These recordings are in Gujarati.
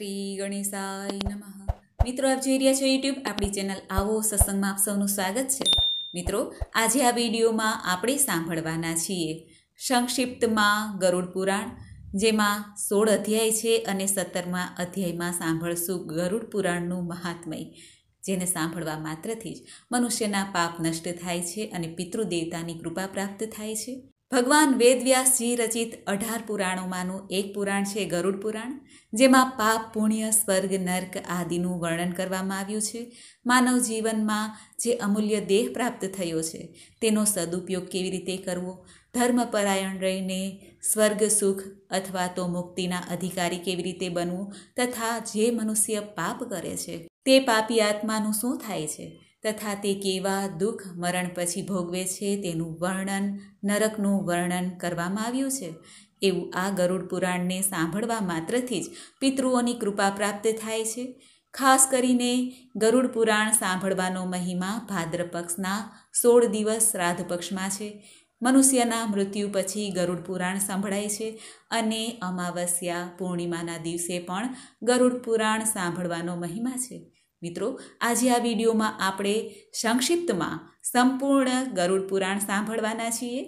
શ્રી ગણેશાય નમઃ મિત્રો આપ જોઈ રહ્યા છો યુટ્યુબ આપણી ચેનલ આવો સત્સંગમાં આપ સૌનું સ્વાગત છે મિત્રો આજે આ વિડીયોમાં આપણે સાંભળવાના છીએ સંક્ષિપ્તમાં ગરુડ પુરાણ જેમાં સોળ અધ્યાય છે અને સત્તરમા અધ્યાયમાં સાંભળશું ગરુડ પુરાણનું મહાત્મય જેને સાંભળવા માત્રથી જ મનુષ્યના પાપ નષ્ટ થાય છે અને પિતૃદેવતાની કૃપા પ્રાપ્ત થાય છે ભગવાન વેદવ્યાસજી રચિત અઢાર પુરાણોમાંનું એક પુરાણ છે ગરુડ પુરાણ જેમાં પાપ પુણ્ય સ્વર્ગ નર્ક આદિનું વર્ણન કરવામાં આવ્યું છે માનવ જીવનમાં જે અમૂલ્ય દેહ પ્રાપ્ત થયો છે તેનો સદુપયોગ કેવી રીતે કરવો ધર્મપરાયણ રહીને સ્વર્ગ સુખ અથવા તો મુક્તિના અધિકારી કેવી રીતે બનવું તથા જે મનુષ્ય પાપ કરે છે તે પાપી આત્માનું શું થાય છે તથા તે કેવા દુઃખ મરણ પછી ભોગવે છે તેનું વર્ણન નરકનું વર્ણન કરવામાં આવ્યું છે એવું આ ગરુડ પુરાણને સાંભળવા માત્રથી જ પિતૃઓની કૃપા પ્રાપ્ત થાય છે ખાસ કરીને ગરુડ પુરાણ સાંભળવાનો મહિમા ભાદ્ર પક્ષના સોળ દિવસ શ્રાદ્ધ પક્ષમાં છે મનુષ્યના મૃત્યુ પછી ગરુડ પુરાણ સંભળાય છે અને અમાવસ્યા પૂર્ણિમાના દિવસે પણ ગરુડ પુરાણ સાંભળવાનો મહિમા છે મિત્રો આજે આ વિડીયોમાં આપણે સંક્ષિપ્તમાં સંપૂર્ણ ગરુડ પુરાણ સાંભળવાના છીએ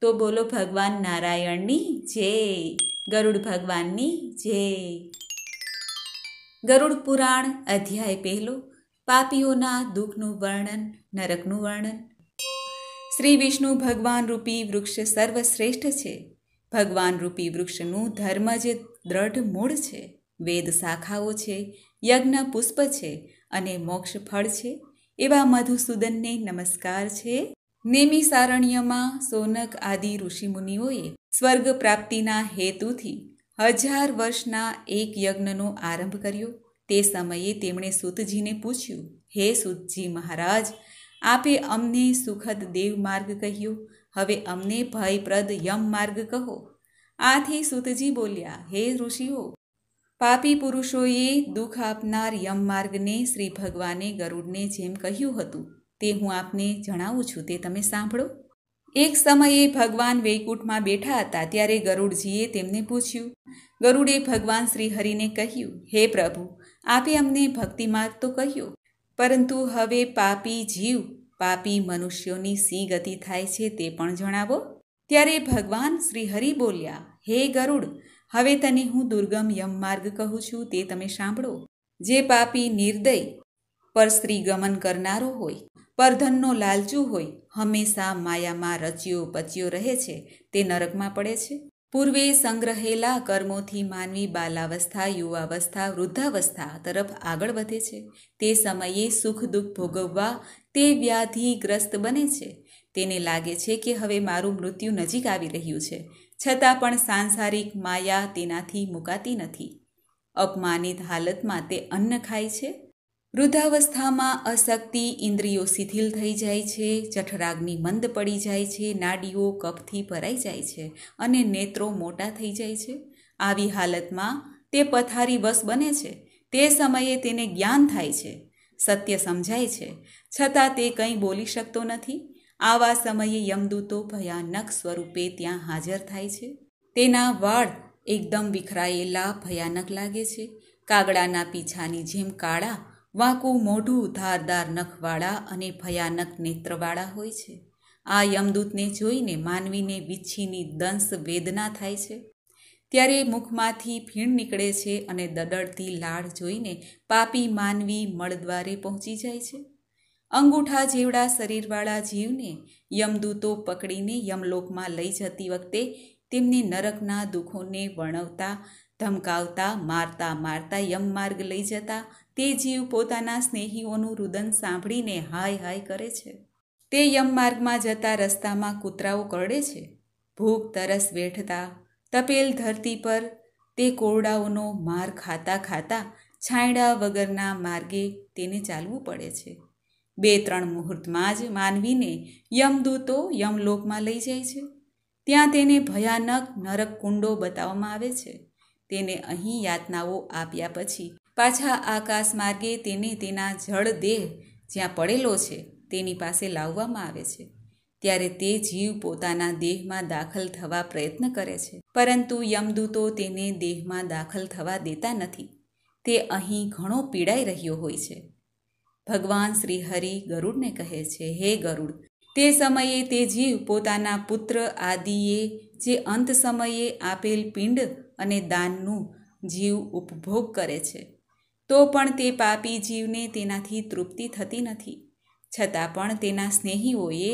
તો બોલો ભગવાન નારાયણની જય ગરુડ ભગવાનની જય ગરુડ પુરાણ અધ્યાય પહેલો પાપીઓના દુઃખનું વર્ણન નરકનું વર્ણન શ્રી વિષ્ણુ ભગવાન રૂપી વૃક્ષ સર્વશ્રેષ્ઠ છે ભગવાન રૂપી વૃક્ષનું ધર્મ જે દ્રઢ મૂળ છે વેદ શાખાઓ છે યજ્ઞ પુષ્પ છે અને મોક્ષ ફળ છે એવા મધુસૂદનને નમસ્કાર છે નેમિસારણ્યમાં સોનક આદિ ઋષિમુનિઓએ સ્વર્ગ પ્રાપ્તિના હેતુથી હજાર વર્ષના એક યજ્ઞનો આરંભ કર્યો તે સમયે તેમણે સુતજીને પૂછ્યું હે સુતજી મહારાજ આપે અમને સુખદ દેવ માર્ગ કહ્યો હવે અમને ભયપ્રદ યમ માર્ગ કહો આથી સુતજી બોલ્યા હે ઋષિઓ પાપી પુરુષોએ દુઃખ આપનાર યમમાર્ગને શ્રી ભગવાને ગરુડને જેમ કહ્યું હતું તે હું આપને જણાવું છું તે તમે સાંભળો એક સમયે ભગવાન વૈકુંઠમાં બેઠા હતા ત્યારે ગરુડજીએ તેમને પૂછ્યું ગરુડે ભગવાન શ્રી હરિને કહ્યું હે પ્રભુ આપે અમને ભક્તિ માર્ગ તો કહ્યો પરંતુ હવે પાપી જીવ પાપી મનુષ્યોની સી ગતિ થાય છે તે પણ જણાવો ત્યારે ભગવાન શ્રી હરિ બોલ્યા હે ગરુડ હવે તને હું દુર્ગમ યમ માર્ગ કહું છું તે તમે સાંભળો જે પાપી નિર્દય પર સ્ત્રી ગમન કરનારો હોય પરધનનો લાલચુ હોય હંમેશા માયામાં રચ્યો પચ્યો રહે છે તે નરકમાં પડે છે પૂર્વે સંગ્રહેલા કર્મોથી માનવી બાલાવસ્થા યુવાવસ્થા વૃદ્ધાવસ્થા તરફ આગળ વધે છે તે સમયે સુખ દુઃખ ભોગવવા તે વ્યાધિગ્રસ્ત બને છે તેને લાગે છે કે હવે મારું મૃત્યુ નજીક આવી રહ્યું છે છતાં પણ સાંસારિક માયા તેનાથી મુકાતી નથી અપમાનિત હાલતમાં તે અન્ન ખાય છે વૃદ્ધાવસ્થામાં અશક્તિ ઇન્દ્રિયો શિથિલ થઈ જાય છે જઠરાગ્નિ મંદ પડી જાય છે નાડીઓ કફથી ભરાઈ જાય છે અને નેત્રો મોટા થઈ જાય છે આવી હાલતમાં તે પથારી બસ બને છે તે સમયે તેને જ્ઞાન થાય છે સત્ય સમજાય છે છતાં તે કંઈ બોલી શકતો નથી આવા સમયે યમદૂતો ભયાનક સ્વરૂપે ત્યાં હાજર થાય છે તેના વાળ એકદમ વિખરાયેલા ભયાનક લાગે છે કાગડાના પીછાની જેમ કાળા વાંકું મોઢું ધારદાર નખવાળા અને ભયાનક નેત્રવાળા હોય છે આ યમદૂતને જોઈને માનવીને વિચ્છીની દંશ વેદના થાય છે ત્યારે મુખમાંથી ફીણ નીકળે છે અને દડડતી લાળ જોઈને પાપી માનવી મળદ્વારે પહોંચી જાય છે અંગૂઠા જેવડા શરીરવાળા જીવને યમદૂતો પકડીને યમલોકમાં લઈ જતી વખતે તેમને નરકના દુઃખોને વર્ણવતા ધમકાવતા મારતા મારતા યમમાર્ગ લઈ જતા તે જીવ પોતાના સ્નેહીઓનું રુદન સાંભળીને હાય હાય કરે છે તે યમમાર્ગમાં જતા રસ્તામાં કૂતરાઓ કરડે છે ભૂખ તરસ વેઠતા તપેલ ધરતી પર તે કોરડાઓનો માર ખાતા ખાતા છાંયડા વગરના માર્ગે તેને ચાલવું પડે છે બે ત્રણ મુહૂર્તમાં જ માનવીને યમદૂતો યમલોકમાં લઈ જાય છે ત્યાં તેને ભયાનક નરક કુંડો બતાવવામાં આવે છે તેને અહીં યાતનાઓ આપ્યા પછી પાછા આકાશ માર્ગે તેને તેના જળ દેહ જ્યાં પડેલો છે તેની પાસે લાવવામાં આવે છે ત્યારે તે જીવ પોતાના દેહમાં દાખલ થવા પ્રયત્ન કરે છે પરંતુ યમદૂતો તેને દેહમાં દાખલ થવા દેતા નથી તે અહીં ઘણો પીડાઈ રહ્યો હોય છે ભગવાન શ્રી હરિ ગરુડને કહે છે હે ગરુડ તે સમયે તે જીવ પોતાના પુત્ર આદિએ જે અંત સમયે આપેલ પિંડ અને દાનનું જીવ ઉપભોગ કરે છે તો પણ તે પાપી જીવને તેનાથી તૃપ્તિ થતી નથી છતાં પણ તેના સ્નેહીઓએ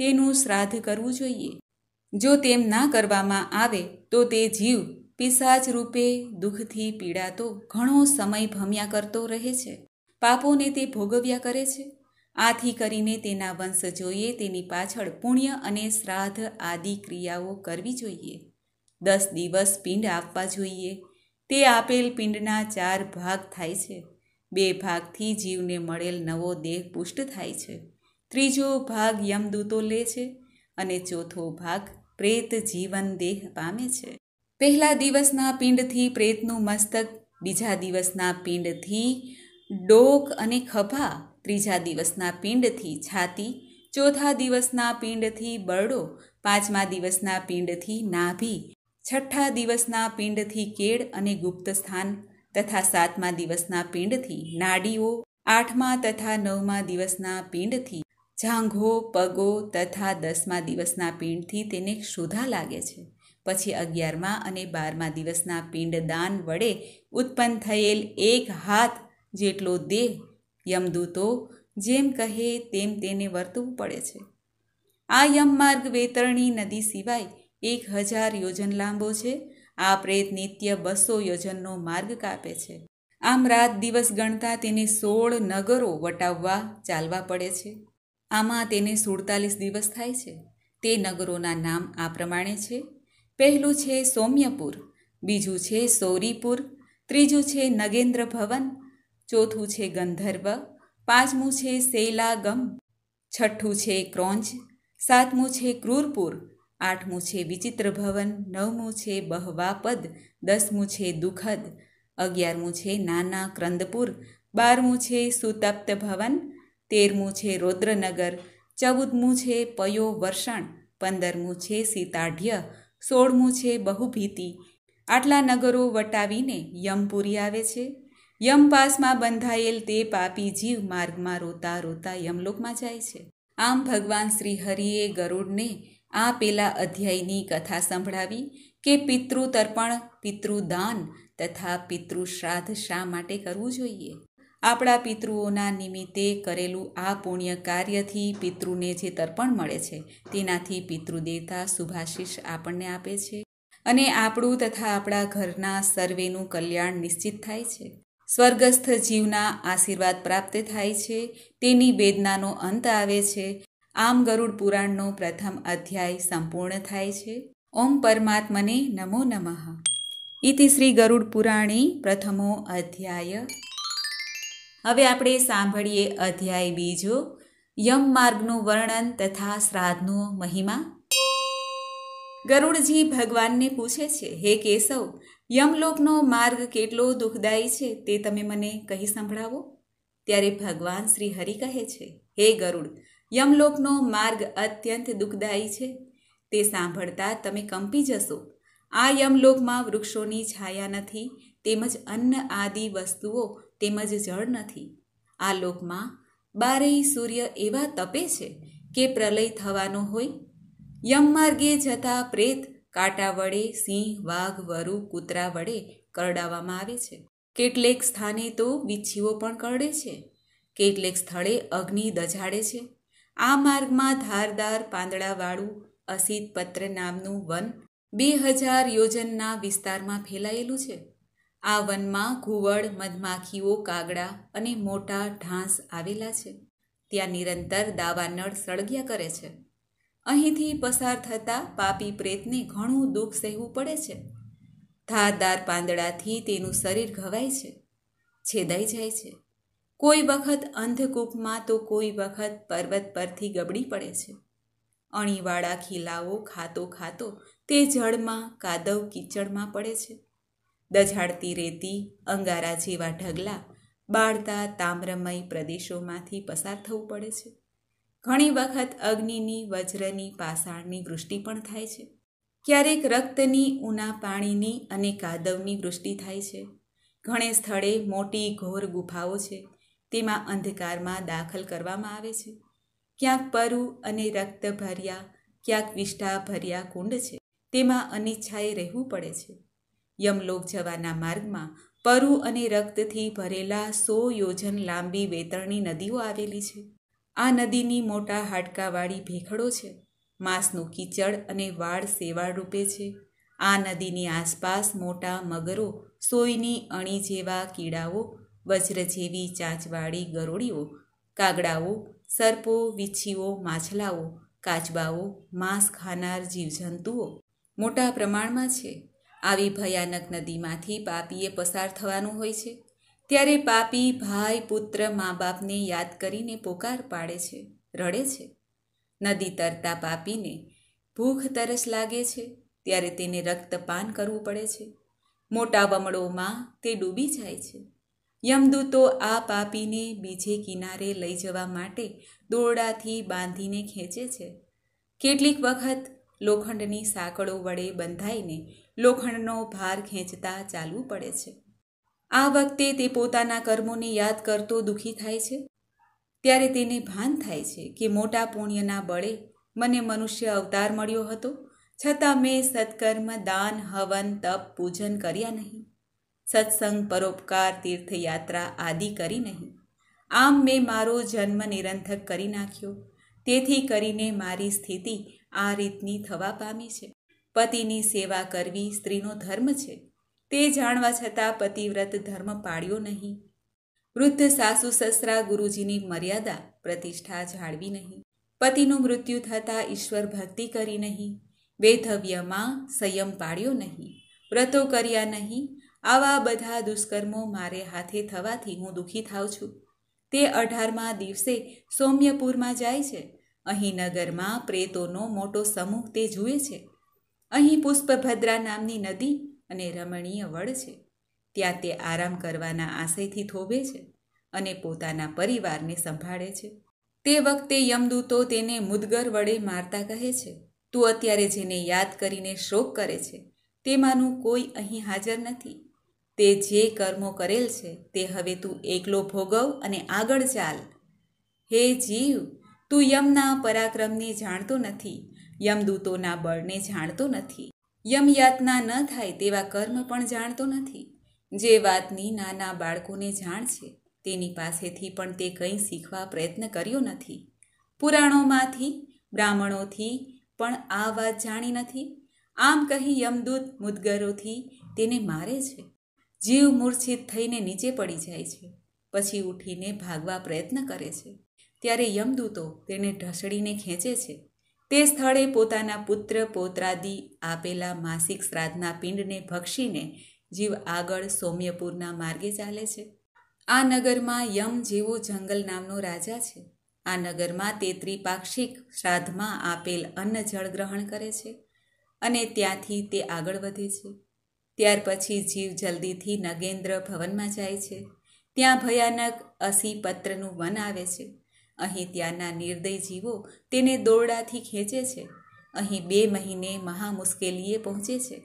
તેનું શ્રાદ્ધ કરવું જોઈએ જો તેમ ના કરવામાં આવે તો તે જીવ પિશાચ રૂપે દુઃખથી પીડાતો ઘણો સમય ભમ્યા કરતો રહે છે પાપોને તે ભોગવ્યા કરે છે આથી કરીને તેના વંશ જોઈએ તેની પાછળ પુણ્ય અને શ્રાદ્ધ આદિ ક્રિયાઓ કરવી જોઈએ દસ દિવસ પિંડ આપવા જોઈએ તે આપેલ પિંડના ચાર ભાગ થાય છે બે ભાગથી જીવને મળેલ નવો દેહ પુષ્ટ થાય છે ત્રીજો ભાગ યમદૂતો લે છે અને ચોથો ભાગ પ્રેત જીવન દેહ પામે છે પહેલા દિવસના પિંડથી પ્રેતનું મસ્તક બીજા દિવસના પિંડથી ડોક અને ખભા ત્રીજા દિવસના પિંડથી છાતી ચોથા દિવસના પિંડથી બરડો પાંચમા દિવસના પિંડથી નાભી છઠ્ઠા દિવસના પિંડથી કેળ અને ગુપ્ત સ્થાન તથા સાતમા દિવસના પિંડથી નાડીઓ આઠમા તથા નવમા દિવસના પિંડથી જાંઘો પગો તથા દસમા દિવસના પિંડથી તેને શોધા લાગે છે પછી અગિયારમા અને બારમા દિવસના પિંડદાન વડે ઉત્પન્ન થયેલ એક હાથ જેટલો દેહ યમદૂતો જેમ કહે તેમ તેને વર્તવું પડે છે આ યમમાર્ગ વેતરણી નદી સિવાય એક હજાર યોજન લાંબો છે આ પ્રેત નિત્ય બસો યોજનનો માર્ગ કાપે છે આમ રાત દિવસ ગણતા તેને સોળ નગરો વટાવવા ચાલવા પડે છે આમાં તેને સુડતાલીસ દિવસ થાય છે તે નગરોના નામ આ પ્રમાણે છે પહેલું છે સૌમ્યપુર બીજું છે સૌરીપુર ત્રીજું છે નગેન્દ્ર ભવન ચોથું છે ગંધર્વ પાંચમું છે સેલાગમ છઠ્ઠું છે ક્રોંચ સાતમું છે ક્રૂરપુર આઠમું છે વિચિત્ર ભવન નવમું છે બહવાપદ દસમું છે દુખદ અગિયારમું છે નાના ક્રંદપુર બારમું છે સુતપ્ત ભવન તેરમું છે રૌદ્રનગર ચૌદમું છે પયો વર્ષણ પંદરમું છે સીતાઢ્ય સોળમું છે બહુભીતિ આટલા નગરો વટાવીને યમપુરી આવે છે યમપાસમાં બંધાયેલ તે પાપી જીવ માર્ગમાં રોતા રોતા યમલોકમાં જાય છે આમ ભગવાન શ્રી હરિએ ગરુડને આ પેલા અધ્યાયની કથા સંભળાવી કે પિતૃતર્પણ પિતૃદાન તથા પિતૃશ્રાદ્ધ શા માટે કરવું જોઈએ આપણા પિતૃઓના નિમિત્તે કરેલું આ પુણ્ય કાર્યથી પિતૃને જે તર્પણ મળે છે તેનાથી પિતૃદેવતા શુભાશીષ આપણને આપે છે અને આપણું તથા આપણા ઘરના સર્વેનું કલ્યાણ નિશ્ચિત થાય છે સ્વર્ગસ્થ જીવના આશીર્વાદ પ્રાપ્ત થાય છે તેની વેદનાનો અંત આવે છે આમ ગરુડ પુરાણનો પ્રથમ અધ્યાય સંપૂર્ણ થાય છે ઓમ પરમાત્મને નમો નમઃ ઇતિ શ્રી ગરુડ પુરાણી પ્રથમો અધ્યાય હવે આપણે સાંભળીએ અધ્યાય બીજો યમ માર્ગનું વર્ણન તથા શ્રાદ્ધનો મહિમા ગરુડજી ભગવાનને પૂછે છે હે કેશવ યમલોકનો માર્ગ કેટલો દુઃખદાયી છે તે તમે મને કહી સંભળાવો ત્યારે ભગવાન શ્રી હરિ કહે છે હે ગરુડ યમલોકનો માર્ગ અત્યંત દુઃખદાયી છે તે સાંભળતા તમે કંપી જશો આ યમલોકમાં વૃક્ષોની છાયા નથી તેમજ અન્ન આદિ વસ્તુઓ તેમજ જળ નથી આ લોકમાં બારેય સૂર્ય એવા તપે છે કે પ્રલય થવાનો હોય યમ માર્ગે જતા પ્રેત કાંટા વડે સિંહ વાઘ વરુ કૂતરા વડે કરડાવવામાં આવે છે કેટલેક સ્થાને તો બીછીઓ પણ કરડે છે કેટલેક સ્થળે અગ્નિ દજાડે છે આ માર્ગમાં ધારદાર પાંદડાવાળું અસિત પત્ર નામનું વન બે હજાર યોજનના વિસ્તારમાં ફેલાયેલું છે આ વનમાં ઘુવડ મધમાખીઓ કાગડા અને મોટા ઢાંસ આવેલા છે ત્યાં નિરંતર દાવાનળ સળગ્યા કરે છે અહીંથી પસાર થતાં પાપી પ્રેતને ઘણું દુઃખ સહેવું પડે છે ધારદાર પાંદડાથી તેનું શરીર ઘવાય છે છેદાઈ જાય છે કોઈ વખત અંધકૂપમાં તો કોઈ વખત પર્વત પરથી ગબડી પડે છે અણીવાળા ખીલાઓ ખાતો ખાતો તે જળમાં કાદવ કીચડમાં પડે છે દઝાડતી રેતી અંગારા જેવા ઢગલા બાળતા તામ્રમય પ્રદેશોમાંથી પસાર થવું પડે છે ઘણી વખત અગ્નિની વજ્રની પાષાણની વૃષ્ટિ પણ થાય છે ક્યારેક રક્તની ઉના પાણીની અને કાદવની વૃષ્ટિ થાય છે ઘણે સ્થળે મોટી ઘોર ગુફાઓ છે તેમાં અંધકારમાં દાખલ કરવામાં આવે છે ક્યાંક પરુ અને રક્ત ભર્યા ક્યાંક વિષ્ઠા ભર્યા કુંડ છે તેમાં અનિચ્છાએ રહેવું પડે છે યમલોક જવાના માર્ગમાં પરુ અને રક્તથી ભરેલા સો યોજન લાંબી વેતરણી નદીઓ આવેલી છે આ નદીની મોટા હાડકાવાળી ભેખડો છે માંસનું કીચડ અને વાળ સેવાળ રૂપે છે આ નદીની આસપાસ મોટા મગરો સોયની અણી જેવા કીડાઓ વજ્ર જેવી ચાંચવાળી ગરોળીઓ કાગડાઓ સર્પો વીછીઓ માછલાઓ કાચબાઓ માંસ ખાનાર જીવજંતુઓ મોટા પ્રમાણમાં છે આવી ભયાનક નદીમાંથી પાપીએ પસાર થવાનું હોય છે ત્યારે પાપી ભાઈ પુત્ર મા બાપને યાદ કરીને પોકાર પાડે છે રડે છે નદી તરતા પાપીને ભૂખ તરસ લાગે છે ત્યારે તેને રક્તપાન કરવું પડે છે મોટા બમણોમાં તે ડૂબી જાય છે યમદૂતો આ પાપીને બીજે કિનારે લઈ જવા માટે દોરડાથી બાંધીને ખેંચે છે કેટલીક વખત લોખંડની સાંકળો વડે બંધાઈને લોખંડનો ભાર ખેંચતા ચાલવું પડે છે આ વખતે તે પોતાના કર્મોને યાદ કરતો દુઃખી થાય છે ત્યારે તેને ભાન થાય છે કે મોટા પુણ્યના બળે મને મનુષ્ય અવતાર મળ્યો હતો છતાં મેં સત્કર્મ દાન હવન તપ પૂજન કર્યા નહીં સત્સંગ પરોપકાર તીર્થયાત્રા આદિ કરી નહીં આમ મેં મારો જન્મ નિરંથક કરી નાખ્યો તેથી કરીને મારી સ્થિતિ આ રીતની થવા પામી છે પતિની સેવા કરવી સ્ત્રીનો ધર્મ છે તે જાણવા છતાં પતિવ્રત ધર્મ પાળ્યો નહીં વૃદ્ધ સાસુ સસરા ગુરુજીની મર્યાદા પ્રતિષ્ઠા જાળવી નહીં પતિનું મૃત્યુ થતાં ઈશ્વર ભક્તિ કરી નહીં વેધવ્યમાં સંયમ પાળ્યો નહીં વ્રતો કર્યા નહીં આવા બધા દુષ્કર્મો મારે હાથે થવાથી હું દુઃખી થાઉં છું તે અઢારમા દિવસે સૌમ્યપુરમાં જાય છે અહીં નગરમાં પ્રેતોનો મોટો સમૂહ તે જુએ છે અહીં પુષ્પભદ્રા નામની નદી અને રમણીય વડ છે ત્યાં તે આરામ કરવાના આશયથી થોભે છે અને પોતાના પરિવારને સંભાળે છે તે વખતે યમદૂતો તેને મુદગર વડે મારતા કહે છે તું અત્યારે જેને યાદ કરીને શોક કરે છે તેમાંનું કોઈ અહીં હાજર નથી તે જે કર્મો કરેલ છે તે હવે તું એકલો ભોગવ અને આગળ ચાલ હે જીવ તું યમના પરાક્રમને જાણતો નથી યમદૂતોના બળને જાણતો નથી યમયાતના ન થાય તેવા કર્મ પણ જાણતો નથી જે વાતની નાના બાળકોને જાણ છે તેની પાસેથી પણ તે કંઈ શીખવા પ્રયત્ન કર્યો નથી પુરાણોમાંથી બ્રાહ્મણોથી પણ આ વાત જાણી નથી આમ કહી યમદૂત મુદગરોથી તેને મારે છે જીવ મૂર્છિત થઈને નીચે પડી જાય છે પછી ઉઠીને ભાગવા પ્રયત્ન કરે છે ત્યારે યમદૂતો તેને ઢસડીને ખેંચે છે તે સ્થળે પોતાના પુત્ર પોતરાદી આપેલા માસિક શ્રાદ્ધના પિંડને ભક્ષીને જીવ આગળ સૌમ્યપુરના માર્ગે ચાલે છે આ નગરમાં યમ જેવો જંગલ નામનો રાજા છે આ નગરમાં તે ત્રિપાક્ષિક શ્રાદ્ધમાં આપેલ અન્ન જળ ગ્રહણ કરે છે અને ત્યાંથી તે આગળ વધે છે ત્યાર પછી જીવ જલ્દીથી નગેન્દ્ર ભવનમાં જાય છે ત્યાં ભયાનક અસી પત્રનું વન આવે છે અહીં ત્યાંના નિર્દય જીવો તેને દોરડાથી ખેંચે છે અહીં બે મહિને મહા મુશ્કેલીએ પહોંચે છે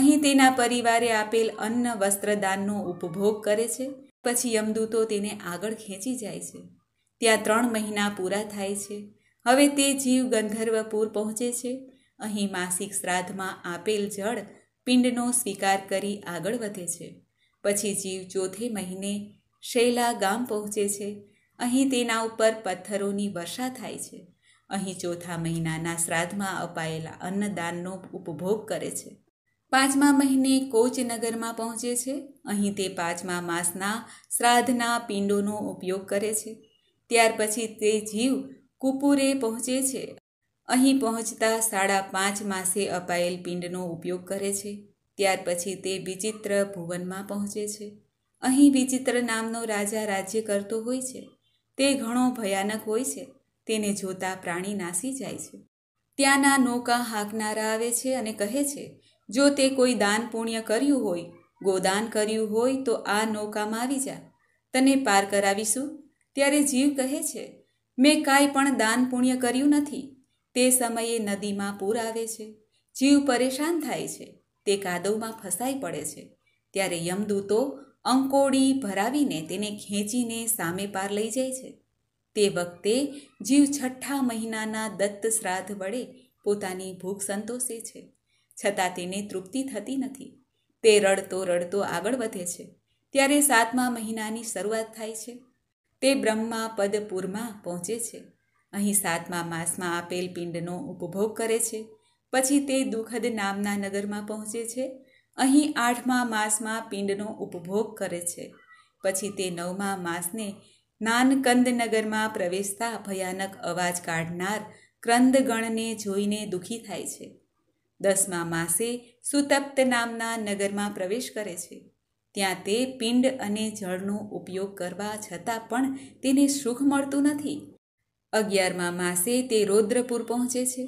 અહીં તેના પરિવારે આપેલ અન્ન વસ્ત્રદાનનો ઉપભોગ કરે છે પછી યમદૂતો તેને આગળ ખેંચી જાય છે ત્યાં ત્રણ મહિના પૂરા થાય છે હવે તે જીવ ગંધર્વપુર પહોંચે છે અહીં માસિક શ્રાદ્ધમાં આપેલ જળ પિંડનો સ્વીકાર કરી આગળ વધે છે પછી જીવ ચોથે મહિને શૈલા ગામ પહોંચે છે અહીં તેના ઉપર પથ્થરોની વર્ષા થાય છે અહીં ચોથા મહિનાના શ્રાદ્ધમાં અપાયેલા અન્નદાનનો ઉપભોગ કરે છે પાંચમા મહિને કોચનગરમાં પહોંચે છે અહીં તે પાંચમા માસના શ્રાદ્ધના પિંડોનો ઉપયોગ કરે છે ત્યાર પછી તે જીવ કુપુરે પહોંચે છે અહીં પહોંચતા સાડા પાંચ માસે અપાયેલ પિંડનો ઉપયોગ કરે છે ત્યાર પછી તે વિચિત્ર ભુવનમાં પહોંચે છે અહીં વિચિત્ર નામનો રાજા રાજ્ય કરતો હોય છે તે ઘણો ભયાનક હોય છે તેને જોતા પ્રાણી નાસી જાય છે ત્યાંના નૌકા હાંકનારા આવે છે અને કહે છે જો તે કોઈ દાન પુણ્ય કર્યું હોય ગોદાન કર્યું હોય તો આ નૌકામાં આવી જા તને પાર કરાવીશું ત્યારે જીવ કહે છે મેં કાંઈ પણ દાન પુણ્ય કર્યું નથી તે સમયે નદીમાં પૂર આવે છે જીવ પરેશાન થાય છે તે કાદવમાં ફસાઈ પડે છે ત્યારે યમદૂતો અંકોડી ભરાવીને તેને ખેંચીને સામે પાર લઈ જાય છે તે વખતે જીવ છઠ્ઠા મહિનાના દત્ત શ્રાદ્ધ વડે પોતાની ભૂખ સંતોષે છે છતાં તેને તૃપ્તિ થતી નથી તે રડતો રડતો આગળ વધે છે ત્યારે સાતમા મહિનાની શરૂઆત થાય છે તે બ્રહ્મા પદપુરમાં પહોંચે છે અહીં સાતમા માસમાં આપેલ પિંડનો ઉપભોગ કરે છે પછી તે દુઃખદ નામના નગરમાં પહોંચે છે અહીં આઠમા માસમાં પિંડનો ઉપભોગ કરે છે પછી તે નવમા માસને નાનકંદનગરમાં પ્રવેશતા ભયાનક અવાજ કાઢનાર ક્રંદગણને જોઈને દુઃખી થાય છે દસમા માસે સુતપ્ત નામના નગરમાં પ્રવેશ કરે છે ત્યાં તે પિંડ અને જળનો ઉપયોગ કરવા છતાં પણ તેને સુખ મળતું નથી અગિયારમા માસે તે રૌદ્રપુર પહોંચે છે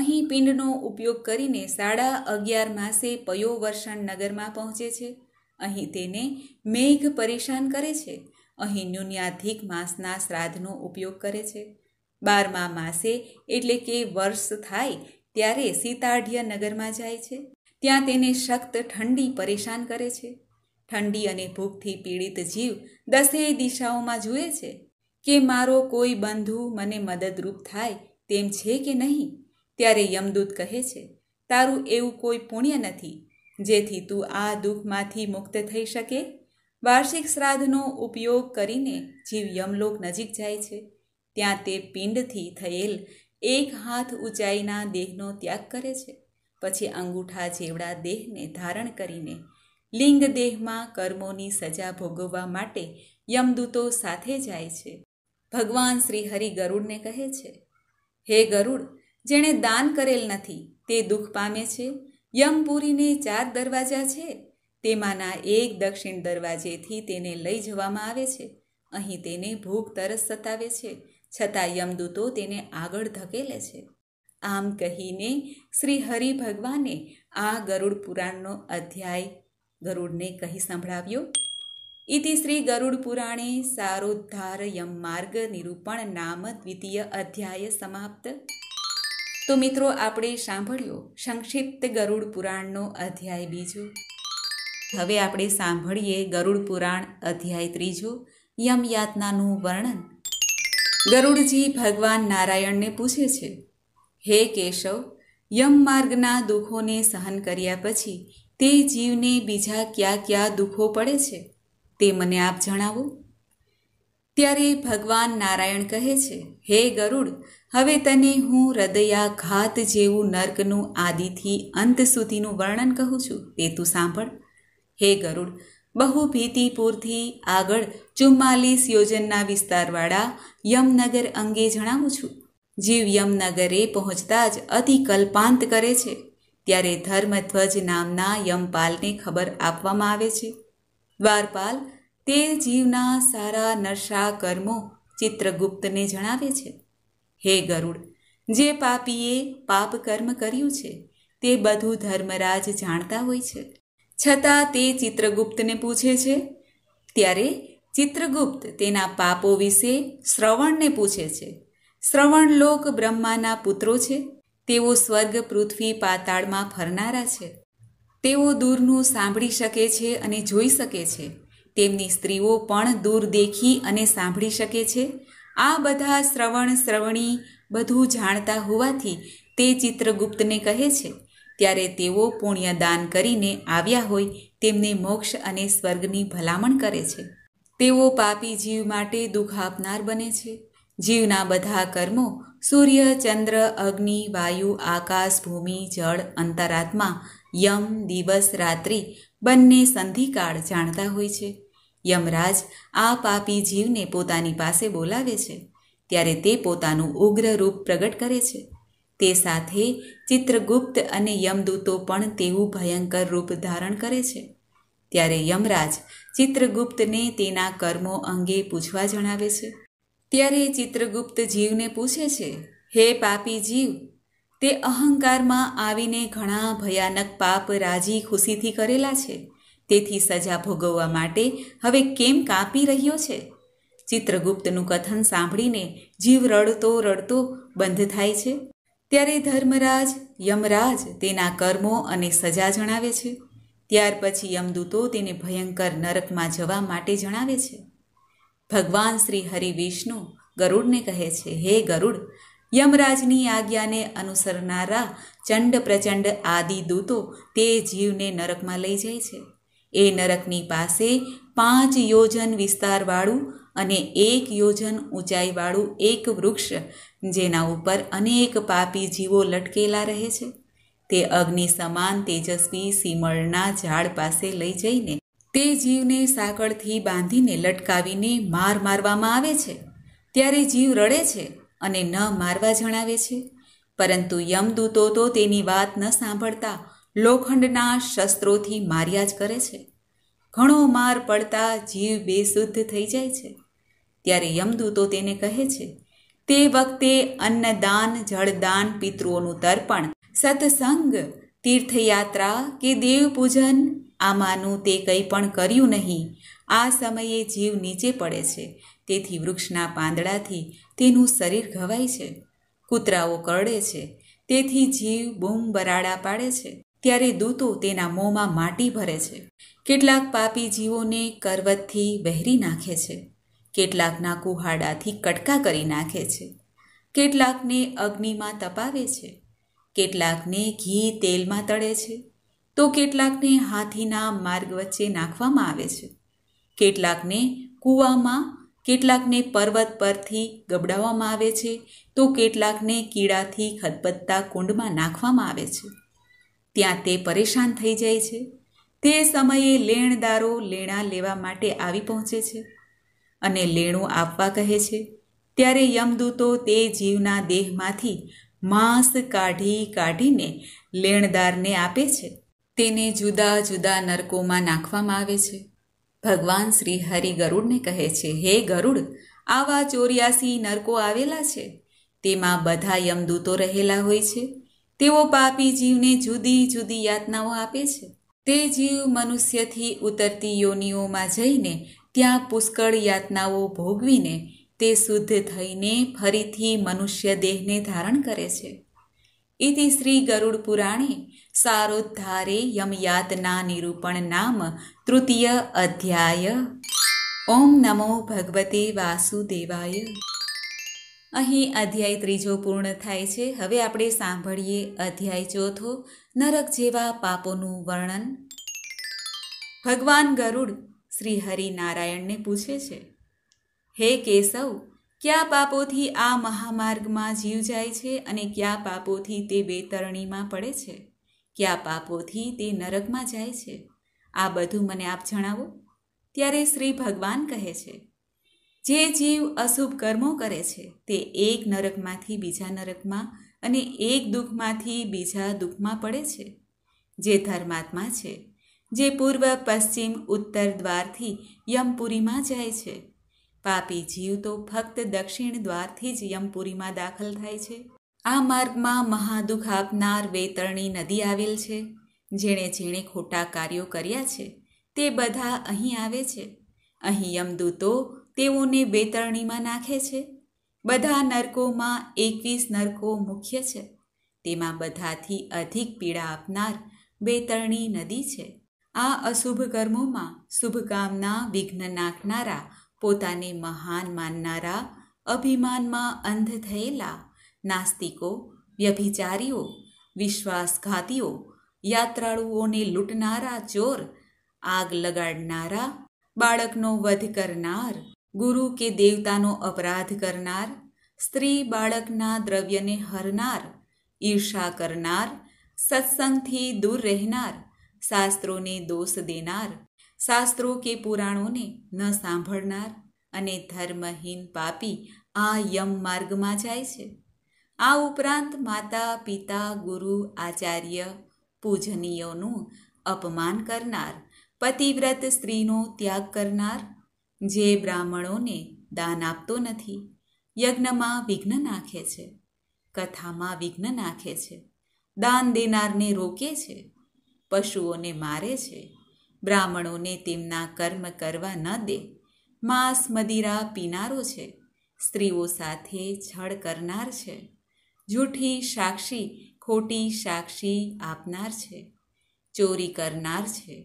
અહીં પિંડનો ઉપયોગ કરીને સાડા અગિયાર માસે પયોવર્ષણ નગરમાં પહોંચે છે અહીં તેને મેઘ પરેશાન કરે છે અહીં ન્યૂન્યાધિક માસના શ્રાદ્ધનો ઉપયોગ કરે છે બારમા માસે એટલે કે વર્ષ થાય ત્યારે સીતાઢ્ય નગરમાં જાય છે ત્યાં તેને શક્ત ઠંડી પરેશાન કરે છે ઠંડી અને ભૂખથી પીડિત જીવ દસેય દિશાઓમાં જુએ છે કે મારો કોઈ બંધુ મને મદદરૂપ થાય તેમ છે કે નહીં ત્યારે યમદૂત કહે છે તારું એવું કોઈ પુણ્ય નથી જેથી તું આ દુઃખમાંથી મુક્ત થઈ શકે વાર્ષિક શ્રાદ્ધનો ઉપયોગ કરીને જીવ યમલોક નજીક જાય છે ત્યાં તે પિંડથી થયેલ એક હાથ ઊંચાઈના દેહનો ત્યાગ કરે છે પછી અંગૂઠા જેવડા દેહને ધારણ કરીને લિંગ દેહમાં કર્મોની સજા ભોગવવા માટે યમદૂતો સાથે જાય છે ભગવાન શ્રી હરિ ગરુડને કહે છે હે ગરુડ જેણે દાન કરેલ નથી તે દુઃખ પામે છે યમપુરીને ચાર દરવાજા છે તેમાંના એક દક્ષિણ દરવાજેથી તેને લઈ જવામાં આવે છે અહીં તેને ભૂખ તરસ સતાવે છે છતાં યમદૂતો તેને આગળ ધકેલે છે આમ કહીને શ્રી હરિ ભગવાને આ ગરુડ પુરાણનો અધ્યાય ગરુડને કહી સંભળાવ્યો ઇતિ શ્રી ગરુડ પુરાણે સારોદ્ધાર યમ માર્ગ નિરૂપણ નામ દ્વિતીય અધ્યાય સમાપ્ત તો મિત્રો આપણે સાંભળ્યો સંક્ષિપ્ત ગરુડ પુરાણનો અધ્યાય બીજો હવે આપણે સાંભળીએ ગરુડ પુરાણ અધ્યાય ત્રીજો યમયાતનાનું વર્ણન ગરુડજી ભગવાન નારાયણને પૂછે છે હે કેશવ યમ માર્ગના દુઃખોને સહન કર્યા પછી તે જીવને બીજા ક્યાં ક્યાં દુઃખો પડે છે તે મને આપ જણાવો ત્યારે ભગવાન નારાયણ કહે છે હે ગરુડ હવે તને હું હૃદયાઘાત જેવું નર્કનું આદિથી અંત સુધીનું વર્ણન કહું છું તે તું સાંભળ હે ગરુડ બહુ ભીતિપૂરથી આગળ ચુમ્માલીસ યોજનના વિસ્તારવાળા યમનગર અંગે જણાવું છું જીવ યમનગરે પહોંચતા જ અતિ કલ્પાંત કરે છે ત્યારે ધર્મધ્વજ નામના યમપાલને ખબર આપવામાં આવે છે દ્વારપાલ તે જીવના સારા નરસા કર્મો ચિત્રગુપ્તને જણાવે છે હે ગરુડ જે પાપીએ પાપ કર્મ કર્યું છે તે બધું ધર્મરાજ જાણતા હોય છે છતાં તે ચિત્રગુપ્તને પૂછે છે ત્યારે ચિત્રગુપ્ત તેના પાપો વિશે શ્રવણને પૂછે છે શ્રવણ લોક બ્રહ્માના પુત્રો છે તેઓ સ્વર્ગ પૃથ્વી પાતાળમાં ફરનારા છે તેઓ દૂરનું સાંભળી શકે છે અને જોઈ શકે છે તેમની સ્ત્રીઓ પણ દૂર દેખી અને સાંભળી શકે છે આ બધા શ્રવણ શ્રવણી બધું જાણતા હોવાથી તે ચિત્રગુપ્તને કહે છે ત્યારે તેઓ પુણ્યદાન કરીને આવ્યા હોય તેમને મોક્ષ અને સ્વર્ગની ભલામણ કરે છે તેઓ પાપી જીવ માટે દુઃખ આપનાર બને છે જીવના બધા કર્મો સૂર્ય ચંદ્ર અગ્નિ વાયુ આકાશ ભૂમિ જળ અંતરાત્મા યમ દિવસ રાત્રિ બંને સંધિકાળ જાણતા હોય છે યમરાજ આ પાપી જીવને પોતાની પાસે બોલાવે છે ત્યારે તે પોતાનું ઉગ્ર રૂપ પ્રગટ કરે છે તે સાથે ચિત્રગુપ્ત અને યમદૂતો પણ તેવું ભયંકર રૂપ ધારણ કરે છે ત્યારે યમરાજ ચિત્રગુપ્તને તેના કર્મો અંગે પૂછવા જણાવે છે ત્યારે ચિત્રગુપ્ત જીવને પૂછે છે હે પાપી જીવ તે અહંકારમાં આવીને ઘણા ભયાનક પાપ રાજી ખુશીથી કરેલા છે તેથી સજા ભોગવવા માટે હવે કેમ કાપી રહ્યો છે ચિત્રગુપ્તનું કથન સાંભળીને જીવ રડતો રડતો બંધ થાય છે ત્યારે ધર્મરાજ યમરાજ તેના કર્મો અને સજા જણાવે છે ત્યાર પછી યમદૂતો તેને ભયંકર નરકમાં જવા માટે જણાવે છે ભગવાન શ્રી હરિ વિષ્ણુ ગરુડને કહે છે હે ગરુડ યમરાજની આજ્ઞાને અનુસરનારા ચંડ પ્રચંડ આદિ દૂતો તે જીવને નરકમાં લઈ જાય છે એ નરકની પાસે પાંચ યોજન વિસ્તારવાળું અને એક યોજન ઊંચાઈવાળું એક વૃક્ષ જેના ઉપર અનેક પાપી જીવો લટકેલા રહે છે તે અગ્નિ સમાન તેજસ્વી સીમળના ઝાડ પાસે લઈ જઈને તે જીવને સાંકળથી બાંધીને લટકાવીને માર મારવામાં આવે છે ત્યારે જીવ રડે છે અને ન મારવા જણાવે છે પરંતુ યમદૂતો તો તેની વાત ન સાંભળતા લોખંડના શસ્ત્રોથી માર્યા જ કરે છે ઘણો માર પડતા જીવ બેશુદ્ધ થઈ જાય છે ત્યારે યમદૂતો તેને કહે છે તે વખતે અન્નદાન જળદાન પિતૃઓનું તર્પણ સત્સંગ તીર્થયાત્રા કે દેવપૂજન આમાંનું તે કંઈ પણ કર્યું નહીં આ સમયે જીવ નીચે પડે છે તેથી વૃક્ષના પાંદડાથી તેનું શરીર ઘવાય છે કૂતરાઓ કરડે છે તેથી જીવ બૂમ બરાડા પાડે છે ત્યારે દૂતો તેના મોંમાં માટી ભરે છે કેટલાક પાપી જીવોને કરવતથી વહેરી નાખે છે કેટલાકના કુહાડાથી કટકા કરી નાખે છે કેટલાકને અગ્નિમાં તપાવે છે કેટલાકને ઘી તેલમાં તળે છે તો કેટલાકને હાથીના માર્ગ વચ્ચે નાખવામાં આવે છે કેટલાકને કૂવામાં કેટલાકને પર્વત પરથી ગબડાવવામાં આવે છે તો કેટલાકને કીડાથી ખદબદતા કુંડમાં નાખવામાં આવે છે ત્યાં તે પરેશાન થઈ જાય છે તે સમયે લેણદારો લેણા લેવા માટે આવી પહોંચે છે અને લેણું આપવા કહે છે ત્યારે યમદૂતો તે જીવના દેહમાંથી માંસ કાઢી કાઢીને લેણદારને આપે છે તેને જુદા જુદા નરકોમાં નાખવામાં આવે છે ભગવાન શ્રી હરિ ગરુડને કહે છે હે ગરુડ આવા ચોર્યાસી નરકો આવેલા છે તેમાં બધા યમદૂતો રહેલા હોય છે તેઓ પાપી જીવને જુદી જુદી યાતનાઓ આપે છે તે જીવ મનુષ્યથી ઉતરતી યોનિઓમાં જઈને ત્યાં પુષ્કળ યાતનાઓ ભોગવીને તે શુદ્ધ થઈને ફરીથી મનુષ્ય દેહને ધારણ કરે છે ઇતિ શ્રી ગરુડ પુરાણે સારોદ્ધારે યમયાતના નિરૂપણ નામ તૃતીય અધ્યાય ઓમ નમો ભગવતે વાસુદેવાય અહીં અધ્યાય ત્રીજો પૂર્ણ થાય છે હવે આપણે સાંભળીએ અધ્યાય ચોથો નરક જેવા પાપોનું વર્ણન ભગવાન ગરુડ શ્રી હરિનારાયણને પૂછે છે હે કેશવ કયા પાપોથી આ મહામાર્ગમાં જીવ જાય છે અને કયા પાપોથી તે બેતરણીમાં પડે છે કયા પાપોથી તે નરકમાં જાય છે આ બધું મને આપ જણાવો ત્યારે શ્રી ભગવાન કહે છે જે જીવ અશુભ કર્મો કરે છે તે એક નરકમાંથી બીજા નરકમાં અને એક દુઃખમાંથી બીજા દુઃખમાં પડે છે જે ધર્માત્મા છે જે પૂર્વ પશ્ચિમ ઉત્તર દ્વારથી યમપુરીમાં જાય છે પાપી જીવ તો ફક્ત દક્ષિણ દ્વારથી જ યમપુરીમાં દાખલ થાય છે આ માર્ગમાં મહાદુખ આપનાર વેતરણી નદી આવેલ છે જેણે જેણે ખોટા કાર્યો કર્યા છે તે બધા અહીં આવે છે અહીં યમદૂતો તેઓને બેતરણીમાં નાખે છે બધા નરકોમાં એકવીસ નરકો મુખ્ય છે તેમાં બધાથી અધિક પીડા આપનાર બેતરણી નદી છે આ અશુભ કર્મોમાં શુભકામના વિઘ્ન નાખનારા પોતાને મહાન માનનારા અભિમાનમાં અંધ થયેલા નાસ્તિકો વ્યભિચારીઓ વિશ્વાસઘાતીઓ યાત્રાળુઓને લૂંટનારા ચોર આગ લગાડનારા બાળકનો વધ કરનાર ગુરુ કે દેવતાનો અપરાધ કરનાર સ્ત્રી બાળકના દ્રવ્યને હરનાર ઈર્ષા કરનાર સત્સંગથી દૂર રહેનાર શાસ્ત્રોને દોષ દેનાર શાસ્ત્રો કે પુરાણોને ન સાંભળનાર અને ધર્મહીન પાપી આ યમ માર્ગમાં જાય છે આ ઉપરાંત માતા પિતા ગુરુ આચાર્ય પૂજનીયોનું અપમાન કરનાર પતિવ્રત સ્ત્રીનો ત્યાગ કરનાર જે બ્રાહ્મણોને દાન આપતો નથી યજ્ઞમાં વિઘ્ન નાખે છે કથામાં વિઘ્ન નાખે છે દાન દેનારને રોકે છે પશુઓને મારે છે બ્રાહ્મણોને તેમના કર્મ કરવા ન દે માંસ મદિરા પીનારો છે સ્ત્રીઓ સાથે છળ કરનાર છે જૂઠી સાક્ષી ખોટી સાક્ષી આપનાર છે ચોરી કરનાર છે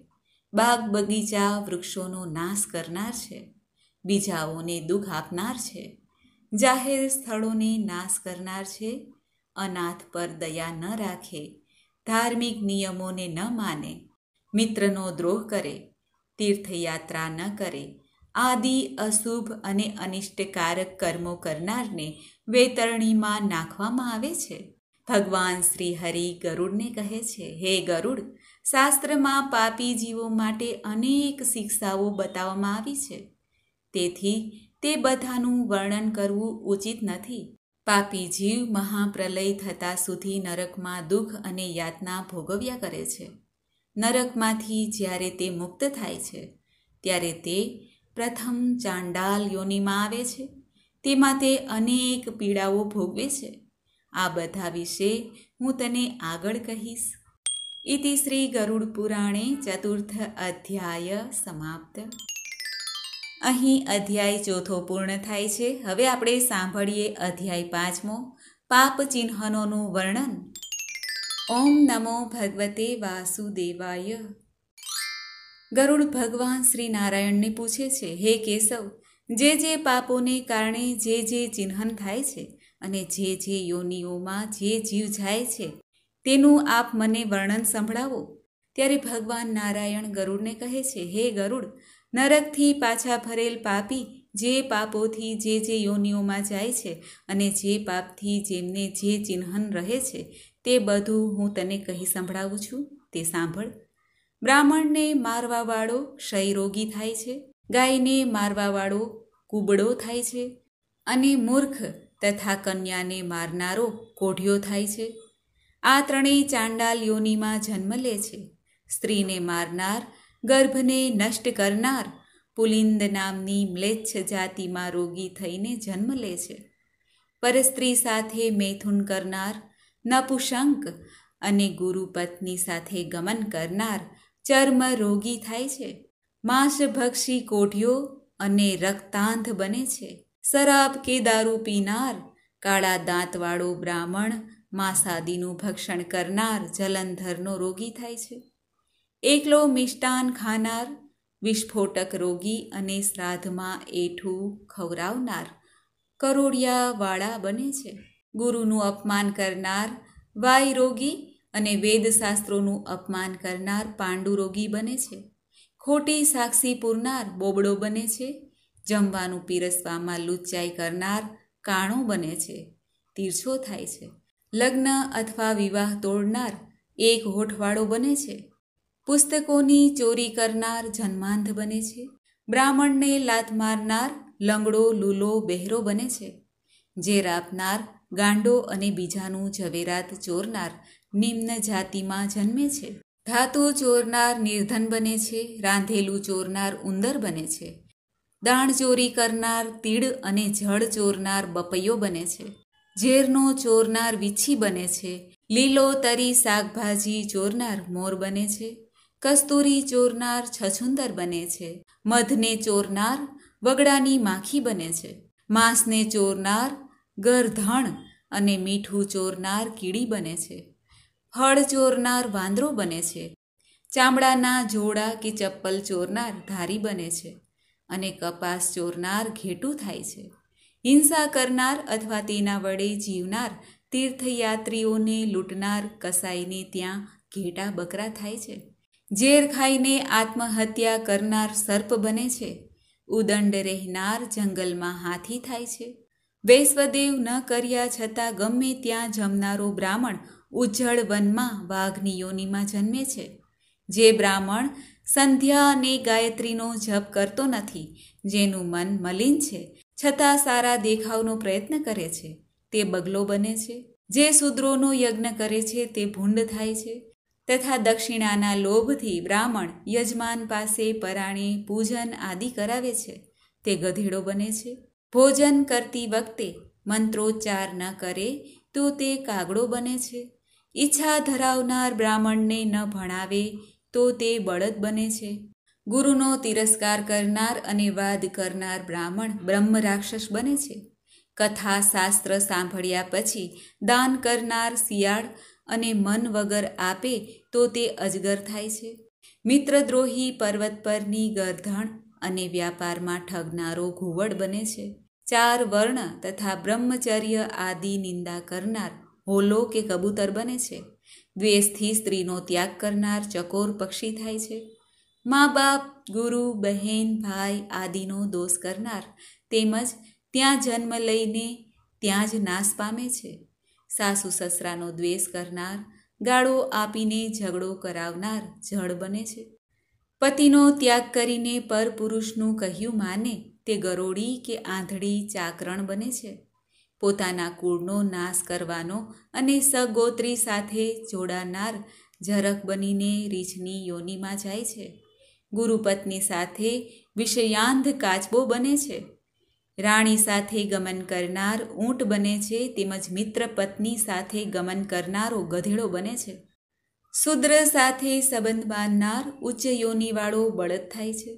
બાગ બગીચા વૃક્ષોનો નાશ કરનાર છે બીજાઓને દુઃખ આપનાર છે જાહેર સ્થળોને નાશ કરનાર છે અનાથ પર દયા ન રાખે ધાર્મિક નિયમોને ન માને મિત્રનો દ્રોહ કરે તીર્થયાત્રા ન કરે આદિ અશુભ અને અનિષ્ટકારક કર્મો કરનારને વેતરણીમાં નાખવામાં આવે છે ભગવાન શ્રી હરિ ગરુડને કહે છે હે ગરુડ શાસ્ત્રમાં પાપી જીવો માટે અનેક શિક્ષાઓ બતાવવામાં આવી છે તેથી તે બધાનું વર્ણન કરવું ઉચિત નથી પાપી જીવ મહાપ્રલય થતાં સુધી નરકમાં દુઃખ અને યાતના ભોગવ્યા કરે છે નરકમાંથી જ્યારે તે મુક્ત થાય છે ત્યારે તે પ્રથમ ચાંડાલ યોનિમાં આવે છે તેમાં તે અનેક પીડાઓ ભોગવે છે આ બધા વિશે હું તને આગળ કહીશ इति શ્રી ચતુર્થ અધ્યાય સમાપ્ત અહીં અધ્યાય ચોથો પૂર્ણ થાય છે હવે આપણે સાંભળીએ અધ્યાય પાંચમો પાપ ચિહ્નોનું વર્ણન ઓમ નમો ભગવતે વાસુદેવાય ગરુડ ભગવાન શ્રી નારાયણને પૂછે છે હે કેશવ જે જે પાપોને કારણે જે જે ચિહ્ન થાય છે અને જે જે યોનિઓમાં જે જીવ જાય છે તેનું આપ મને વર્ણન સંભળાવો ત્યારે ભગવાન નારાયણ ગરુડને કહે છે હે ગરુડ નરકથી પાછા ફરેલ પાપી જે પાપોથી જે જે યોનિઓમાં જાય છે અને જે પાપથી જેમને જે ચિહ્ન રહે છે તે બધું હું તને કહી સંભળાવું છું તે સાંભળ બ્રાહ્મણને મારવાવાળો ક્ષયરોગી થાય છે ગાયને મારવાવાળો કુબડો થાય છે અને મૂર્ખ તથા કન્યાને મારનારો કોઢિયો થાય છે આ ત્રણેય ચાંડાલ યોનિમાં જન્મ લે છે સ્ત્રીને મારનાર ગર્ભને નષ્ટ કરનાર પુલિંદ નામની મ્લેચ્છ જાતિમાં રોગી થઈને જન્મ લે છે પરસ્ત્રી સાથે મૈથુન કરનાર નપુશંક અને ગુરુપત્ની સાથે ગમન કરનાર ચર્મ રોગી થાય છે માંસભક્ષી કોઢિયો અને રક્તાંધ બને છે શરાબ કે દારૂ પીનાર કાળા દાંતવાળો બ્રાહ્મણ માંસાદીનું ભક્ષણ કરનાર જલંધરનો રોગી થાય છે એકલો મિષ્ટાન ખાનાર વિસ્ફોટક રોગી અને શ્રાદ્ધમાં એઠું ખવરાવનાર કરોડિયાવાળા બને છે ગુરુનું અપમાન કરનાર વાય રોગી અને વેદશાસ્ત્રોનું અપમાન કરનાર પાંડુ રોગી બને છે ખોટી સાક્ષી પૂરનાર બોબડો બને છે જમવાનું પીરસવામાં લુચ્ચાઈ કરનાર કાણો બને છે તીરછો થાય છે લગ્ન અથવા વિવાહ તોડનાર એક હોઠવાળો બને છે પુસ્તકોની ચોરી કરનાર જન્માંધ બને છે બ્રાહ્મણને લાત મારનાર લંગડો લૂલો બહેરો બને છે જે રાપનાર ગાંડો અને બીજાનું ઝવેરાત ચોરનાર નિમ્ન જાતિમાં જન્મે છે ધાતુ ચોરનાર નિર્ધન બને છે રાંધેલું ચોરનાર ઉંદર બને છે દાણ ચોરી કરનાર તીડ અને જળ ચોરનાર બપૈયો બને છે ઝેરનો ચોરનાર વીછી બને છે લીલો તરી શાકભાજી ચોરનાર મોર બને છે કસ્તુરી ચોરનાર છછુંદર બને છે મધને ચોરનાર બગડાની માખી બને છે માંસને ચોરનાર ગરધણ અને મીઠું ચોરનાર કીડી બને છે ફળ ચોરનાર વાંદરો બને છે ચામડાના જોડા કે ચપ્પલ ચોરનાર ધારી બને છે અને કપાસ ચોરનાર ઘેટું થાય છે હિંસા કરનાર અથવા તેના વડે જીવનાર તીર્થયાત્રીઓને લૂંટનાર કસાઈને ત્યાં ઘેટા બકરા થાય છે ઝેર ખાઈને આત્મહત્યા કરનાર સર્પ બને છે ઉદંડ રહેનાર જંગલમાં હાથી થાય છે વૈશ્વદેવ ન કર્યા છતાં ગમે ત્યાં જમનારો બ્રાહ્મણ ઉજ્જળ વનમાં વાઘની યોનિમાં જન્મે છે જે બ્રાહ્મણ સંધ્યા અને ગાયત્રીનો જપ કરતો નથી જેનું મન મલિન છે છતાં સારા દેખાવનો પ્રયત્ન કરે છે તે બગલો બને છે જે શૂદ્રોનો યજ્ઞ કરે છે તે ભૂંડ થાય છે તથા દક્ષિણાના લોભથી બ્રાહ્મણ યજમાન પાસે પરાણી પૂજન આદિ કરાવે છે તે ગધેડો બને છે ભોજન કરતી વખતે મંત્રોચ્ચાર ન કરે તો તે કાગડો બને છે ઈચ્છા ધરાવનાર બ્રાહ્મણને ન ભણાવે તો તે બળદ બને છે ગુરુનો તિરસ્કાર કરનાર અને વાદ કરનાર બ્રાહ્મણ બ્રહ્મ રાક્ષસ બને છે કથા શાસ્ત્ર સાંભળ્યા પછી દાન કરનાર શિયાળ અને મન વગર આપે તો તે અજગર થાય છે મિત્રદ્રોહી પર્વત પરની ગરધણ અને વ્યાપારમાં ઠગનારો ઘુવડ બને છે ચાર વર્ણ તથા બ્રહ્મચર્ય આદિ નિંદા કરનાર હોલો કે કબૂતર બને છે દ્વેષથી સ્ત્રીનો ત્યાગ કરનાર ચકોર પક્ષી થાય છે મા બાપ ગુરુ બહેન ભાઈ આદિનો દોષ કરનાર તેમજ ત્યાં જન્મ લઈને ત્યાં જ નાશ પામે છે સાસુ સસરાનો દ્વેષ કરનાર ગાળો આપીને ઝઘડો કરાવનાર જળ બને છે પતિનો ત્યાગ કરીને પરપુરુષનું કહ્યું માને તે ગરોળી કે આંધળી ચાકરણ બને છે પોતાના કુળનો નાશ કરવાનો અને સગોત્રી સાથે જોડાનાર ઝરક બનીને રીછની યોનિમાં જાય છે ગુરુપત્ની સાથે વિષયાંધ કાચબો બને છે રાણી સાથે ગમન કરનાર ઊંટ બને છે તેમજ મિત્ર પત્ની સાથે ગમન કરનારો ગધેડો બને છે શુદ્ર સાથે સંબંધ બાંધનાર ઉચ્ચ યોનિવાળો બળદ થાય છે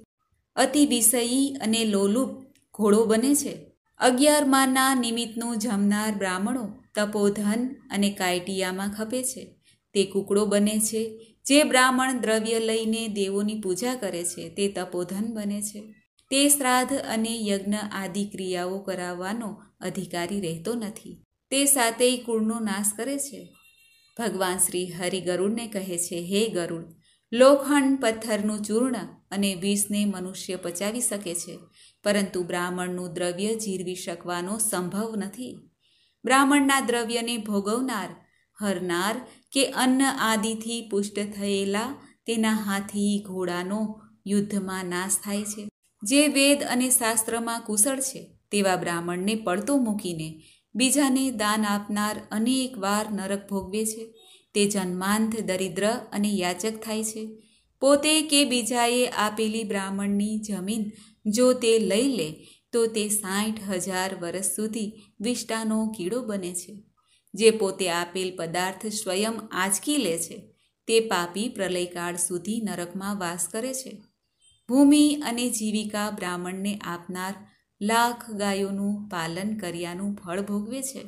અતિ વિષયી અને લોલુપ ઘોડો બને છે અગિયારમાંના નિમિત્તનું જમનાર બ્રાહ્મણો તપોધન અને કાયટિયામાં ખપે છે તે કૂકડો બને છે જે બ્રાહ્મણ દ્રવ્ય લઈને દેવોની પૂજા કરે છે તે તપોધન બને છે તે શ્રાદ્ધ અને યજ્ઞ આદિ ક્રિયાઓ કરાવવાનો અધિકારી રહેતો નથી તે સાતેય કુળનો નાશ કરે છે ભગવાન શ્રી હરિ ગરુડને કહે છે હે ગરુડ લોખંડ પથ્થરનું ચૂર્ણ અને વિષને મનુષ્ય પચાવી શકે છે પરંતુ બ્રાહ્મણનું દ્રવ્ય જીરવી શકવાનો સંભવ નથી બ્રાહ્મણના દ્રવ્યને ભોગવનાર હરનાર કે અન્ન આદિથી પુષ્ટ થયેલા તેના હાથી ઘોડાનો યુદ્ધમાં નાશ થાય છે જે વેદ અને શાસ્ત્રમાં કુશળ છે તેવા બ્રાહ્મણને પડતો મૂકીને બીજાને દાન આપનાર અનેક વાર નરક ભોગવે છે તે જન્માંધ દરિદ્ર અને યાચક થાય છે પોતે કે બીજાએ આપેલી બ્રાહ્મણની જમીન જો તે લઈ લે તો તે સાઠ હજાર વર્ષ સુધી વિષ્ટાનો કીડો બને છે જે પોતે આપેલ પદાર્થ સ્વયં આંચકી લે છે તે પાપી પ્રલયકાળ સુધી નરકમાં વાસ કરે છે ભૂમિ અને જીવિકા બ્રાહ્મણને આપનાર લાખ ગાયોનું પાલન કર્યાનું ફળ ભોગવે છે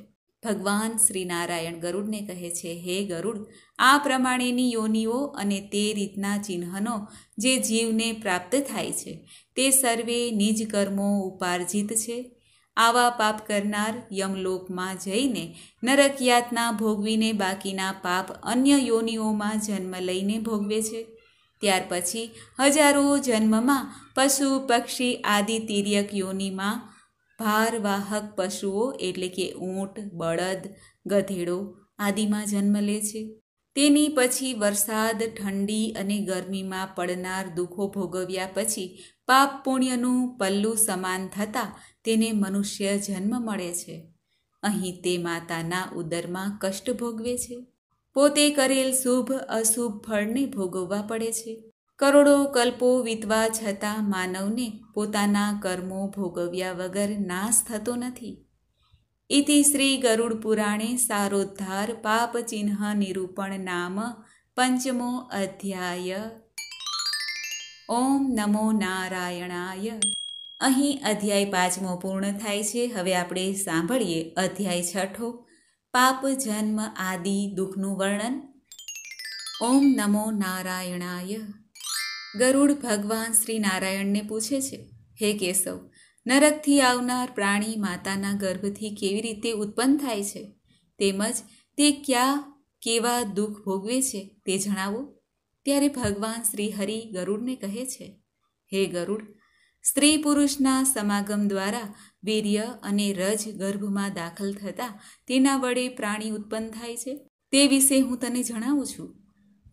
ભગવાન શ્રી નારાયણ ગરુડને કહે છે હે ગરુડ આ પ્રમાણેની યોનિઓ અને તે રીતના ચિહ્નનો જે જીવને પ્રાપ્ત થાય છે તે સર્વે નિજ કર્મો ઉપાર્જિત છે આવા પાપ કરનાર યમલોકમાં જઈને નરક યાતના ભોગવીને બાકીના પાપ અન્ય યોનિઓમાં જન્મ લઈને ભોગવે છે ત્યાર પછી હજારો જન્મમાં પશુ પક્ષી આદિ તિર્યક યોનિમાં ભારવાહક પશુઓ એટલે કે ઊંટ બળદ ગધેડો આદિમાં જન્મ લે છે તેની પછી વરસાદ ઠંડી અને ગરમીમાં પડનાર દુઃખો ભોગવ્યા પછી પાપ પુણ્યનું પલ્લું સમાન થતાં તેને મનુષ્ય જન્મ મળે છે અહીં તે માતાના ઉદરમાં કષ્ટ ભોગવે છે પોતે કરેલ શુભ અશુભ ફળને ભોગવવા પડે છે કરોડો કલ્પો વીતવા છતાં માનવને પોતાના કર્મો ભોગવ્યા વગર નાશ થતો નથી ઇતિ શ્રી ગરુડ પુરાણે સારોદ્ધાર પાપ ચિહ્ન નિરૂપણ નામ પંચમો અધ્યાય ઓમ નમો નારાયણાય અહીં અધ્યાય પાંચમો પૂર્ણ થાય છે હવે આપણે સાંભળીએ અધ્યાય છઠ્ઠો પાપ જન્મ આદિ દુઃખનું વર્ણન ઓમ નમો નારાયણાય ગરુડ ભગવાન શ્રી નારાયણને પૂછે છે હે કેશવ નરકથી આવનાર પ્રાણી માતાના ગર્ભથી કેવી રીતે ઉત્પન્ન થાય છે તેમજ તે ક્યાં કેવા દુઃખ ભોગવે છે તે જણાવો ત્યારે ભગવાન શ્રી હરિ ગરુડને કહે છે હે ગરુડ સ્ત્રી પુરુષના સમાગમ દ્વારા વીર્ય અને રજ ગર્ભમાં દાખલ થતાં તેના વડે પ્રાણી ઉત્પન્ન થાય છે તે વિશે હું તને જણાવું છું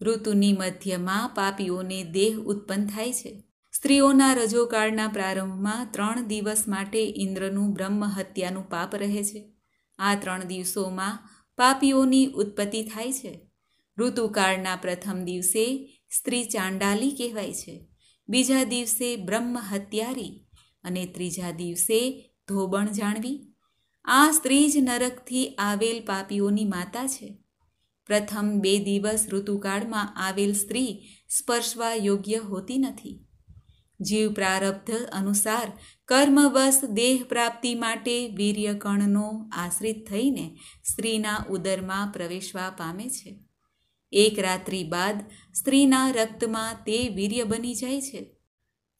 ઋતુની મધ્યમાં પાપીઓને દેહ ઉત્પન્ન થાય છે સ્ત્રીઓના રજોકાળના પ્રારંભમાં ત્રણ દિવસ માટે ઇન્દ્રનું બ્રહ્મ હત્યાનું પાપ રહે છે આ ત્રણ દિવસોમાં પાપીઓની ઉત્પત્તિ થાય છે ઋતુકાળના પ્રથમ દિવસે સ્ત્રી ચાંડાલી કહેવાય છે બીજા દિવસે બ્રહ્મ હત્યારી અને ત્રીજા દિવસે ધોબણ જાણવી આ સ્ત્રી જ નરકથી આવેલ પાપીઓની માતા છે પ્રથમ બે દિવસ ઋતુકાળમાં આવેલ સ્ત્રી સ્પર્શવા યોગ્ય હોતી નથી જીવ પ્રારબ્ધ અનુસાર કર્મવશ દેહ પ્રાપ્તિ માટે વીર્યકણનો આશ્રિત થઈને સ્ત્રીના ઉદરમાં પ્રવેશવા પામે છે એક રાત્રિ બાદ સ્ત્રીના રક્તમાં તે વીર્ય બની જાય છે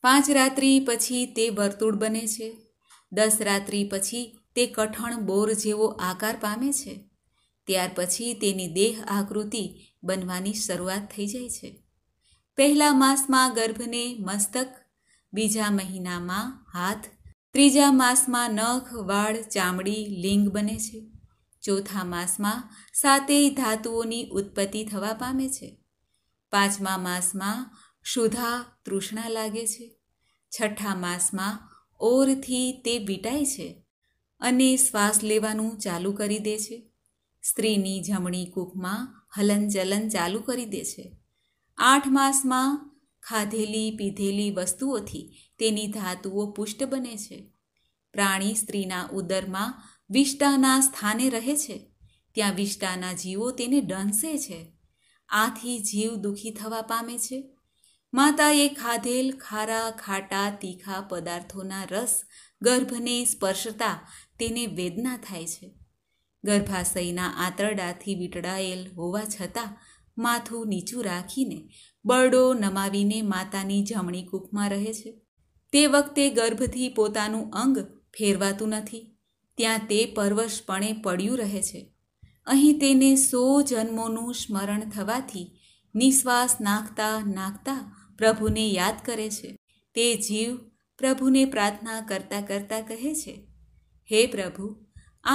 પાંચ રાત્રિ પછી તે વર્તુળ બને છે દસ રાત્રિ પછી તે કઠણ બોર જેવો આકાર પામે છે ત્યાર પછી તેની દેહ આકૃતિ બનવાની શરૂઆત થઈ જાય છે પહેલા માસમાં ગર્ભને મસ્તક બીજા મહિનામાં હાથ ત્રીજા માસમાં નખ વાળ ચામડી લિંગ બને છે ચોથા માસમાં સાતેય ધાતુઓની ઉત્પત્તિ થવા પામે છે પાંચમા માસમાં શુધા તૃષ્ણા લાગે છે છઠ્ઠા માસમાં ઓરથી તે વીટાય છે અને શ્વાસ લેવાનું ચાલુ કરી દે છે સ્ત્રીની જમણી કૂકમાં હલનચલન ચાલુ કરી દે છે આઠ માસમાં ખાધેલી પીધેલી વસ્તુઓથી તેની ધાતુઓ પુષ્ટ બને છે પ્રાણી સ્ત્રીના ઉદરમાં વિષ્ટાના સ્થાને રહે છે ત્યાં વિષ્ટાના જીવો તેને ડંસે છે આથી જીવ દુઃખી થવા પામે છે માતાએ ખાધેલ ખારા ખાટા તીખા પદાર્થોના રસ ગર્ભને સ્પર્શતા તેને વેદના થાય છે ગર્ભાશયના આંતરડાથી વીંટળાયેલ હોવા છતાં માથું નીચું રાખીને બરડો નમાવીને માતાની જમણી કૂખમાં રહે છે તે વખતે ગર્ભથી પોતાનું અંગ ફેરવાતું નથી ત્યાં તે પરવશપણે પડ્યું રહે છે અહીં તેને સો જન્મોનું સ્મરણ થવાથી નિશ્વાસ નાખતા નાખતા પ્રભુને યાદ કરે છે તે જીવ પ્રભુને પ્રાર્થના કરતા કરતા કહે છે હે પ્રભુ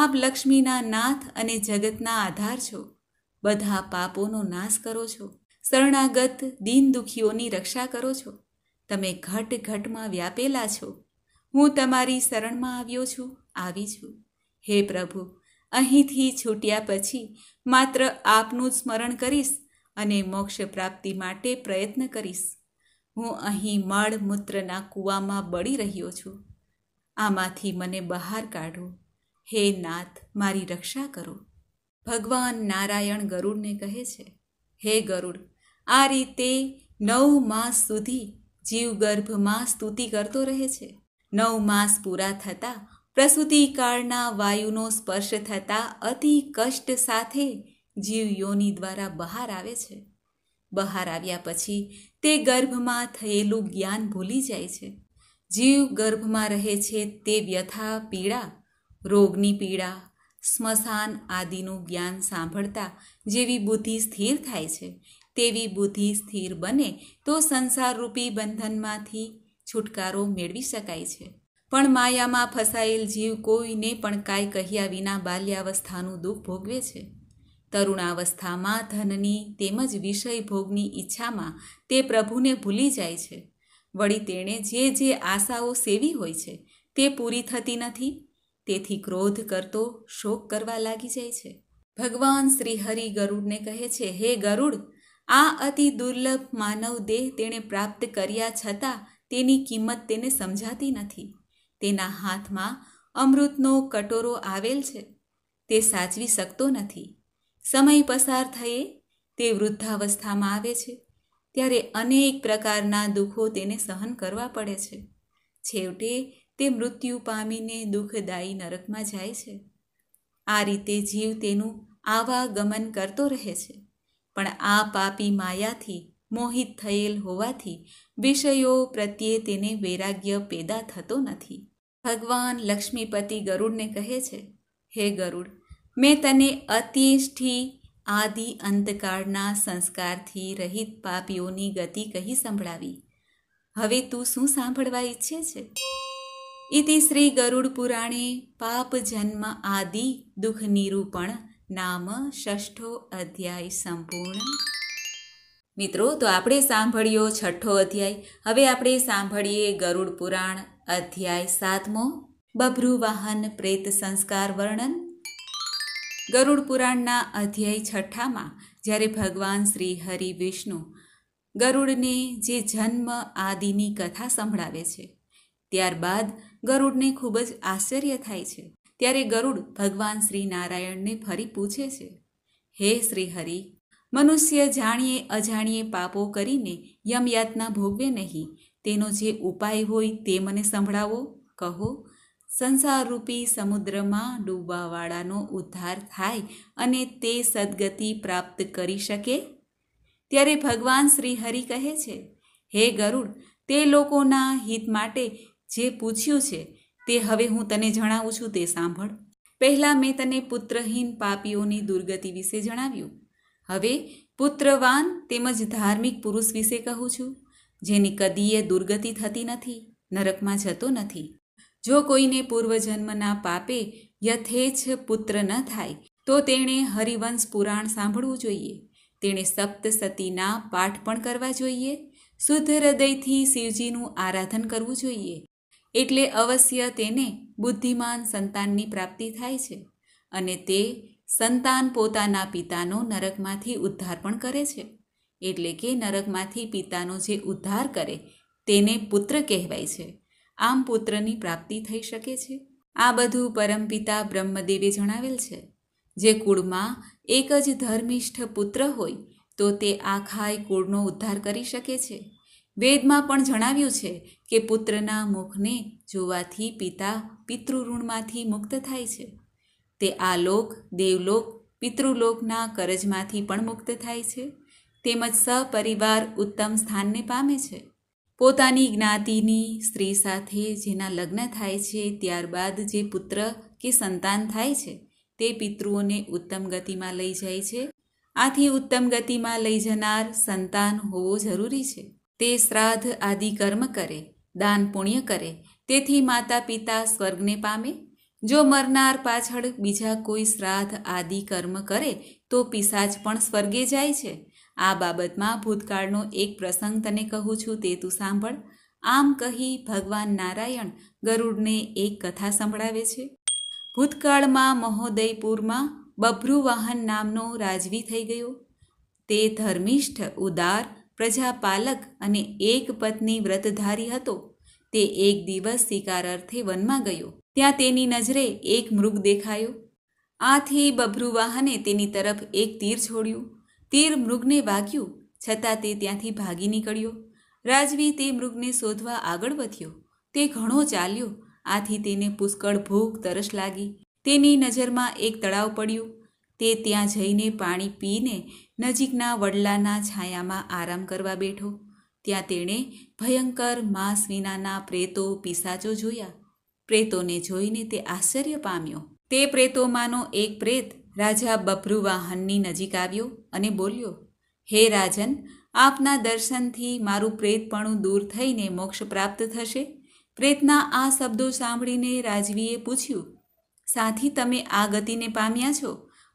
આપ લક્ષ્મીના નાથ અને જગતના આધાર છો બધા પાપોનો નાશ કરો છો શરણાગત દીન દુખીઓની રક્ષા કરો છો તમે ઘટ ઘટમાં વ્યાપેલા છો હું તમારી શરણમાં આવ્યો છું આવી છું હે પ્રભુ અહીંથી છૂટ્યા પછી માત્ર આપનું સ્મરણ કરીશ અને મોક્ષ પ્રાપ્તિ માટે પ્રયત્ન કરીશ હું અહીં મળ મૂત્રના કૂવામાં બળી રહ્યો છું આમાંથી મને બહાર કાઢો હે નાથ મારી રક્ષા કરો ભગવાન નારાયણ ગરુડને કહે છે હે ગરુડ આ રીતે નવ માસ સુધી જીવ ગર્ભમાં સ્તુતિ કરતો રહે છે નવ માસ પૂરા થતાં પ્રસૂતિકાળના વાયુનો સ્પર્શ થતાં અતિ કષ્ટ સાથે જીવ યોની દ્વારા બહાર આવે છે બહાર આવ્યા પછી તે ગર્ભમાં થયેલું જ્ઞાન ભૂલી જાય છે જીવ ગર્ભમાં રહે છે તે વ્યથા પીડા રોગની પીડા સ્મશાન આદિનું જ્ઞાન સાંભળતા જેવી બુદ્ધિ સ્થિર થાય છે તેવી બુદ્ધિ સ્થિર બને તો સંસારરૂપી બંધનમાંથી છુટકારો મેળવી શકાય છે પણ માયામાં ફસાયેલ જીવ કોઈને પણ કાંઈ કહ્યા વિના બાલ્યાવસ્થાનું દુઃખ ભોગવે છે તરુણાવસ્થામાં ધનની તેમજ વિષય ભોગની ઈચ્છામાં તે પ્રભુને ભૂલી જાય છે વળી તેણે જે જે આશાઓ સેવી હોય છે તે પૂરી થતી નથી તેથી ક્રોધ કરતો શોક કરવા લાગી જાય છે ભગવાન શ્રી હરિ ગરુડને કહે છે હે ગરુડ આ અતિ દુર્લભ માનવ દેહ તેણે પ્રાપ્ત કર્યા છતાં તેની કિંમત તેને સમજાતી નથી તેના હાથમાં અમૃતનો કટોરો આવેલ છે તે સાચવી શકતો નથી સમય પસાર થયે તે વૃદ્ધાવસ્થામાં આવે છે ત્યારે અનેક પ્રકારના દુઃખો તેને સહન કરવા પડે છે છેવટે તે મૃત્યુ પામીને દુઃખદાયી નરકમાં જાય છે આ રીતે જીવ તેનું આવા ગમન કરતો રહે છે પણ આ પાપી માયાથી મોહિત થયેલ હોવાથી વિષયો પ્રત્યે તેને વૈરાગ્ય પેદા થતો નથી ભગવાન લક્ષ્મીપતિ ગરુડને કહે છે હે ગરુડ મેં તને અતિષ્ઠી આદિ અંતકાળના સંસ્કારથી રહિત પાપીઓની ગતિ કહી સંભળાવી હવે તું શું સાંભળવા ઈચ્છે છે ઇતિ શ્રી ગરુડ પુરાણે પાપ જન્મ આદિ દુઃખ નિરૂપણ નામ ષષ્ઠો અધ્યાય સંપૂર્ણ મિત્રો તો આપણે સાંભળ્યો છઠ્ઠો અધ્યાય હવે આપણે સાંભળીએ ગરુડ પુરાણ અધ્યાય સાતમો બભ્રુવાહન પ્રેત સંસ્કાર વર્ણન ગરુડ પુરાણના અધ્યાય છઠ્ઠામાં જ્યારે ભગવાન શ્રી હરિ વિષ્ણુ ગરુડને જે જન્મ આદિની કથા સંભળાવે છે ત્યારબાદ ગરુડને ખૂબ જ આશ્ચર્ય થાય છે ત્યારે ગરુડ ભગવાન શ્રી નારાયણને ફરી પૂછે છે હે શ્રી હરિ મનુષ્ય જાણીએ અજાણીએ પાપો કરીને યમયાતના ભોગવે નહીં તેનો જે ઉપાય હોય તે મને સંભળાવો કહો સંસારરૂપી સમુદ્રમાં ડૂબવાવાળાનો ઉદ્ધાર થાય અને તે સદગતિ પ્રાપ્ત કરી શકે ત્યારે ભગવાન શ્રી હરિ કહે છે હે ગરુડ તે લોકોના હિત માટે જે પૂછ્યું છે તે હવે હું તને જણાવું છું તે સાંભળ પહેલાં મેં તને પુત્રહીન પાપીઓની દુર્ગતિ વિશે જણાવ્યું હવે પુત્રવાન તેમજ ધાર્મિક પુરુષ વિશે કહું છું જેની કદીય દુર્ગતિ થતી નથી નરકમાં જતો નથી જો કોઈને પૂર્વજન્મના પાપે યથેચ્છ પુત્ર ન થાય તો તેણે હરિવંશ પુરાણ સાંભળવું જોઈએ તેણે સપ્તસતીના પાઠ પણ કરવા જોઈએ શુદ્ધ હૃદયથી શિવજીનું આરાધન કરવું જોઈએ એટલે અવશ્ય તેને બુદ્ધિમાન સંતાનની પ્રાપ્તિ થાય છે અને તે સંતાન પોતાના પિતાનો નરકમાંથી ઉદ્ધાર પણ કરે છે એટલે કે નરકમાંથી પિતાનો જે ઉદ્ધાર કરે તેને પુત્ર કહેવાય છે આમ પુત્રની પ્રાપ્તિ થઈ શકે છે આ બધું પરમપિતા બ્રહ્મદેવે જણાવેલ છે જે કુળમાં એક જ ધર્મિષ્ઠ પુત્ર હોય તો તે આખાય કુળનો ઉદ્ધાર કરી શકે છે વેદમાં પણ જણાવ્યું છે કે પુત્રના મુખને જોવાથી પિતા પિતૃઋણમાંથી મુક્ત થાય છે તે આ લોક દેવલોક પિતૃલોકના કરજમાંથી પણ મુક્ત થાય છે તેમજ સપરિવાર ઉત્તમ સ્થાનને પામે છે પોતાની જ્ઞાતિની સ્ત્રી સાથે જેના લગ્ન થાય છે ત્યારબાદ જે પુત્ર કે સંતાન થાય છે તે પિતૃઓને ઉત્તમ ગતિમાં લઈ જાય છે આથી ઉત્તમ ગતિમાં લઈ જનાર સંતાન હોવો જરૂરી છે તે શ્રાદ્ધ આદિ કર્મ કરે દાન પુણ્ય કરે તેથી માતા પિતા સ્વર્ગને પામે જો મરનાર પાછળ બીજા કોઈ શ્રાદ્ધ આદિ કર્મ કરે તો પિસાચ પણ સ્વર્ગે જાય છે આ બાબતમાં ભૂતકાળનો એક પ્રસંગ તને કહું છું તે તું સાંભળ આમ કહી ભગવાન નારાયણ ગરુડને એક કથા સંભળાવે છે ભૂતકાળમાં મહોદયપુરમાં બભ્રુવાહન નામનો રાજવી થઈ ગયો તે ધર્મિષ્ઠ ઉદાર પ્રજાપાલક અને એક પત્ની વ્રતધારી હતો તે એક દિવસ શિકાર અર્થે વનમાં ગયો ત્યાં તેની નજરે એક મૃગ દેખાયો આથી બભ્રુવાહને તેની તરફ એક તીર છોડ્યું તીર મૃગને વાગ્યું છતાં તે ત્યાંથી ભાગી નીકળ્યો રાજવી તે મૃગને શોધવા આગળ વધ્યો તે ઘણો ચાલ્યો આથી તેને પુષ્કળ ભૂખ તરસ લાગી તેની નજરમાં એક તળાવ પડ્યું તે ત્યાં જઈને પાણી પીને નજીકના વડલાના છાયામાં આરામ કરવા બેઠો ત્યાં તેણે ભયંકર માંસ વિનાના પ્રેતો પિસાચો જોયા પ્રેતોને જોઈને તે આશ્ચર્ય પામ્યો તે પ્રેતોમાંનો એક પ્રેત રાજા બભ્રુવાહનની નજીક આવ્યો અને બોલ્યો હે રાજન આપના દર્શનથી મારું પ્રેતપણું દૂર થઈને મોક્ષ પ્રાપ્ત થશે પ્રેતના આ શબ્દો સાંભળીને રાજવીએ પૂછ્યું સાથી તમે આ ગતિને પામ્યા છો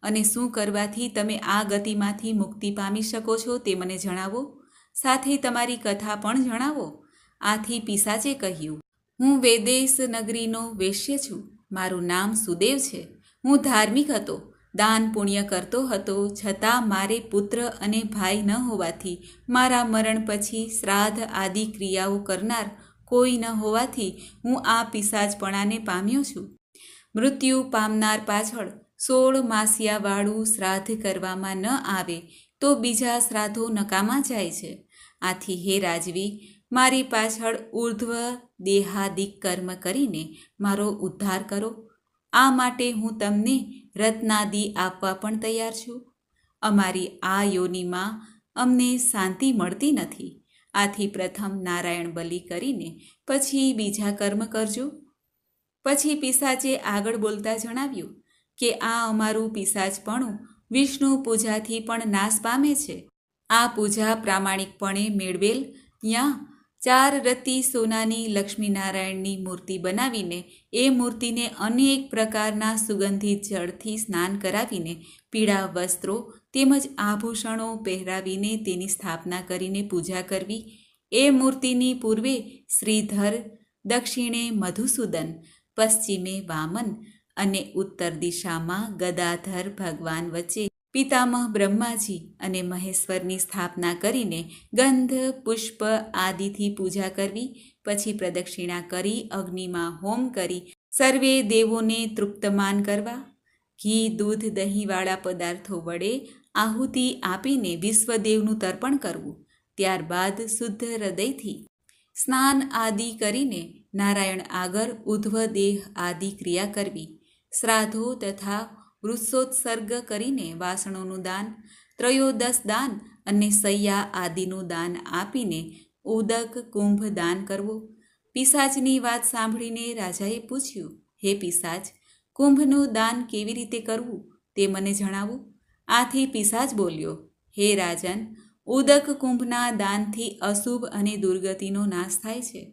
અને શું કરવાથી તમે આ ગતિમાંથી મુક્તિ પામી શકો છો તે મને જણાવો સાથે તમારી કથા પણ જણાવો આથી પિસાચે કહ્યું હું વેદેશ નગરીનો વેશ્ય છું મારું નામ સુદેવ છે હું ધાર્મિક હતો દાન પુણ્ય કરતો હતો છતાં મારે પુત્ર અને ભાઈ ન હોવાથી મારા મરણ પછી શ્રાદ્ધ આદિ ક્રિયાઓ કરનાર કોઈ ન હોવાથી હું આ પિસાજપણાને પામ્યો છું મૃત્યુ પામનાર પાછળ સોળ માસિયાવાળું શ્રાદ્ધ કરવામાં ન આવે તો બીજા શ્રાદ્ધો નકામા જાય છે આથી હે રાજવી મારી પાછળ ઉર્ધ્વ દેહાદિક કર્મ કરીને મારો ઉદ્ધાર કરો આ માટે હું તમને રત્નાદિ આપવા પણ તૈયાર છું અમારી આ યોનિમાં અમને શાંતિ મળતી નથી આથી પ્રથમ નારાયણ બલિ કરીને પછી બીજા કર્મ કરજો પછી પિસાચે આગળ બોલતા જણાવ્યું કે આ અમારું પિસાચપણું વિષ્ણુ પૂજાથી પણ નાશ પામે છે આ પૂજા પ્રામાણિકપણે મેળવેલ યા ચાર રતી સોનાની લક્ષ્મીનારાયણની મૂર્તિ બનાવીને એ મૂર્તિને અનેક પ્રકારના સુગંધિત જળથી સ્નાન કરાવીને પીળા વસ્ત્રો તેમજ આભૂષણો પહેરાવીને તેની સ્થાપના કરીને પૂજા કરવી એ મૂર્તિની પૂર્વે શ્રીધર દક્ષિણે મધુસૂદન પશ્ચિમે વામન અને ઉત્તર દિશામાં ગદાધર ભગવાન વચ્ચે પિતામહ બ્રહ્માજી અને મહેશ્વરની સ્થાપના કરીને ગંધ પુષ્પ આદિથી પૂજા કરવી પછી પ્રદક્ષિણા કરી અગ્નિમાં હોમ કરી સર્વે દેવોને તૃપ્તમાન કરવા ઘી દૂધ દહીંવાળા પદાર્થો વડે આહુતિ આપીને વિશ્વદેવનું તર્પણ કરવું ત્યારબાદ શુદ્ધ હૃદયથી સ્નાન આદિ કરીને નારાયણ આગળ ઉધ્વ દેહ આદિ ક્રિયા કરવી શ્રાદ્ધો તથા વૃક્ષોત્સર્ગ કરીને વાસણોનું દાન ત્રયોદશ દાન અને સૈયા આદિનું દાન આપીને ઉદક કુંભ દાન કરવો પિસાજની વાત સાંભળીને રાજાએ પૂછ્યું હે પિસાજ કુંભનું દાન કેવી રીતે કરવું તે મને જણાવો આથી પિસાજ બોલ્યો હે રાજન ઉદક કુંભના દાનથી અશુભ અને દુર્ગતિનો નાશ થાય છે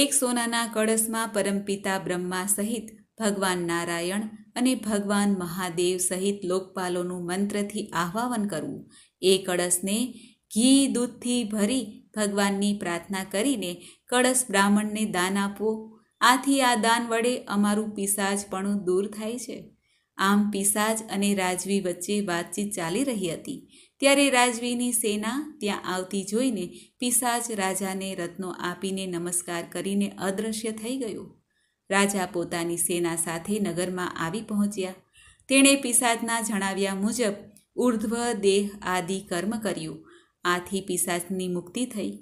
એક સોનાના કળશમાં પરમપિતા બ્રહ્મા સહિત ભગવાન નારાયણ અને ભગવાન મહાદેવ સહિત લોકપાલોનું મંત્રથી આહ્વાન કરવું એ કળશને ઘી દૂધથી ભરી ભગવાનની પ્રાર્થના કરીને કળશ બ્રાહ્મણને દાન આપવો આથી આ દાન વડે અમારું પિસાજપણું દૂર થાય છે આમ પિસાજ અને રાજવી વચ્ચે વાતચીત ચાલી રહી હતી ત્યારે રાજવીની સેના ત્યાં આવતી જોઈને પિસાજ રાજાને રત્નો આપીને નમસ્કાર કરીને અદૃશ્ય થઈ ગયો રાજા પોતાની સેના સાથે નગરમાં આવી પહોંચ્યા તેણે પિશાચના જણાવ્યા મુજબ ઉર્ધ્વ દેહ આદિ કર્મ કર્યું આથી પિશાચની મુક્તિ થઈ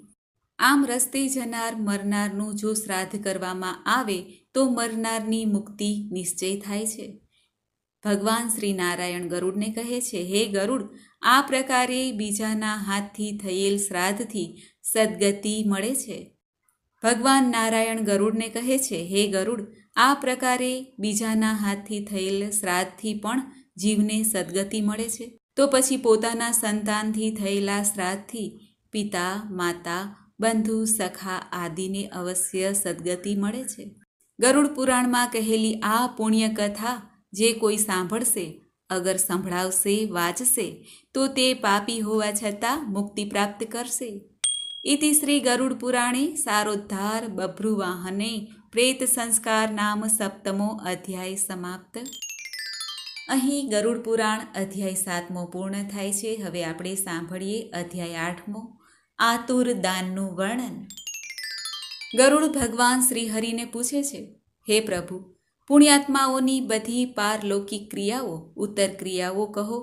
આમ રસ્તે જનાર મરનારનું જો શ્રાદ્ધ કરવામાં આવે તો મરનારની મુક્તિ નિશ્ચય થાય છે ભગવાન શ્રી નારાયણ ગરુડને કહે છે હે ગરુડ આ પ્રકારે બીજાના હાથથી થયેલ શ્રાદ્ધથી સદગતિ મળે છે ભગવાન નારાયણ ગરુડને કહે છે હે ગરુડ આ પ્રકારે બીજાના હાથથી થયેલ શ્રાદ્ધથી પણ જીવને સદગતિ મળે છે તો પછી પોતાના સંતાનથી થયેલા શ્રાદ્ધથી પિતા માતા બંધુ સખા આદિને અવશ્ય સદગતિ મળે છે ગરુડ પુરાણમાં કહેલી આ પુણ્ય કથા જે કોઈ સાંભળશે અગર સંભળાવશે વાંચશે તો તે પાપી હોવા છતાં મુક્તિ પ્રાપ્ત કરશે ઇતિ શ્રી ગરુડ પુરાણે સારોદ્ધાર બભ્રુવાહને પ્રેત સંસ્કાર નામ સપ્તમો અધ્યાય સમાપ્ત અહીં ગરુડ પુરાણ અધ્યાય સાતમો પૂર્ણ થાય છે હવે આપણે સાંભળીએ અધ્યાય આઠમો આતુર દાનનું વર્ણન ગરુડ ભગવાન શ્રી હરિને પૂછે છે હે પ્રભુ પુણ્યાત્માઓની બધી પારલૌકિક ક્રિયાઓ ઉત્તર ક્રિયાઓ કહો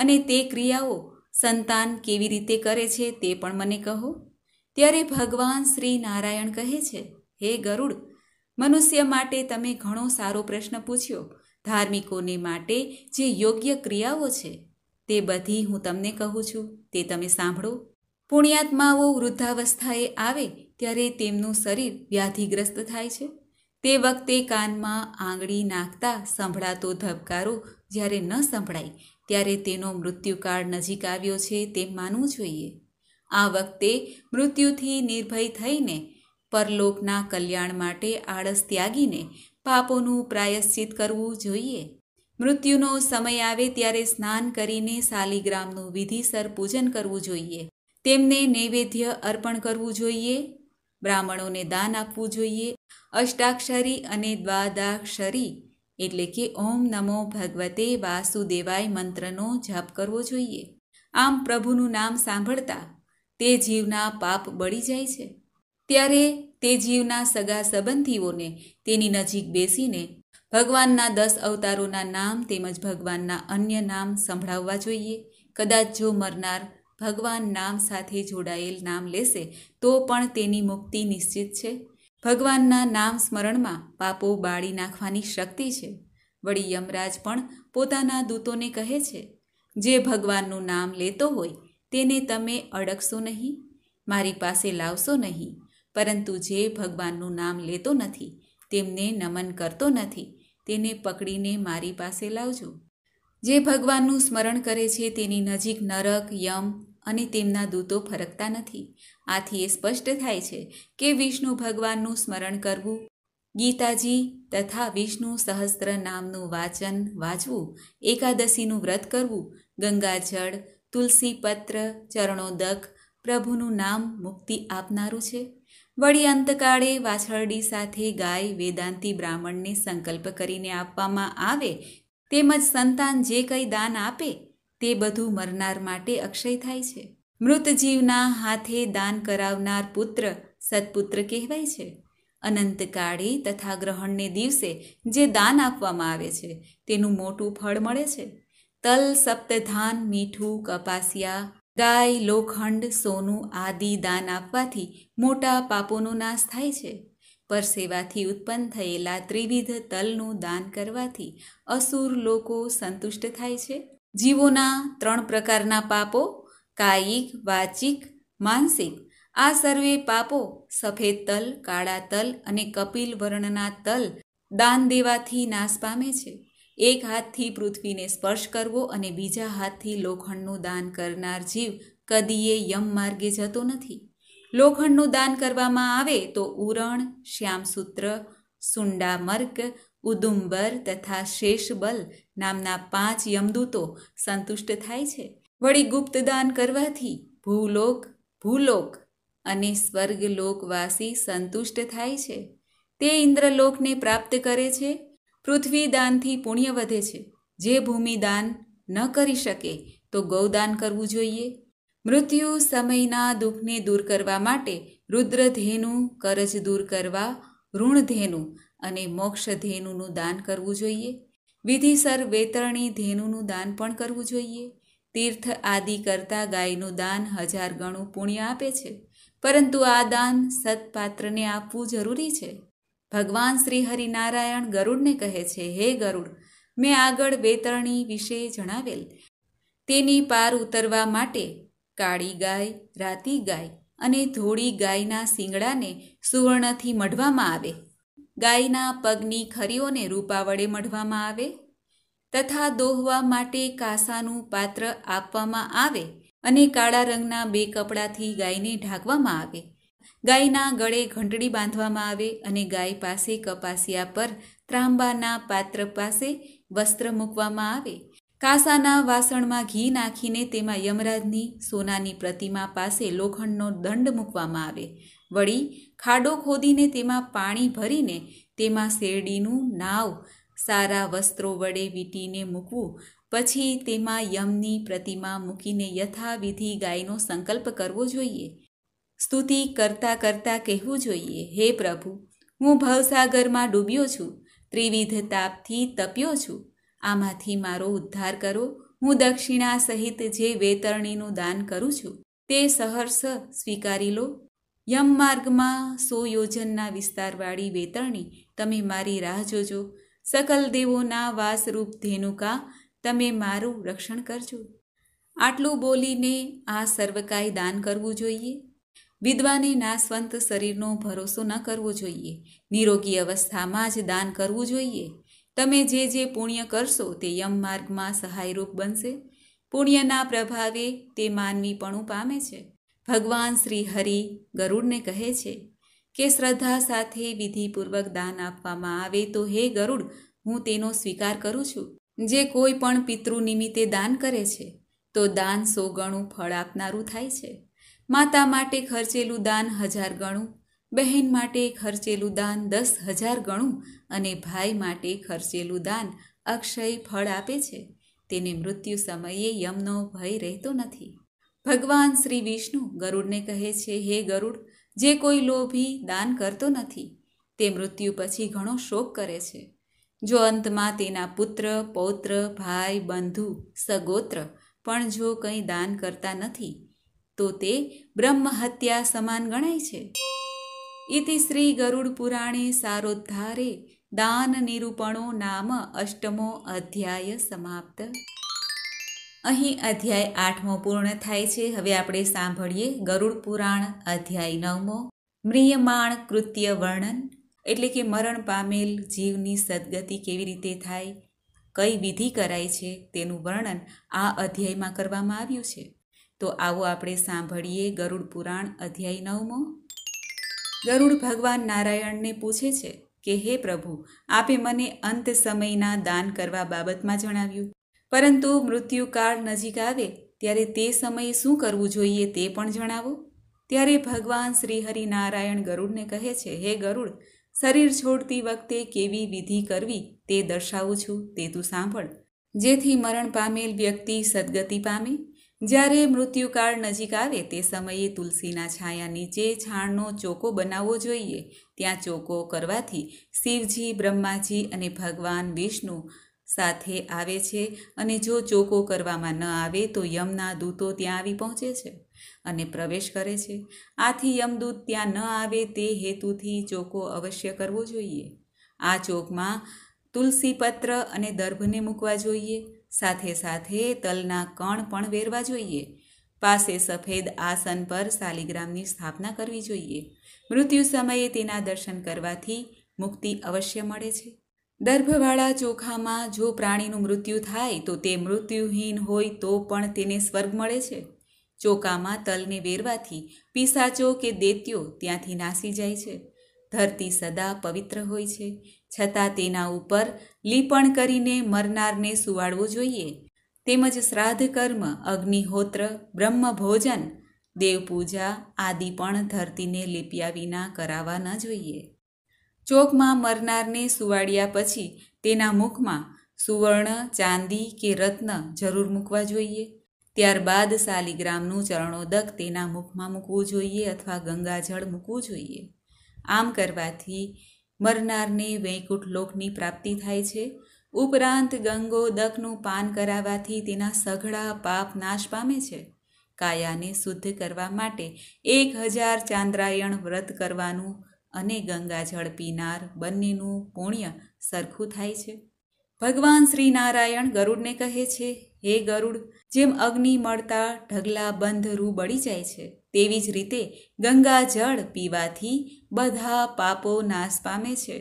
અને તે ક્રિયાઓ સંતાન કેવી રીતે કરે છે તે પણ મને કહો ત્યારે ભગવાન શ્રી નારાયણ કહે છે હે ગરુડ મનુષ્ય માટે તમે ઘણો સારો પ્રશ્ન પૂછ્યો ધાર્મિકોને માટે જે યોગ્ય ક્રિયાઓ છે તે બધી હું તમને કહું છું તે તમે સાંભળો પુણ્યાત્માઓ વૃદ્ધાવસ્થાએ આવે ત્યારે તેમનું શરીર વ્યાધિગ્રસ્ત થાય છે તે વખતે કાનમાં આંગળી નાખતા સંભળાતો ધબકારો જ્યારે ન સંભળાય ત્યારે તેનો મૃત્યુકાળ નજીક આવ્યો છે તેમ માનવું જોઈએ આ વખતે મૃત્યુથી નિર્ભય થઈને પરલોકના કલ્યાણ માટે આળસ ત્યાગીને પાપોનું પ્રાયશ્ચિત કરવું જોઈએ મૃત્યુનો સમય આવે ત્યારે સ્નાન કરીને શાલિગ્રામનું વિધિસર પૂજન કરવું જોઈએ તેમને નૈવેદ્ય અર્પણ કરવું જોઈએ બ્રાહ્મણોને દાન આપવું જોઈએ અષ્ટાક્ષરી અને દ્વાદાક્ષરી એટલે કે ઓમ નમો ભગવતે વાસુદેવાય મંત્રનો જપ કરવો જોઈએ આમ પ્રભુનું નામ સાંભળતા તે જીવના પાપ બળી જાય છે ત્યારે તે જીવના સગા સંબંધીઓને તેની નજીક બેસીને ભગવાનના દસ અવતારોના નામ તેમજ ભગવાનના અન્ય નામ સંભળાવવા જોઈએ કદાચ જો મરનાર ભગવાન નામ સાથે જોડાયેલ નામ લેશે તો પણ તેની મુક્તિ નિશ્ચિત છે ભગવાનના નામ સ્મરણમાં પાપો બાળી નાખવાની શક્તિ છે વળી યમરાજ પણ પોતાના દૂતોને કહે છે જે ભગવાનનું નામ લેતો હોય તેને તમે અડકશો નહીં મારી પાસે લાવશો નહીં પરંતુ જે ભગવાનનું નામ લેતો નથી તેમને નમન કરતો નથી તેને પકડીને મારી પાસે લાવજો જે ભગવાનનું સ્મરણ કરે છે તેની નજીક નરક યમ અને તેમના દૂતો ફરકતા નથી આથી એ સ્પષ્ટ થાય છે કે વિષ્ણુ ભગવાનનું સ્મરણ કરવું ગીતાજી તથા વિષ્ણુ સહસ્ત્ર નામનું વાચન વાંચવું એકાદશીનું વ્રત કરવું ગંગાજળ તુલસી પત્ર ચરણોદક પ્રભુનું નામ મુક્તિ આપનારું છે વળી અંતકાળે વાછરડી સાથે ગાય વેદાંતી બ્રાહ્મણને સંકલ્પ કરીને આપવામાં આવે તેમજ સંતાન જે કંઈ દાન આપે તે બધું મરનાર માટે અક્ષય થાય છે મૃત જીવના હાથે દાન કરાવનાર પુત્ર સત્પુત્ર કહેવાય છે અનંતકાળે તથા ગ્રહણને દિવસે જે દાન આપવામાં આવે છે તેનું મોટું ફળ મળે છે તલ સપ્તધાન મીઠું કપાસિયા ગાય લોખંડ સોનું આદિ દાન આપવાથી મોટા પાપોનો નાશ થાય છે પરસેવાથી ઉત્પન્ન થયેલા ત્રિવિધ તલનું દાન કરવાથી અસુર લોકો સંતુષ્ટ થાય છે જીવોના ત્રણ પ્રકારના પાપો કાયિક વાચિક માનસિક આ સર્વે પાપો સફેદ તલ કાળા તલ અને કપિલ વર્ણના તલ દાન દેવાથી નાશ પામે છે એક હાથથી પૃથ્વીને સ્પર્શ કરવો અને બીજા હાથથી લોખંડનું દાન કરનાર જીવ કદીએ યમ માર્ગે જતો નથી લોખંડનું દાન કરવામાં આવે તો ઉરણ શ્યામસૂત્ર સુંડામર્ક ઉદુંબર તથા શેષબલ નામના પાંચ યમદૂતો સંતુષ્ટ થાય છે વળી ગુપ્ત દાન કરવાથી ભૂલોક ભૂલોક અને સ્વર્ગલોકવાસી સંતુષ્ટ થાય છે તે ઇન્દ્રલોકને પ્રાપ્ત કરે છે પૃથ્વી દાનથી પુણ્ય વધે છે જે ભૂમિ દાન ન કરી શકે તો ગૌદાન કરવું જોઈએ મૃત્યુ સમયના દુઃખને દૂર કરવા માટે રુદ્રધેનુ કરજ દૂર કરવા ઋણધેનુ અને મોક્ષધેનુનું દાન કરવું જોઈએ વિધિસર વેતરણી ધેનુનું દાન પણ કરવું જોઈએ તીર્થ આદિ કરતાં ગાયનું દાન હજાર ગણું પુણ્ય આપે છે પરંતુ આ દાન સત્પાત્રને આપવું જરૂરી છે ભગવાન શ્રી હરિનારાયણ ગરુડને કહે છે હે ગરુડ મેં આગળ વેતરણી વિશે જણાવેલ તેની પાર ઉતરવા માટે કાળી ગાય રાતી ગાય અને ધોળી ગાયના શિંગડાને સુવર્ણથી મઢવામાં આવે ગાયના પગની ખરીઓને રૂપા વડે મઢવામાં આવે તથા દોહવા માટે કાસાનું પાત્ર આપવામાં આવે અને કાળા રંગના બે કપડાથી ગાયને ઢાંકવામાં આવે ગાયના ગળે ઘંટડી બાંધવામાં આવે અને ગાય પાસે કપાસિયા પર ત્રાંબાના પાત્ર પાસે વસ્ત્ર મૂકવામાં આવે કાસાના વાસણમાં ઘી નાખીને તેમાં યમરાજની સોનાની પ્રતિમા પાસે લોખંડનો દંડ મૂકવામાં આવે વળી ખાડો ખોદીને તેમાં પાણી ભરીને તેમાં શેરડીનું નાવ સારા વસ્ત્રો વડે વીંટીને મૂકવું પછી તેમાં યમની પ્રતિમા મૂકીને યથાવિધિ ગાયનો સંકલ્પ કરવો જોઈએ સ્તુતિ કરતા કરતા કહેવું જોઈએ હે પ્રભુ હું ભવસાગરમાં ડૂબ્યો છું ત્રિવિધ તાપથી તપ્યો છું આમાંથી મારો ઉદ્ધાર કરો હું દક્ષિણા સહિત જે વેતરણીનું દાન કરું છું તે સહર્ષ સ્વીકારી લો યમ માર્ગમાં સો યોજનના વિસ્તારવાળી વેતરણી તમે મારી રાહ જોજો સકલ દેવોના વાસરૂપ ધેનુકા તમે મારું રક્ષણ કરજો આટલું બોલીને આ સર્વકાય દાન કરવું જોઈએ વિદ્વાને નાસવંત શરીરનો ભરોસો ન કરવો જોઈએ નિરોગી અવસ્થામાં જ દાન કરવું જોઈએ તમે જે જે પુણ્ય કરશો તે યમ માર્ગમાં સહાયરૂપ બનશે પુણ્યના પ્રભાવે તે માનવીપણું પામે છે ભગવાન શ્રી હરિ ગરુડને કહે છે કે શ્રદ્ધા સાથે વિધિપૂર્વક દાન આપવામાં આવે તો હે ગરુડ હું તેનો સ્વીકાર કરું છું જે કોઈ પણ પિતૃ નિમિત્તે દાન કરે છે તો દાન સો ગણું ફળ આપનારું થાય છે માતા માટે ખર્ચેલું દાન હજાર ગણું બહેન માટે ખર્ચેલું દાન દસ હજાર ગણું અને ભાઈ માટે ખર્ચેલું દાન અક્ષય ફળ આપે છે તેને મૃત્યુ સમયે યમનો ભય રહેતો નથી ભગવાન શ્રી વિષ્ણુ ગરુડને કહે છે હે ગરુડ જે કોઈ લોભી દાન કરતો નથી તે મૃત્યુ પછી ઘણો શોક કરે છે જો અંતમાં તેના પુત્ર પૌત્ર ભાઈ બંધુ સગોત્ર પણ જો કંઈ દાન કરતા નથી તો તે બ્રહ્મહત્યા સમાન ગણાય છે ઇતિ શ્રી ગરુડ પુરાણે સારોદ્ધારે દાન નિરૂપણો નામ અષ્ટમો અધ્યાય સમાપ્ત અહીં અધ્યાય આઠમો પૂર્ણ થાય છે હવે આપણે સાંભળીએ ગરુડ પુરાણ અધ્યાય નવમો મ્રિયમાણ કૃત્ય વર્ણન એટલે કે મરણ પામેલ જીવની સદગતિ કેવી રીતે થાય કઈ વિધિ કરાય છે તેનું વર્ણન આ અધ્યાયમાં કરવામાં આવ્યું છે તો આવો આપણે સાંભળીએ ગરુડ પુરાણ અધ્યાય નવમો ગરુડ ભગવાન નારાયણને પૂછે છે કે હે પ્રભુ આપે મને અંત સમયના દાન કરવા બાબતમાં જણાવ્યું પરંતુ મૃત્યુકાળ નજીક આવે ત્યારે તે સમયે શું કરવું જોઈએ તે પણ જણાવો ત્યારે ભગવાન શ્રીહરિ નારાયણ ગરુડને કહે છે હે ગરુડ શરીર છોડતી વખતે કેવી વિધિ કરવી તે દર્શાવું છું તે તું સાંભળ જેથી મરણ પામેલ વ્યક્તિ સદગતિ પામે જ્યારે મૃત્યુકાળ નજીક આવે તે સમયે તુલસીના છાયા નીચે છાણનો ચોકો બનાવવો જોઈએ ત્યાં ચોકો કરવાથી શિવજી બ્રહ્માજી અને ભગવાન વિષ્ણુ સાથે આવે છે અને જો ચોકો કરવામાં ન આવે તો યમના દૂતો ત્યાં આવી પહોંચે છે અને પ્રવેશ કરે છે આથી યમદૂત ત્યાં ન આવે તે હેતુથી ચોકો અવશ્ય કરવો જોઈએ આ ચોકમાં તુલસી પત્ર અને દર્ભને મૂકવા જોઈએ સાથે સાથે તલના કણ પણ વેરવા જોઈએ પાસે સફેદ આસન પર શાલિગ્રામની સ્થાપના કરવી જોઈએ મૃત્યુ સમયે તેના દર્શન કરવાથી મુક્તિ અવશ્ય મળે છે દર્ભવાળા ચોખામાં જો પ્રાણીનું મૃત્યુ થાય તો તે મૃત્યુહીન હોય તો પણ તેને સ્વર્ગ મળે છે ચોખામાં તલને વેરવાથી પીસાચો કે દેત્યો ત્યાંથી નાસી જાય છે ધરતી સદા પવિત્ર હોય છે છતાં તેના ઉપર લીપણ કરીને મરનારને સુવાડવું જોઈએ તેમજ શ્રાદ્ધ કર્મ અગ્નિહોત્ર બ્રહ્મ ભોજન દેવપૂજા આદિ પણ ધરતીને લીપ્યા વિના કરાવવા ન જોઈએ ચોકમાં મરનારને સુવાડ્યા પછી તેના મુખમાં સુવર્ણ ચાંદી કે રત્ન જરૂર મૂકવા જોઈએ ત્યારબાદ શાલિગ્રામનું ચરણોદક તેના મુખમાં મૂકવું જોઈએ અથવા ગંગાજળ મૂકવું જોઈએ આમ કરવાથી મરનારને વૈકુંઠ લોકની પ્રાપ્તિ થાય છે ઉપરાંત ગંગો ગંગોદકનું પાન કરાવવાથી તેના સઘળા પાપ નાશ પામે છે કાયાને શુદ્ધ કરવા માટે એક હજાર ચાંદ્રાયણ વ્રત કરવાનું અને ગંગાજળ પીનાર બંનેનું પુણ્ય સરખું થાય છે ભગવાન શ્રી નારાયણ ગરુડને કહે છે હે ગરુડ જેમ અગ્નિ મળતા ઢગલા બંધ રૂ બળી જાય છે તેવી જ રીતે ગંગા જળ પીવાથી બધા પાપો નાશ પામે છે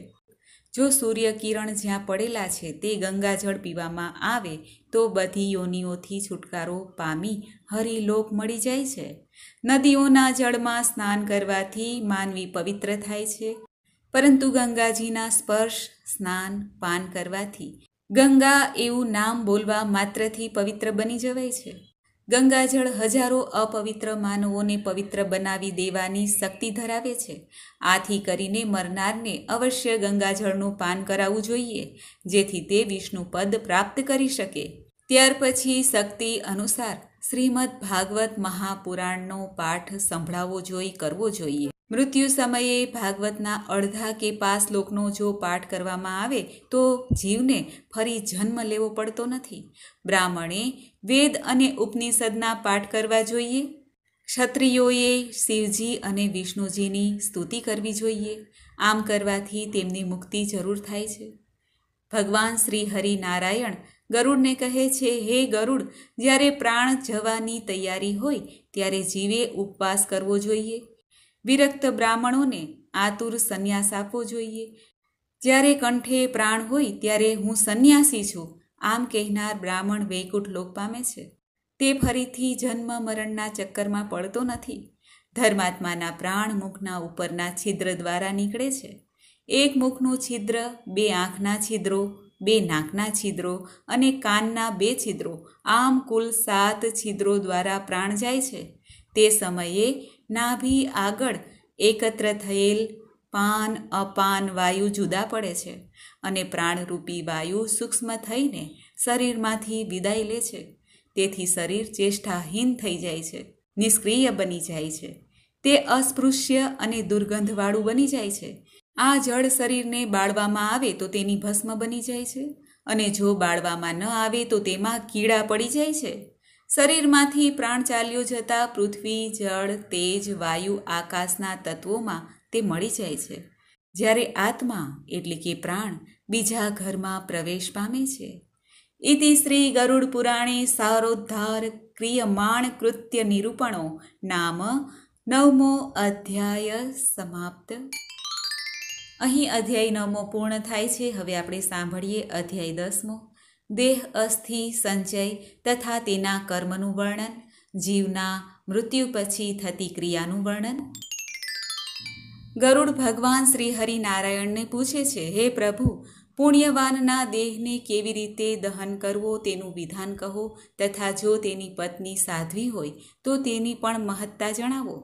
જો સૂર્ય કિરણ જ્યાં પડેલા છે તે ગંગા જળ પીવામાં આવે તો બધી યોનિઓથી છુટકારો પામી હરિલોક મળી જાય છે નદીઓના જળમાં સ્નાન કરવાથી માનવી પવિત્ર થાય છે પરંતુ ગંગાજીના સ્પર્શ સ્નાન પાન કરવાથી ગંગા એવું નામ બોલવા માત્રથી પવિત્ર બની જવાય છે ગંગાજળ હજારો અપવિત્ર માનવોને પવિત્ર બનાવી દેવાની શક્તિ ધરાવે છે આથી કરીને મરનારને અવશ્ય ગંગાજળનું પાન કરાવવું જોઈએ જેથી તે વિષ્ણુ પદ પ્રાપ્ત કરી શકે ત્યાર પછી શક્તિ અનુસાર શ્રીમદ ભાગવત મહાપુરાણનો પાઠ સંભળાવવો જોઈ કરવો જોઈએ મૃત્યુ સમયે ભાગવતના અડધા કે પાસ લોકનો જો પાઠ કરવામાં આવે તો જીવને ફરી જન્મ લેવો પડતો નથી બ્રાહ્મણે વેદ અને ઉપનિષદના પાઠ કરવા જોઈએ ક્ષત્રિયોએ શિવજી અને વિષ્ણુજીની સ્તુતિ કરવી જોઈએ આમ કરવાથી તેમની મુક્તિ જરૂર થાય છે ભગવાન શ્રી હરિ નારાયણ ગરુડને કહે છે હે ગરુડ જ્યારે પ્રાણ જવાની તૈયારી હોય ત્યારે જીવે ઉપવાસ કરવો જોઈએ વિરક્ત બ્રાહ્મણોને આતુર સંન્યાસ આપવો જોઈએ જ્યારે કંઠે પ્રાણ હોય ત્યારે હું સંન્યાસી છું આમ કહેનાર બ્રાહ્મણ વૈકુંઠ લોક પામે છે તે ફરીથી જન્મ મરણના ચક્કરમાં પડતો નથી ધર્માત્માના પ્રાણ મુખના ઉપરના છિદ્ર દ્વારા નીકળે છે એક મુખનું છિદ્ર બે આંખના છિદ્રો બે નાકના છિદ્રો અને કાનના બે છિદ્રો આમ કુલ સાત છિદ્રો દ્વારા પ્રાણ જાય છે તે સમયે નાભી આગળ એકત્ર થયેલ પાન અપાન વાયુ જુદા પડે છે અને પ્રાણરૂપી વાયુ સૂક્ષ્મ થઈને શરીરમાંથી વિદાય લે છે તેથી શરીર ચેષ્ટાહીન થઈ જાય છે નિષ્ક્રિય બની જાય છે તે અસ્પૃશ્ય અને દુર્ગંધવાળું બની જાય છે આ જળ શરીરને બાળવામાં આવે તો તેની ભસ્મ બની જાય છે અને જો બાળવામાં ન આવે તો તેમાં કીડા પડી જાય છે શરીરમાંથી પ્રાણ ચાલ્યો જતાં પૃથ્વી જળ તેજ વાયુ આકાશના તત્વોમાં તે મળી જાય છે જ્યારે આત્મા એટલે કે પ્રાણ બીજા ઘરમાં પ્રવેશ પામે છે ઇતિ શ્રી ગરુડ પુરાણે સારોદ્ધાર ક્રિયમાણ કૃત્ય નિરૂપણો નામ નવમો અધ્યાય સમાપ્ત અહીં અધ્યાય નવમો પૂર્ણ થાય છે હવે આપણે સાંભળીએ અધ્યાય દસમો દેહ અસ્થિ સંચય તથા તેના કર્મનું વર્ણન જીવના મૃત્યુ પછી થતી ક્રિયાનું વર્ણન ગરુડ ભગવાન શ્રી હરિનારાયણને પૂછે છે હે પ્રભુ પુણ્યવાનના દેહને કેવી રીતે દહન કરવો તેનું વિધાન કહો તથા જો તેની પત્ની સાધ્વી હોય તો તેની પણ મહત્તા જણાવો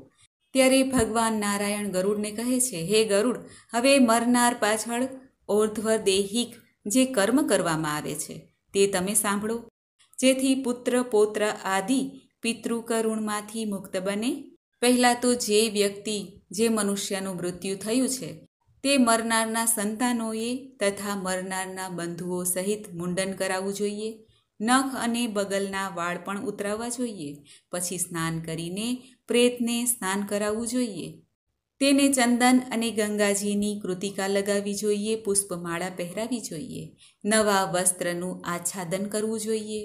ત્યારે ભગવાન નારાયણ ગરુડને કહે છે હે ગરુડ હવે મરનાર પાછળ ઓર્ધ્વદેહિક જે કર્મ કરવામાં આવે છે તે તમે સાંભળો જેથી પુત્ર પૌત્ર આદિ પિતૃકરુણમાંથી મુક્ત બને પહેલાં તો જે વ્યક્તિ જે મનુષ્યનું મૃત્યુ થયું છે તે મરનારના સંતાનોએ તથા મરનારના બંધુઓ સહિત મુંડન કરાવવું જોઈએ નખ અને બગલના વાળ પણ ઉતરાવવા જોઈએ પછી સ્નાન કરીને પ્રેતને સ્નાન કરાવવું જોઈએ તેને ચંદન અને ગંગાજીની કૃતિકા લગાવી જોઈએ પુષ્પમાળા પહેરાવી જોઈએ નવા વસ્ત્રનું આચ્છાદન કરવું જોઈએ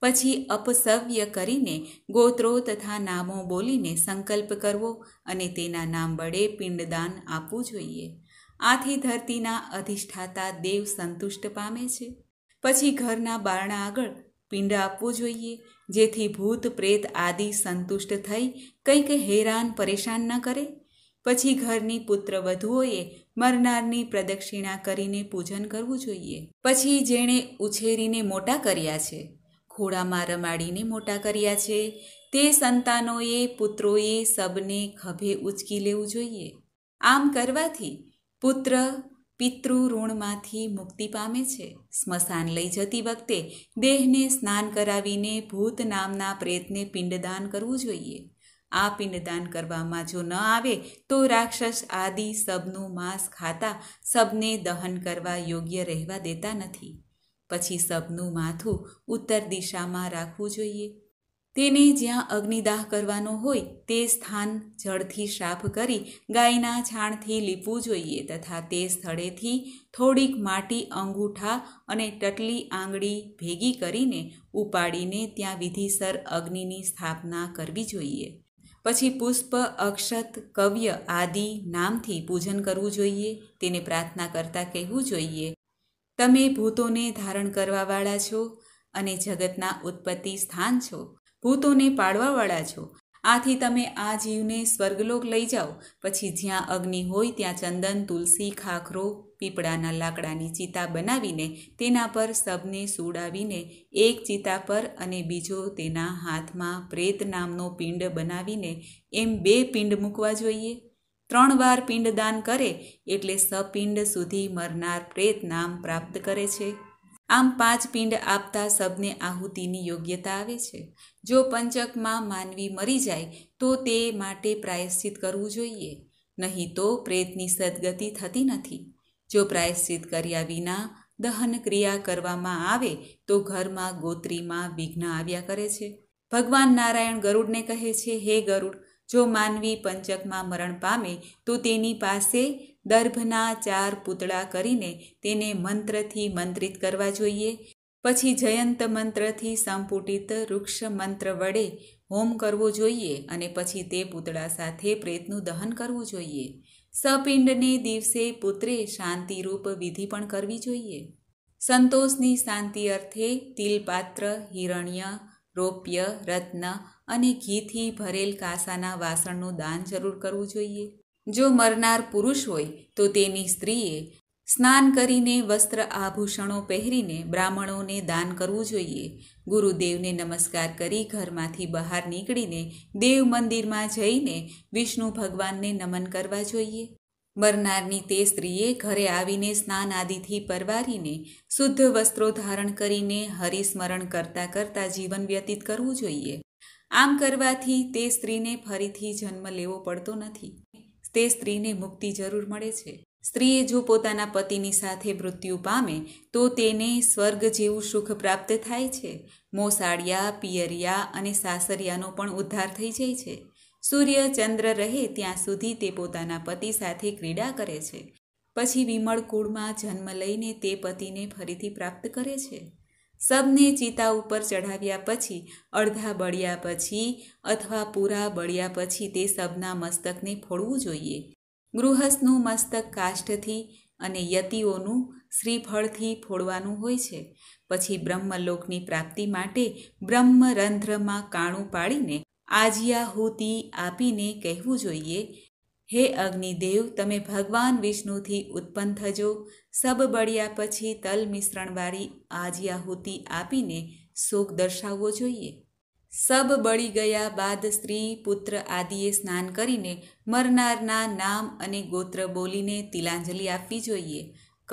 પછી અપસવ્ય કરીને ગોત્રો તથા નામો બોલીને સંકલ્પ કરવો અને તેના નામ વડે પિંડદાન આપવું જોઈએ આથી ધરતીના અધિષ્ઠાતા દેવ સંતુષ્ટ પામે છે પછી ઘરના બારણા આગળ પિંડ આપવું જોઈએ જેથી ભૂત પ્રેત આદિ સંતુષ્ટ થઈ કંઈક હેરાન પરેશાન ન કરે પછી ઘરની પુત્ર વધુઓએ મરનારની પ્રદક્ષિણા કરીને પૂજન કરવું જોઈએ પછી જેણે ઉછેરીને મોટા કર્યા છે ખોળામાં રમાડીને મોટા કર્યા છે તે સંતાનોએ પુત્રોએ સબને ખભે ઉચકી લેવું જોઈએ આમ કરવાથી પુત્ર પિતૃ ઋણમાંથી મુક્તિ પામે છે સ્મશાન લઈ જતી વખતે દેહને સ્નાન કરાવીને ભૂત નામના પ્રેતને પિંડદાન કરવું જોઈએ આ પિંડદાન કરવામાં જો ન આવે તો રાક્ષસ આદિ સબનું માંસ ખાતા સબને દહન કરવા યોગ્ય રહેવા દેતા નથી પછી સબનું માથું ઉત્તર દિશામાં રાખવું જોઈએ તેને જ્યાં અગ્નિદાહ કરવાનો હોય તે સ્થાન જળથી સાફ કરી ગાયના છાણથી લીપવું જોઈએ તથા તે સ્થળેથી થોડીક માટી અંગૂઠા અને ટટલી આંગળી ભેગી કરીને ઉપાડીને ત્યાં વિધિસર અગ્નિની સ્થાપના કરવી જોઈએ પછી પુષ્પ અક્ષત કવ્ય આદિ નામથી પૂજન કરવું જોઈએ તેને પ્રાર્થના કરતાં કહેવું જોઈએ તમે ભૂતોને ધારણ કરવાવાળા છો અને જગતના ઉત્પત્તિ સ્થાન છો ભૂતોને પાડવાવાળા છો આથી તમે આ જીવને સ્વર્ગલોક લઈ જાઓ પછી જ્યાં અગ્નિ હોય ત્યાં ચંદન તુલસી ખાખરો પીપળાના લાકડાની ચિતા બનાવીને તેના પર સબને સુડાવીને એક ચિતા પર અને બીજો તેના હાથમાં પ્રેત નામનો પિંડ બનાવીને એમ બે પિંડ મૂકવા જોઈએ ત્રણ વાર પિંડદાન કરે એટલે સપિંડ સુધી મરનાર પ્રેત નામ પ્રાપ્ત કરે છે આમ પાંચ પિંડ આપતા સબને આહુતિની યોગ્યતા આવે છે જો પંચકમાં માનવી મરી જાય તો તે માટે પ્રાયશ્ચિત કરવું જોઈએ નહીં તો પ્રેતની સદગતિ થતી નથી જો પ્રાયશ્ચિત કર્યા વિના દહન ક્રિયા કરવામાં આવે તો ઘરમાં ગોત્રીમાં વિઘ્ન આવ્યા કરે છે ભગવાન નારાયણ ગરુડને કહે છે હે ગરુડ જો માનવી પંચકમાં મરણ પામે તો તેની પાસે દર્ભના ચાર પૂતળા કરીને તેને મંત્રથી મંત્રિત કરવા જોઈએ પછી જયંત મંત્રથી સંપુટિત વૃક્ષ મંત્ર વડે હોમ કરવો જોઈએ અને પછી તે પૂતળા સાથે પ્રેતનું દહન કરવું જોઈએ સપિંડને દિવસે પુત્રે શાંતિરૂપ વિધિ પણ કરવી જોઈએ સંતોષની શાંતિ અર્થે તિલપાત્ર હિરણ્ય રોપ્ય રત્ન અને ઘીથી ભરેલ કાસાના વાસણનું દાન જરૂર કરવું જોઈએ જો મરનાર પુરુષ હોય તો તેની સ્ત્રીએ સ્નાન કરીને વસ્ત્ર આભૂષણો પહેરીને બ્રાહ્મણોને દાન કરવું જોઈએ ગુરુદેવને નમસ્કાર કરી ઘરમાંથી બહાર નીકળીને દેવ મંદિરમાં જઈને વિષ્ણુ ભગવાનને નમન કરવા જોઈએ મરનારની તે સ્ત્રીએ ઘરે આવીને સ્નાન આદિથી પરવારીને શુદ્ધ વસ્ત્રો ધારણ કરીને હરિસ્મરણ કરતા કરતા જીવન વ્યતીત કરવું જોઈએ આમ કરવાથી તે સ્ત્રીને ફરીથી જન્મ લેવો પડતો નથી તે સ્ત્રીને મુક્તિ જરૂર મળે છે સ્ત્રીએ જો પોતાના પતિની સાથે મૃત્યુ પામે તો તેને સ્વર્ગ જેવું સુખ પ્રાપ્ત થાય છે મોસાળિયા પિયરિયા અને સાસરિયાનો પણ ઉદ્ધાર થઈ જાય છે સૂર્ય ચંદ્ર રહે ત્યાં સુધી તે પોતાના પતિ સાથે ક્રીડા કરે છે પછી વિમળ કુળમાં જન્મ લઈને તે પતિને ફરીથી પ્રાપ્ત કરે છે સબને ચિતા ઉપર ચઢાવ્યા પછી અડધા બળ્યા પછી અથવા પૂરા બળ્યા પછી તે સબના મસ્તકને ફોડવું જોઈએ ગૃહસ્થનું મસ્તક કાષ્ઠથી અને યતિઓનું શ્રીફળથી ફોડવાનું હોય છે પછી બ્રહ્મલોકની પ્રાપ્તિ માટે બ્રહ્મરંધ્રમાં કાણું પાડીને આજીયાહુતિ આપીને કહેવું જોઈએ હે અગ્નિદેવ તમે ભગવાન વિષ્ણુથી ઉત્પન્ન થજો સબ બળ્યા પછી તલ મિશ્રણવાળી આજીયાહુતિ આપીને શોક દર્શાવવો જોઈએ સબ બળી ગયા બાદ સ્ત્રી પુત્ર આદિએ સ્નાન કરીને મરનારના નામ અને ગોત્ર બોલીને તિલાંજલિ આપવી જોઈએ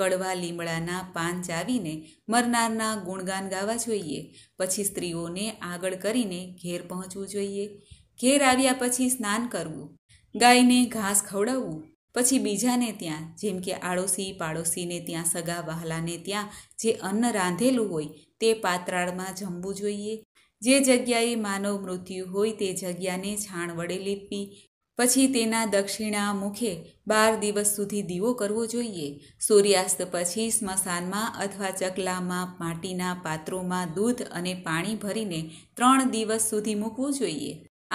કડવા લીમડાના પાન ચાવીને મરનારના ગુણગાન ગાવા જોઈએ પછી સ્ત્રીઓને આગળ કરીને ઘેર પહોંચવું જોઈએ ઘેર આવ્યા પછી સ્નાન કરવું ગાયને ઘાસ ખવડાવવું પછી બીજાને ત્યાં જેમ કે આડોશી પાડોશીને ત્યાં સગા વહાલાને ત્યાં જે અન્ન રાંધેલું હોય તે પાત્રાળમાં જમવું જોઈએ જે જગ્યાએ માનવ મૃત્યુ હોય તે જગ્યાને છાણ વડે લીપવી પછી તેના દક્ષિણા મુખે બાર દિવસ સુધી દીવો કરવો જોઈએ સૂર્યાસ્ત પછી સ્મશાનમાં અથવા ચકલામાં માટીના પાત્રોમાં દૂધ અને પાણી ભરીને ત્રણ દિવસ સુધી મૂકવું જોઈએ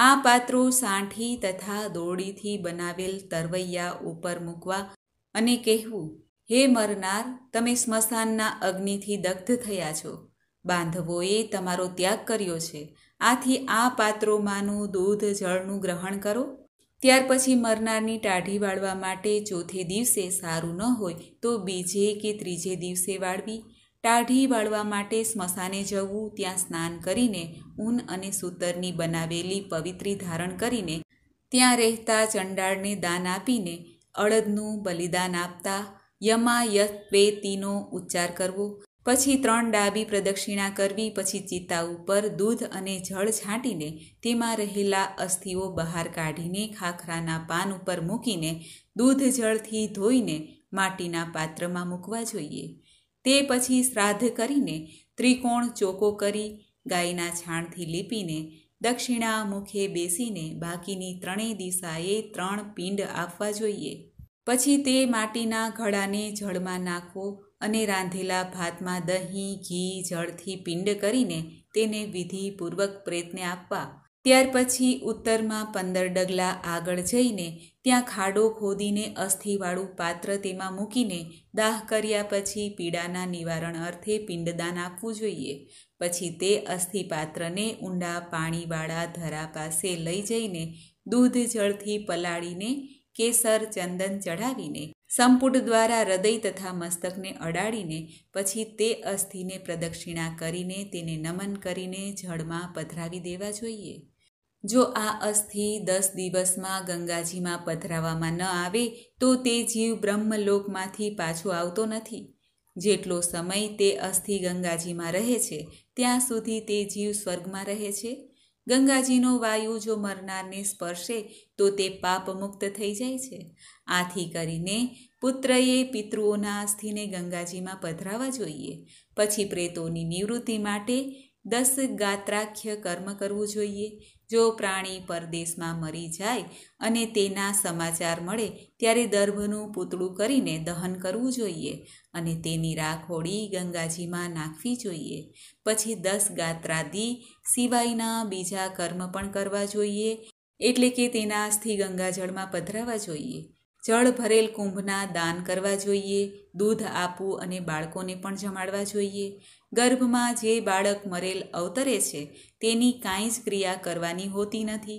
આ પાત્રો સાંઠી તથા દોડીથી બનાવેલ તરવૈયા ઉપર મૂકવા અને કહેવું હે મરનાર તમે સ્મશાનના અગ્નિથી દગ્ધ થયા છો બાંધવોએ તમારો ત્યાગ કર્યો છે આથી આ પાત્રોમાંનું દૂધ જળનું ગ્રહણ કરો ત્યાર પછી મરનારની ટાઢી વાળવા માટે ચોથે દિવસે સારું ન હોય તો બીજે કે ત્રીજે દિવસે વાળવી ટાઢી વાળવા માટે સ્મશાને જવું ત્યાં સ્નાન કરીને ઊન અને સૂતરની બનાવેલી પવિત્રી ધારણ કરીને ત્યાં રહેતા ચંડાળને દાન આપીને અડદનું બલિદાન આપતા યમા યત્વેતીનો ઉચ્ચાર કરવો પછી ત્રણ ડાબી પ્રદક્ષિણા કરવી પછી ચિતા ઉપર દૂધ અને જળ છાંટીને તેમાં રહેલા અસ્થિઓ બહાર કાઢીને ખાખરાના પાન ઉપર મૂકીને દૂધ જળથી ધોઈને માટીના પાત્રમાં મૂકવા જોઈએ તે પછી શ્રાદ્ધ કરીને ત્રિકોણ ચોકો કરી ગાયના છાણથી લીપીને દક્ષિણા મુખે બેસીને બાકીની ત્રણેય દિશાએ ત્રણ પિંડ આપવા જોઈએ પછી તે માટીના ઘડાને જળમાં નાખવો અને રાંધેલા ભાતમાં દહીં ઘી જળથી પિંડ કરીને તેને વિધિપૂર્વક પ્રેતને આપવા ત્યાર પછી ઉત્તરમાં પંદર ડગલા આગળ જઈને ત્યાં ખાડો ખોદીને અસ્થિવાળું પાત્ર તેમાં મૂકીને દાહ કર્યા પછી પીડાના નિવારણ અર્થે પિંડદાન આપવું જોઈએ પછી તે અસ્થિપાત્રને ઊંડા પાણીવાળા ધરા પાસે લઈ જઈને દૂધ જળથી પલાળીને કેસર ચંદન ચઢાવીને સંપુટ દ્વારા હૃદય તથા મસ્તકને અડાડીને પછી તે અસ્થિને પ્રદક્ષિણા કરીને તેને નમન કરીને જળમાં પધરાવી દેવા જોઈએ જો આ અસ્થિ દસ દિવસમાં ગંગાજીમાં પધરાવવામાં ન આવે તો તે જીવ બ્રહ્મલોકમાંથી પાછો આવતો નથી જેટલો સમય તે અસ્થિ ગંગાજીમાં રહે છે ત્યાં સુધી તે જીવ સ્વર્ગમાં રહે છે ગંગાજીનો વાયુ જો મરનારને સ્પર્શે તો તે પાપ મુક્ત થઈ જાય છે આથી કરીને પુત્રએ પિતૃઓના અસ્થિને ગંગાજીમાં પધરાવા જોઈએ પછી પ્રેતોની નિવૃત્તિ માટે દસ ગાત્રાખ્ય કર્મ કરવું જોઈએ જો પ્રાણી પરદેશમાં મરી જાય અને તેના સમાચાર મળે ત્યારે દર્ભનું પૂતળું કરીને દહન કરવું જોઈએ અને તેની રાખોડી ગંગાજીમાં નાખવી જોઈએ પછી દસ ગાત્રાદી સિવાયના બીજા કર્મ પણ કરવા જોઈએ એટલે કે તેના અસ્થિ ગંગાજળમાં પધરાવા જોઈએ જળ ભરેલ કુંભના દાન કરવા જોઈએ દૂધ આપવું અને બાળકોને પણ જમાડવા જોઈએ ગર્ભમાં જે બાળક મરેલ અવતરે છે તેની કાંઈ જ ક્રિયા કરવાની હોતી નથી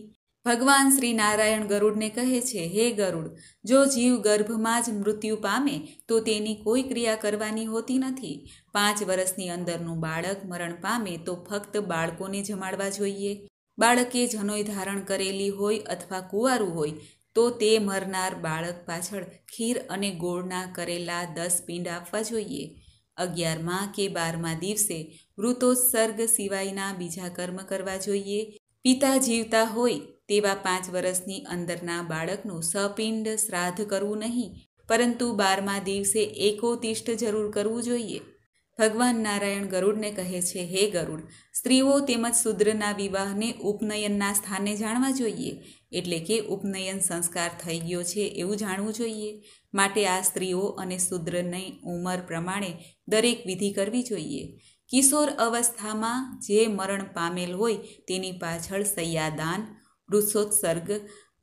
ભગવાન શ્રી નારાયણ ગરુડને કહે છે હે ગરુડ જો જીવ ગર્ભમાં જ મૃત્યુ પામે તો તેની કોઈ ક્રિયા કરવાની હોતી નથી પાંચ વર્ષની અંદરનું બાળક મરણ પામે તો ફક્ત બાળકોને જમાડવા જોઈએ બાળકે જનોઈ ધારણ કરેલી હોય અથવા કુવારું હોય તો તે મરનાર બાળક પાછળ ખીર અને ગોળના કરેલા દસ પિંડ આપવા જોઈએ અગિયારમાં કે બારમા દિવસે મૃતોત્સર્ગ સિવાયના બીજા કર્મ કરવા જોઈએ પિતા જીવતા હોય તેવા પાંચ વર્ષની અંદરના બાળકનું સપિંડ શ્રાદ્ધ કરવું નહીં પરંતુ બારમા દિવસે એકોતિષ્ઠ જરૂર કરવું જોઈએ ભગવાન નારાયણ ગરુડને કહે છે હે ગરુડ સ્ત્રીઓ તેમજ શૂદ્રના વિવાહને ઉપનયનના સ્થાને જાણવા જોઈએ એટલે કે ઉપનયન સંસ્કાર થઈ ગયો છે એવું જાણવું જોઈએ માટે આ સ્ત્રીઓ અને શૂદ્રની ઉંમર પ્રમાણે દરેક વિધિ કરવી જોઈએ કિશોર અવસ્થામાં જે મરણ પામેલ હોય તેની પાછળ સૈયાદાન વૃક્ષોત્સર્ગ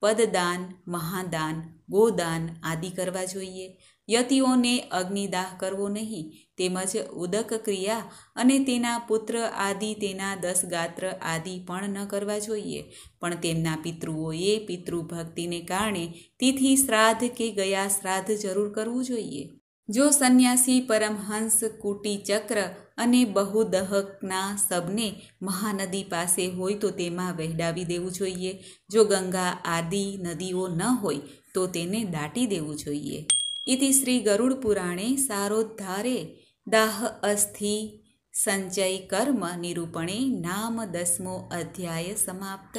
પદદાન મહાદાન ગોદાન આદિ કરવા જોઈએ યતિઓને અગ્નિદાહ કરવો નહીં તેમજ ઉદક ક્રિયા અને તેના પુત્ર આદિ તેના દસ ગાત્ર આદિ પણ ન કરવા જોઈએ પણ તેમના પિતૃઓએ પિતૃભક્તિને કારણે તિથિ શ્રાદ્ધ કે ગયા શ્રાદ્ધ જરૂર કરવું જોઈએ જો સંન્યાસી પરમહંસ કુટી ચક્ર અને બહુદહકના સબને મહાનદી પાસે હોય તો તેમાં વહેડાવી દેવું જોઈએ જો ગંગા આદિ નદીઓ ન હોય તો તેને દાટી દેવું જોઈએ ઇતિ શ્રી ગરુડ પુરાણે સારોદ્ધારે દાહ અસ્થિ સંચય કર્મ નિરૂપણે નામ દસમો અધ્યાય સમાપ્ત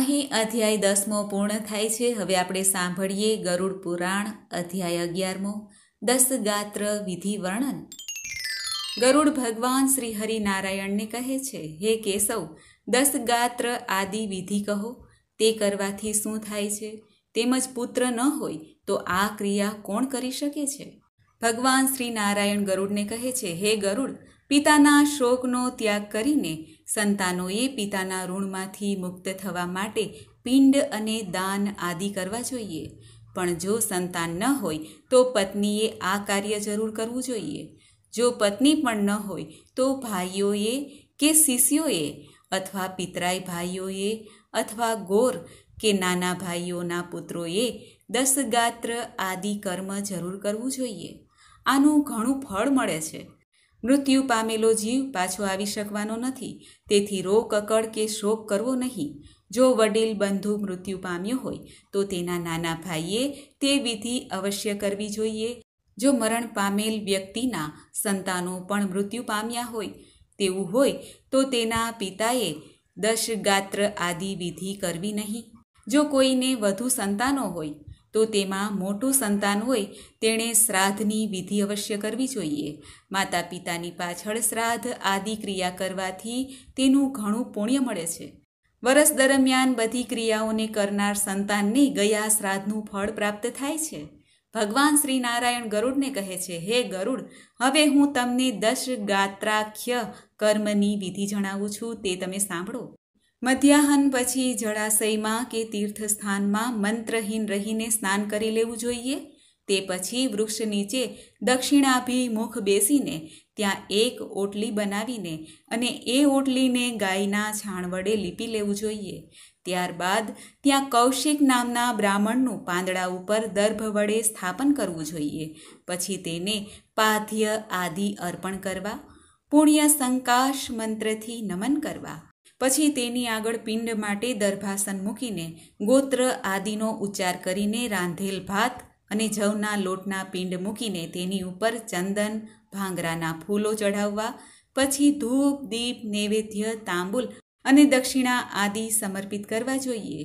અહીં અધ્યાય દસમો પૂર્ણ થાય છે હવે આપણે સાંભળીએ ગરુડ પુરાણ અધ્યાય અગિયારમો દસ ગાત્ર વિધિ વર્ણન ગરુડ ભગવાન શ્રી હરિનારાયણને કહે છે હે કેશવ દસ ગાત્ર આદિ વિધિ કહો તે કરવાથી શું થાય છે તેમજ પુત્ર ન હોય તો આ ક્રિયા કોણ કરી શકે છે ભગવાન શ્રી નારાયણ ગરુડને કહે છે હે ગરુડ પિતાના શોકનો ત્યાગ કરીને સંતાનોએ પિતાના ઋણમાંથી મુક્ત થવા માટે પિંડ અને દાન આદિ કરવા જોઈએ પણ જો સંતાન ન હોય તો પત્નીએ આ કાર્ય જરૂર કરવું જોઈએ જો પત્ની પણ ન હોય તો ભાઈઓએ કે શિષ્યોએ અથવા પિતરાઈ ભાઈઓએ અથવા ગોર કે નાના ભાઈઓના પુત્રોએ દસગાત્ર આદિ કર્મ જરૂર કરવું જોઈએ આનું ઘણું ફળ મળે છે મૃત્યુ પામેલો જીવ પાછો આવી શકવાનો નથી તેથી રોગ અકળ કે શોક કરવો નહીં જો વડીલ બંધુ મૃત્યુ પામ્યો હોય તો તેના નાના ભાઈએ તે વિધિ અવશ્ય કરવી જોઈએ જો મરણ પામેલ વ્યક્તિના સંતાનો પણ મૃત્યુ પામ્યા હોય તેવું હોય તો તેના પિતાએ દશગાત્ર આદિ વિધિ કરવી નહીં જો કોઈને વધુ સંતાનો હોય તો તેમાં મોટું સંતાન હોય તેણે શ્રાદ્ધની વિધિ અવશ્ય કરવી જોઈએ માતા પિતાની પાછળ શ્રાદ્ધ આદિ ક્રિયા કરવાથી તેનું ઘણું પુણ્ય મળે છે વરસ દરમિયાન બધી ક્રિયાઓને કરનાર સંતાનને ગયા શ્રાદ્ધનું ફળ પ્રાપ્ત થાય છે ભગવાન શ્રી નારાયણ ગરુડને કહે છે હે ગરુડ હવે હું તમને દશ ગાત્રાખ્ય કર્મની વિધિ જણાવું છું તે તમે સાંભળો મધ્યાહન પછી જળાશયમાં કે તીર્થસ્થાનમાં મંત્રહીન રહીને સ્નાન કરી લેવું જોઈએ તે પછી વૃક્ષ નીચે દક્ષિણાભિમુખ બેસીને ત્યાં એક ઓટલી બનાવીને અને એ ઓટલીને ગાયના છાણ વડે લીપી લેવું જોઈએ ત્યારબાદ ત્યાં કૌશિક નામના બ્રાહ્મણનું પાંદડા ઉપર દર્ભ વડે સ્થાપન કરવું જોઈએ પછી તેને પાધ્ય આદિ અર્પણ કરવા પુણ્ય સંકાશ મંત્રથી નમન કરવા પછી તેની આગળ પિંડ માટે દરભાસન મૂકીને ગોત્ર આદિનો ઉચ્ચાર કરીને રાંધેલ ભાત અને જવના લોટના પિંડ મૂકીને તેની ઉપર ચંદન ભાંગરાના ફૂલો ચઢાવવા પછી ધૂપ દીપ નૈવેદ્ય તાંબુલ અને દક્ષિણા આદિ સમર્પિત કરવા જોઈએ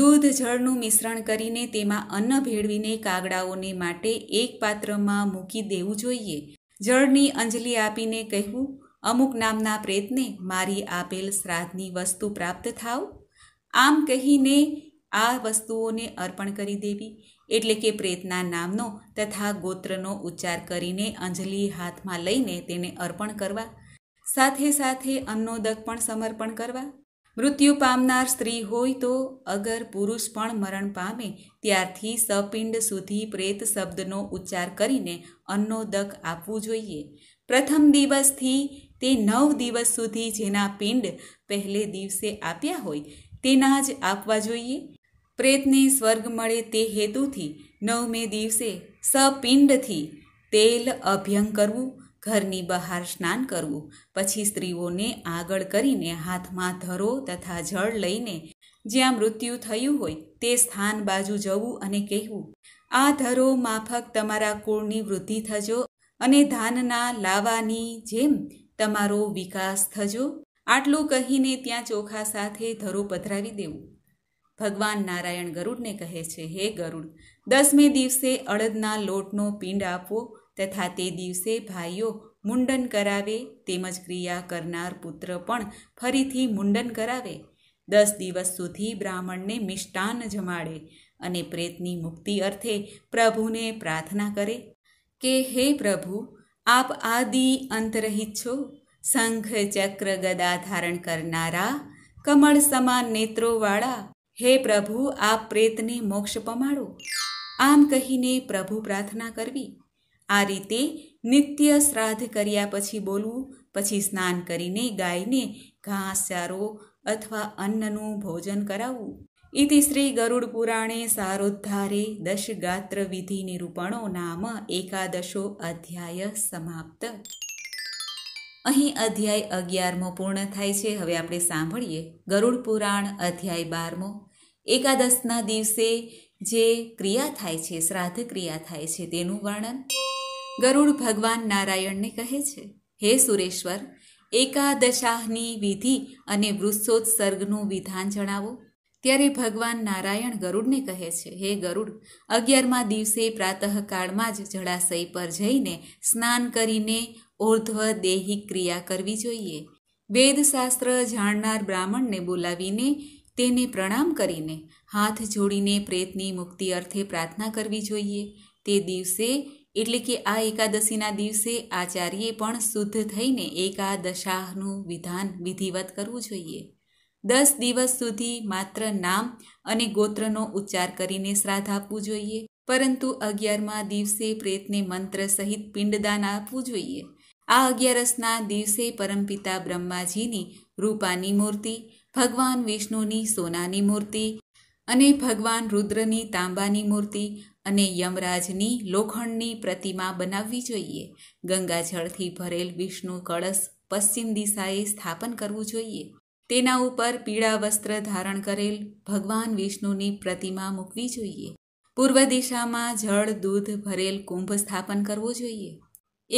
દૂધ જળનું મિશ્રણ કરીને તેમાં અન્ન ભેળવીને કાગડાઓને માટે એક પાત્રમાં મૂકી દેવું જોઈએ જળની અંજલિ આપીને કહેવું અમુક નામના પ્રેતને મારી આપેલ શ્રાદ્ધની વસ્તુ પ્રાપ્ત થાવ આમ કહીને આ વસ્તુઓને અર્પણ કરી દેવી એટલે કે પ્રેતના નામનો તથા ગોત્રનો ઉચ્ચાર કરીને અંજલિ હાથમાં લઈને તેને અર્પણ કરવા સાથે સાથે અન્નોદક પણ સમર્પણ કરવા મૃત્યુ પામનાર સ્ત્રી હોય તો અગર પુરુષ પણ મરણ પામે ત્યારથી સપિંડ સુધી પ્રેત શબ્દનો ઉચ્ચાર કરીને અન્નોદક આપવું જોઈએ પ્રથમ દિવસથી તે નવ દિવસ સુધી જેના પિંડ પહેલે દિવસે આપ્યા હોય તેના જ આપવા જોઈએ પ્રેતને સ્વર્ગ મળે તે હેતુથી નવમે દિવસે સપિંડથી તેલ અભ્યંગ કરવું ઘરની બહાર સ્નાન કરવું પછી સ્ત્રીઓને આગળ કરીને હાથમાં ધરો તથા જળ લઈને જ્યાં મૃત્યુ થયું હોય તે સ્થાન બાજુ જવું અને કહેવું આ ધરો માફક તમારા કુળની વૃદ્ધિ થજો અને ધાનના લાવાની જેમ તમારો વિકાસ થજો આટલું કહીને ત્યાં ચોખા સાથે ધરો પધરાવી દેવું ભગવાન નારાયણ ગરુડને કહે છે હે ગરુડ દસમે દિવસે અડદના લોટનો પિંડ આપવો તથા તે દિવસે ભાઈઓ મુંડન કરાવે તેમજ ક્રિયા કરનાર પુત્ર પણ ફરીથી મુંડન કરાવે દસ દિવસ સુધી બ્રાહ્મણને મિષ્ટાન જમાડે અને પ્રેતની મુક્તિ અર્થે પ્રભુને પ્રાર્થના કરે કે હે પ્રભુ આપ આદિ અંતરહિત છો શંખ ચક્ર ગદા ધારણ કરનારા કમળ સમાન નેત્રોવાળા હે પ્રભુ આપ પ્રેતને મોક્ષ પમાડો આમ કહીને પ્રભુ પ્રાર્થના કરવી આ રીતે નિત્ય શ્રાદ્ધ કર્યા પછી બોલવું પછી સ્નાન કરીને ગાયને ઘાસ ચારો અથવા અન્નનું ભોજન કરાવવું ઇતિ શ્રી ગરુડ પુરાણે સારોદ્ધારે દશ ગાત્ર વિધિ નિરૂપણો નામ એકાદશો અધ્યાય સમાપ્ત અહીં અધ્યાય અગિયારમો પૂર્ણ થાય છે હવે આપણે સાંભળીએ ગરુડ પુરાણ અધ્યાય બારમો એકાદશના દિવસે જે ક્રિયા થાય છે શ્રાદ્ધ ક્રિયા થાય છે તેનું વર્ણન ગરુડ ભગવાન નારાયણને કહે છે હે સુરેશ્વર એકાદશાહની વિધિ અને વૃક્ષોત્સર્ગનું વિધાન જણાવો ત્યારે ભગવાન નારાયણ ગરુડને કહે છે હે ગરુડ અગિયારમા દિવસે પ્રાતઃકાળમાં જ જળાશય પર જઈને સ્નાન કરીને ઓર્ધ્વ દેહિક ક્રિયા કરવી જોઈએ વેદશાસ્ત્ર જાણનાર બ્રાહ્મણને બોલાવીને તેને પ્રણામ કરીને હાથ જોડીને પ્રેતની મુક્તિ અર્થે પ્રાર્થના કરવી જોઈએ તે દિવસે એટલે કે આ એકાદશીના દિવસે આચાર્યે પણ શુદ્ધ થઈને એકાદશાહનું વિધાન વિધિવત કરવું જોઈએ દસ દિવસ સુધી માત્ર નામ અને ગોત્રનો ઉચ્ચાર કરીને શ્રાદ્ધ આપવું જોઈએ પરંતુ અગિયારમાં દિવસે પ્રેતને મંત્ર સહિત પિંડદાન આપવું જોઈએ આ અગિયારસના દિવસે પરમપિતા બ્રહ્માજીની રૂપાની મૂર્તિ ભગવાન વિષ્ણુની સોનાની મૂર્તિ અને ભગવાન રુદ્રની તાંબાની મૂર્તિ અને યમરાજની લોખંડની પ્રતિમા બનાવવી જોઈએ ગંગાજળથી ભરેલ વિષ્ણુ કળશ પશ્ચિમ દિશાએ સ્થાપન કરવું જોઈએ તેના ઉપર પીળા વસ્ત્ર ધારણ કરેલ ભગવાન વિષ્ણુની પ્રતિમા મૂકવી જોઈએ પૂર્વ દિશામાં જળ દૂધ ભરેલ કુંભ સ્થાપન કરવો જોઈએ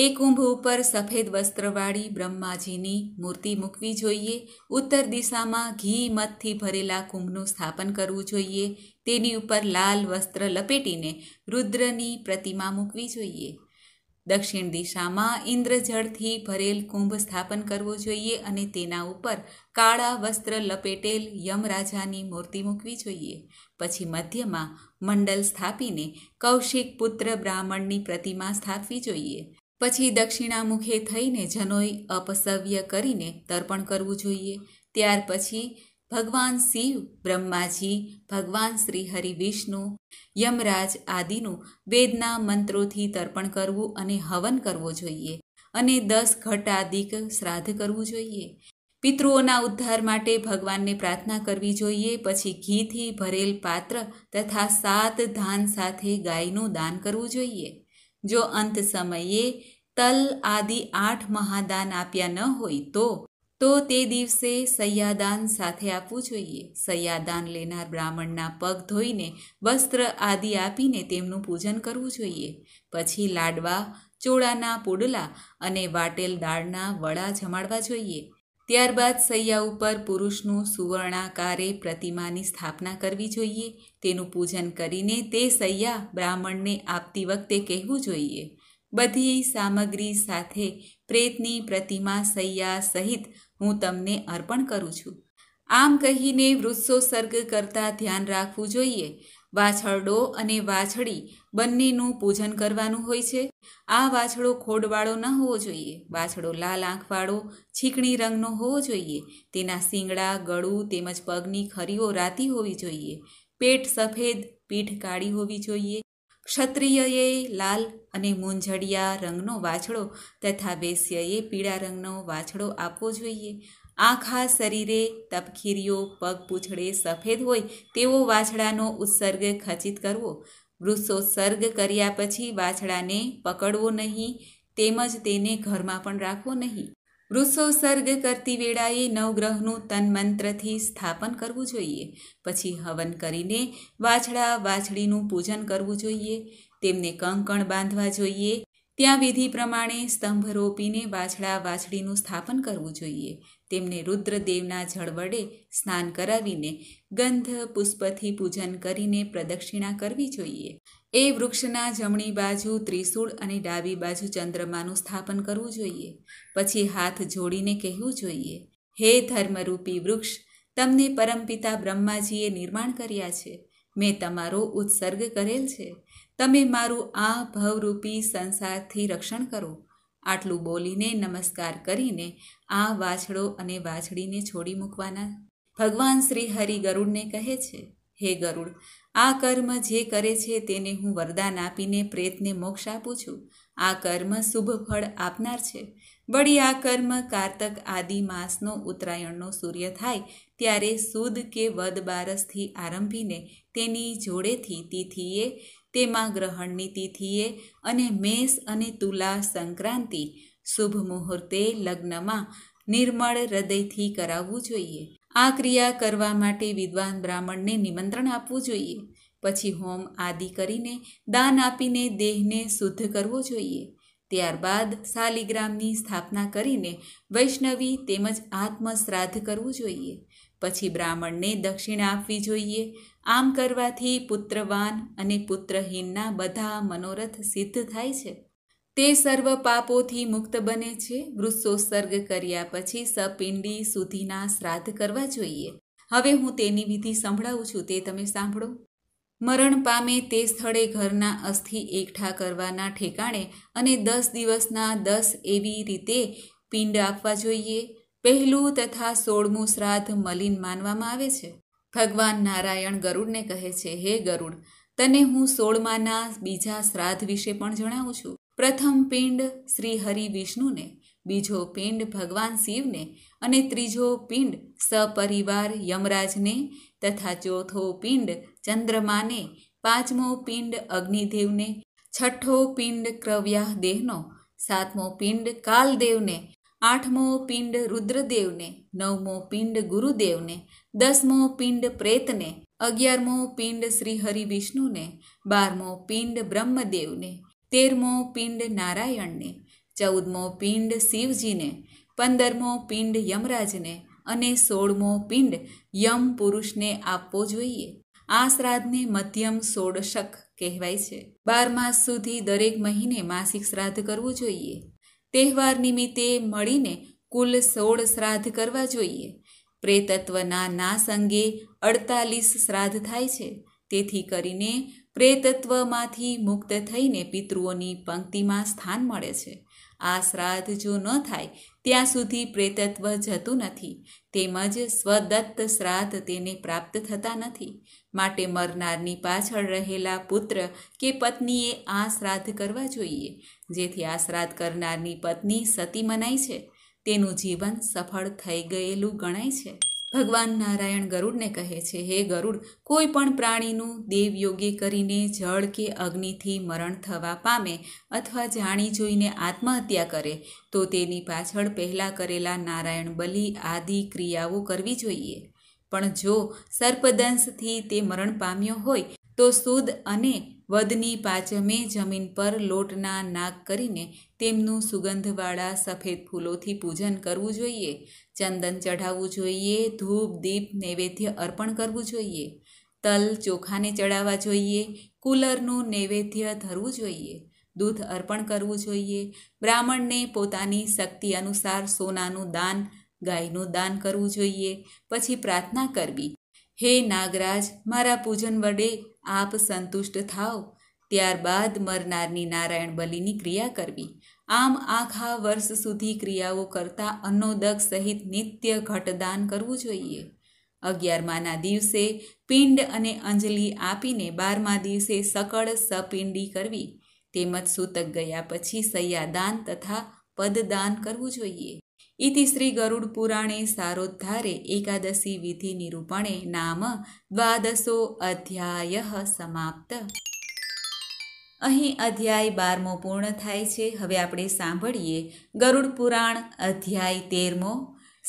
એ કુંભ ઉપર સફેદ વસ્ત્રવાળી બ્રહ્માજીની મૂર્તિ મૂકવી જોઈએ ઉત્તર દિશામાં ઘી મધથી ભરેલા કુંભનું સ્થાપન કરવું જોઈએ તેની ઉપર લાલ વસ્ત્ર લપેટીને રુદ્રની પ્રતિમા મૂકવી જોઈએ દક્ષિણ દિશામાં ઇન્દ્રજળથી ભરેલ કુંભ સ્થાપન કરવો જોઈએ અને તેના ઉપર કાળા વસ્ત્ર લપેટેલ યમરાજાની મૂર્તિ મૂકવી જોઈએ પછી મધ્યમાં મંડલ સ્થાપીને કૌશિક પુત્ર બ્રાહ્મણની પ્રતિમા સ્થાપવી જોઈએ પછી દક્ષિણામુખે થઈને જનોઈ અપસવ્ય કરીને તર્પણ કરવું જોઈએ ત્યાર પછી ભગવાન શિવ બ્રહ્માજી ભગવાન શ્રી હરિ વિષ્ણુ યમરાજ આદિનું વેદના મંત્રોથી તર્પણ કરવું અને હવન કરવો જોઈએ અને દસ ઘટાદિક શ્રાદ્ધ કરવું જોઈએ પિતૃઓના ઉદ્ધાર માટે ભગવાનને પ્રાર્થના કરવી જોઈએ પછી ઘીથી ભરેલ પાત્ર તથા સાત ધાન સાથે ગાયનું દાન કરવું જોઈએ જો અંત સમયે તલ આદિ આઠ મહાદાન આપ્યા ન હોય તો તો તે દિવસે સૈયાદાન સાથે આપવું જોઈએ સૈયાદાન લેનાર બ્રાહ્મણના પગ ધોઈને વસ્ત્ર આદિ આપીને તેમનું પૂજન કરવું જોઈએ પછી લાડવા ચોળાના પોડલા અને વાટેલ દાળના વડા જમાડવા જોઈએ ત્યારબાદ સૈયા ઉપર પુરુષનું સુવર્ણાકારે પ્રતિમાની સ્થાપના કરવી જોઈએ તેનું પૂજન કરીને તે સૈયા બ્રાહ્મણને આપતી વખતે કહેવું જોઈએ બધી સામગ્રી સાથે પ્રેતની પ્રતિમા સૈયા સહિત હું તમને અર્પણ કરું છું આમ કહીને વૃક્ષોસર્ગ કરતાં ધ્યાન રાખવું જોઈએ વાછરડો અને વાછડી બંનેનું પૂજન કરવાનું હોય છે આ વાછડો ખોડવાળો ન હોવો જોઈએ વાછડો લાલ આંખવાળો છીકણી રંગનો હોવો જોઈએ તેના શીંગડા ગળું તેમજ પગની ખરીઓ રાતી હોવી જોઈએ પેટ સફેદ પીઠ કાળી હોવી જોઈએ ક્ષત્રિયએ લાલ અને મૂંઝડિયા રંગનો વાછડો તથા વેશ્યએ પીળા રંગનો વાછડો આપવો જોઈએ આખા શરીરે તપખીરીઓ પગ પૂછડે સફેદ હોય તેવો વાછડાનો ઉત્સર્ગ ખચિત કરવો વૃક્ષોત્સર્ગ કર્યા પછી વાછડાને પકડવો નહીં તેમજ તેને ઘરમાં પણ રાખવો નહીં વૃષો સર્ગ કરતી વેળાએ નવગ્રહનું તન્મંત્રથી સ્થાપન કરવું જોઈએ પછી હવન કરીને વાછડા વાછડીનું પૂજન કરવું જોઈએ તેમને કંકણ બાંધવા જોઈએ ત્યાં વિધિ પ્રમાણે સ્તંભ રોપીને વાછડા વાછડીનું સ્થાપન કરવું જોઈએ તેમને રુદ્રદેવના જળ વડે સ્નાન કરાવીને ગંધ પુષ્પથી પૂજન કરીને પ્રદક્ષિણા કરવી જોઈએ એ વૃક્ષના જમણી બાજુ ત્રિશૂળ અને ડાબી બાજુ ચંદ્રમાનું સ્થાપન કરવું જોઈએ પછી હાથ જોડીને કહેવું જોઈએ હે ધર્મરૂપી વૃક્ષ તમને પરમપિતા બ્રહ્માજીએ નિર્માણ કર્યા છે મેં તમારો ઉત્સર્ગ કરેલ છે તમે મારું આ ભવરૂપી સંસારથી રક્ષણ કરો આટલું બોલીને નમસ્કાર કરીને આ વાછડો અને વાછડીને છોડી મૂકવાના ભગવાન શ્રી હરિ ગરુડને કહે છે હે ગરુડ આ કર્મ જે કરે છે તેને હું વરદાન આપીને પ્રેતને મોક્ષ આપું છું આ કર્મ શુભ ફળ આપનાર છે વળી આ કર્મ કારતક આદિ માસનો ઉત્તરાયણનો સૂર્ય થાય ત્યારે સુદ કે વદ બારસથી આરંભીને તેની જોડેથી તિથિએ તેમાં ગ્રહણની તિથિએ અને મેષ અને તુલા સંક્રાંતિ શુભ મુહૂર્તે લગ્નમાં નિર્મળ હૃદયથી કરાવવું જોઈએ આ ક્રિયા કરવા માટે વિદ્વાન બ્રાહ્મણને નિમંત્રણ આપવું જોઈએ પછી હોમ આદિ કરીને દાન આપીને દેહને શુદ્ધ કરવો જોઈએ ત્યારબાદ શાલિગ્રામની સ્થાપના કરીને વૈષ્ણવી તેમજ આત્મશ્રાદ્ધ કરવું જોઈએ પછી બ્રાહ્મણને દક્ષિણા આપવી જોઈએ આમ કરવાથી પુત્રવાન અને પુત્રહીનના બધા મનોરથ સિદ્ધ થાય છે તે સર્વ પાપોથી મુક્ત બને છે વૃક્ષોત્સર્ગ કર્યા પછી સપિંડી સુધીના શ્રાદ્ધ કરવા જોઈએ હવે હું તેની વિધિ સંભળાવું છું તે તમે સાંભળો મરણ પામે તે સ્થળે ઘરના અસ્થિ એકઠા કરવાના ઠેકાણે અને દસ દિવસના દસ એવી રીતે પિંડ આપવા જોઈએ પહેલું તથા સોળમું શ્રાદ્ધ મલિન માનવામાં આવે છે ભગવાન નારાયણ ગરુડને કહે છે હે ગરુડ તને હું સોળમાના બીજા શ્રાદ્ધ વિશે પણ જણાવું છું પ્રથમ પિંડ શ્રી હરિ વિષ્ણુને બીજો પિંડ ભગવાન શિવને અને ત્રીજો પિંડ સપરિવાર યમરાજને તથા ચોથો પિંડ ચંદ્રમાને પાંચમો પિંડ અગ્નિદેવને છઠ્ઠો પિંડ ક્રવ્યાહ દેહનો સાતમો પિંડ કાલદેવને આઠમો પિંડ રુદ્રદેવને નવમો પિંડ ગુરુદેવને દસમો પિંડ પ્રેતને અગિયારમો પિંડ શ્રી હરિ વિષ્ણુને બારમો પિંડ બ્રહ્મદેવને તેરમો પિંડ નારાયણને ચૌદમો પિંડ શિવજીને પંદરમો પિંડ યમરાજને અને સોળમો પિંડ યમ પુરુષને આપવો જોઈએ આ શ્રાદ્ધને મધ્યમ ષોડશક કહેવાય છે બાર માસ સુધી દરેક મહિને માસિક શ્રાદ્ધ કરવું જોઈએ તહેવાર નિમિત્તે મળીને કુલ સોળ શ્રાદ્ધ કરવા જોઈએ પ્રેતત્વના નાસ અંગે અડતાલીસ શ્રાદ્ધ થાય છે તેથી કરીને પ્રેતત્વમાંથી મુક્ત થઈને પિતૃઓની પંક્તિમાં સ્થાન મળે છે આ શ્રાદ્ધ જો ન થાય ત્યાં સુધી પ્રેતત્વ જતું નથી તેમજ સ્વદત્ત શ્રાદ્ધ તેને પ્રાપ્ત થતા નથી માટે મરનારની પાછળ રહેલા પુત્ર કે પત્નીએ આ શ્રાદ્ધ કરવા જોઈએ જેથી આ શ્રાદ્ધ કરનારની પત્ની સતી મનાય છે તેનું જીવન સફળ થઈ ગયેલું ગણાય છે ભગવાન નારાયણ ગરુડને કહે છે હે ગરુડ કોઈ પણ પ્રાણીનું દેવયોગે કરીને જળ કે અગ્નિથી મરણ થવા પામે અથવા જાણી જોઈને આત્મહત્યા કરે તો તેની પાછળ પહેલાં કરેલા નારાયણ બલિ આદિ ક્રિયાઓ કરવી જોઈએ પણ જો સર્પદંશથી તે મરણ પામ્યો હોય તો સુદ અને વદની પાંચમે જમીન પર લોટના નાગ કરીને તેમનું સુગંધવાળા સફેદ ફૂલોથી પૂજન કરવું જોઈએ ચંદન ચઢાવવું જોઈએ ધૂપ દીપ નૈવેદ્ય અર્પણ કરવું જોઈએ તલ ચોખાને ચડાવવા જોઈએ કુલરનું નૈવેદ્ય ધરવું જોઈએ દૂધ અર્પણ કરવું જોઈએ બ્રાહ્મણને પોતાની શક્તિ અનુસાર સોનાનું દાન ગાયનું દાન કરવું જોઈએ પછી પ્રાર્થના કરવી હે નાગરાજ મારા પૂજન વડે આપ સંતુષ્ટ થાઓ ત્યારબાદ મરનારની નારાયણ બલિની ક્રિયા કરવી આમ આખા વર્ષ સુધી ક્રિયાઓ કરતાં અન્નોદક સહિત નિત્ય ઘટદાન કરવું જોઈએ અગિયારમાના દિવસે પિંડ અને અંજલિ આપીને બારમા દિવસે સકળ સપિંડી કરવી તેમજ સૂતક ગયા પછી સૈયાદાન તથા પદદાન કરવું જોઈએ ઇતિ શ્રી ગરુડ પુરાણે સારોદ્ધારે એકાદશી વિધિ નિરૂપણે નામ દ્વાદશો અધ્યાય સમાપ્ત અહીં અધ્યાય બારમો પૂર્ણ થાય છે હવે આપણે સાંભળીએ ગરુડ પુરાણ અધ્યાય તેરમો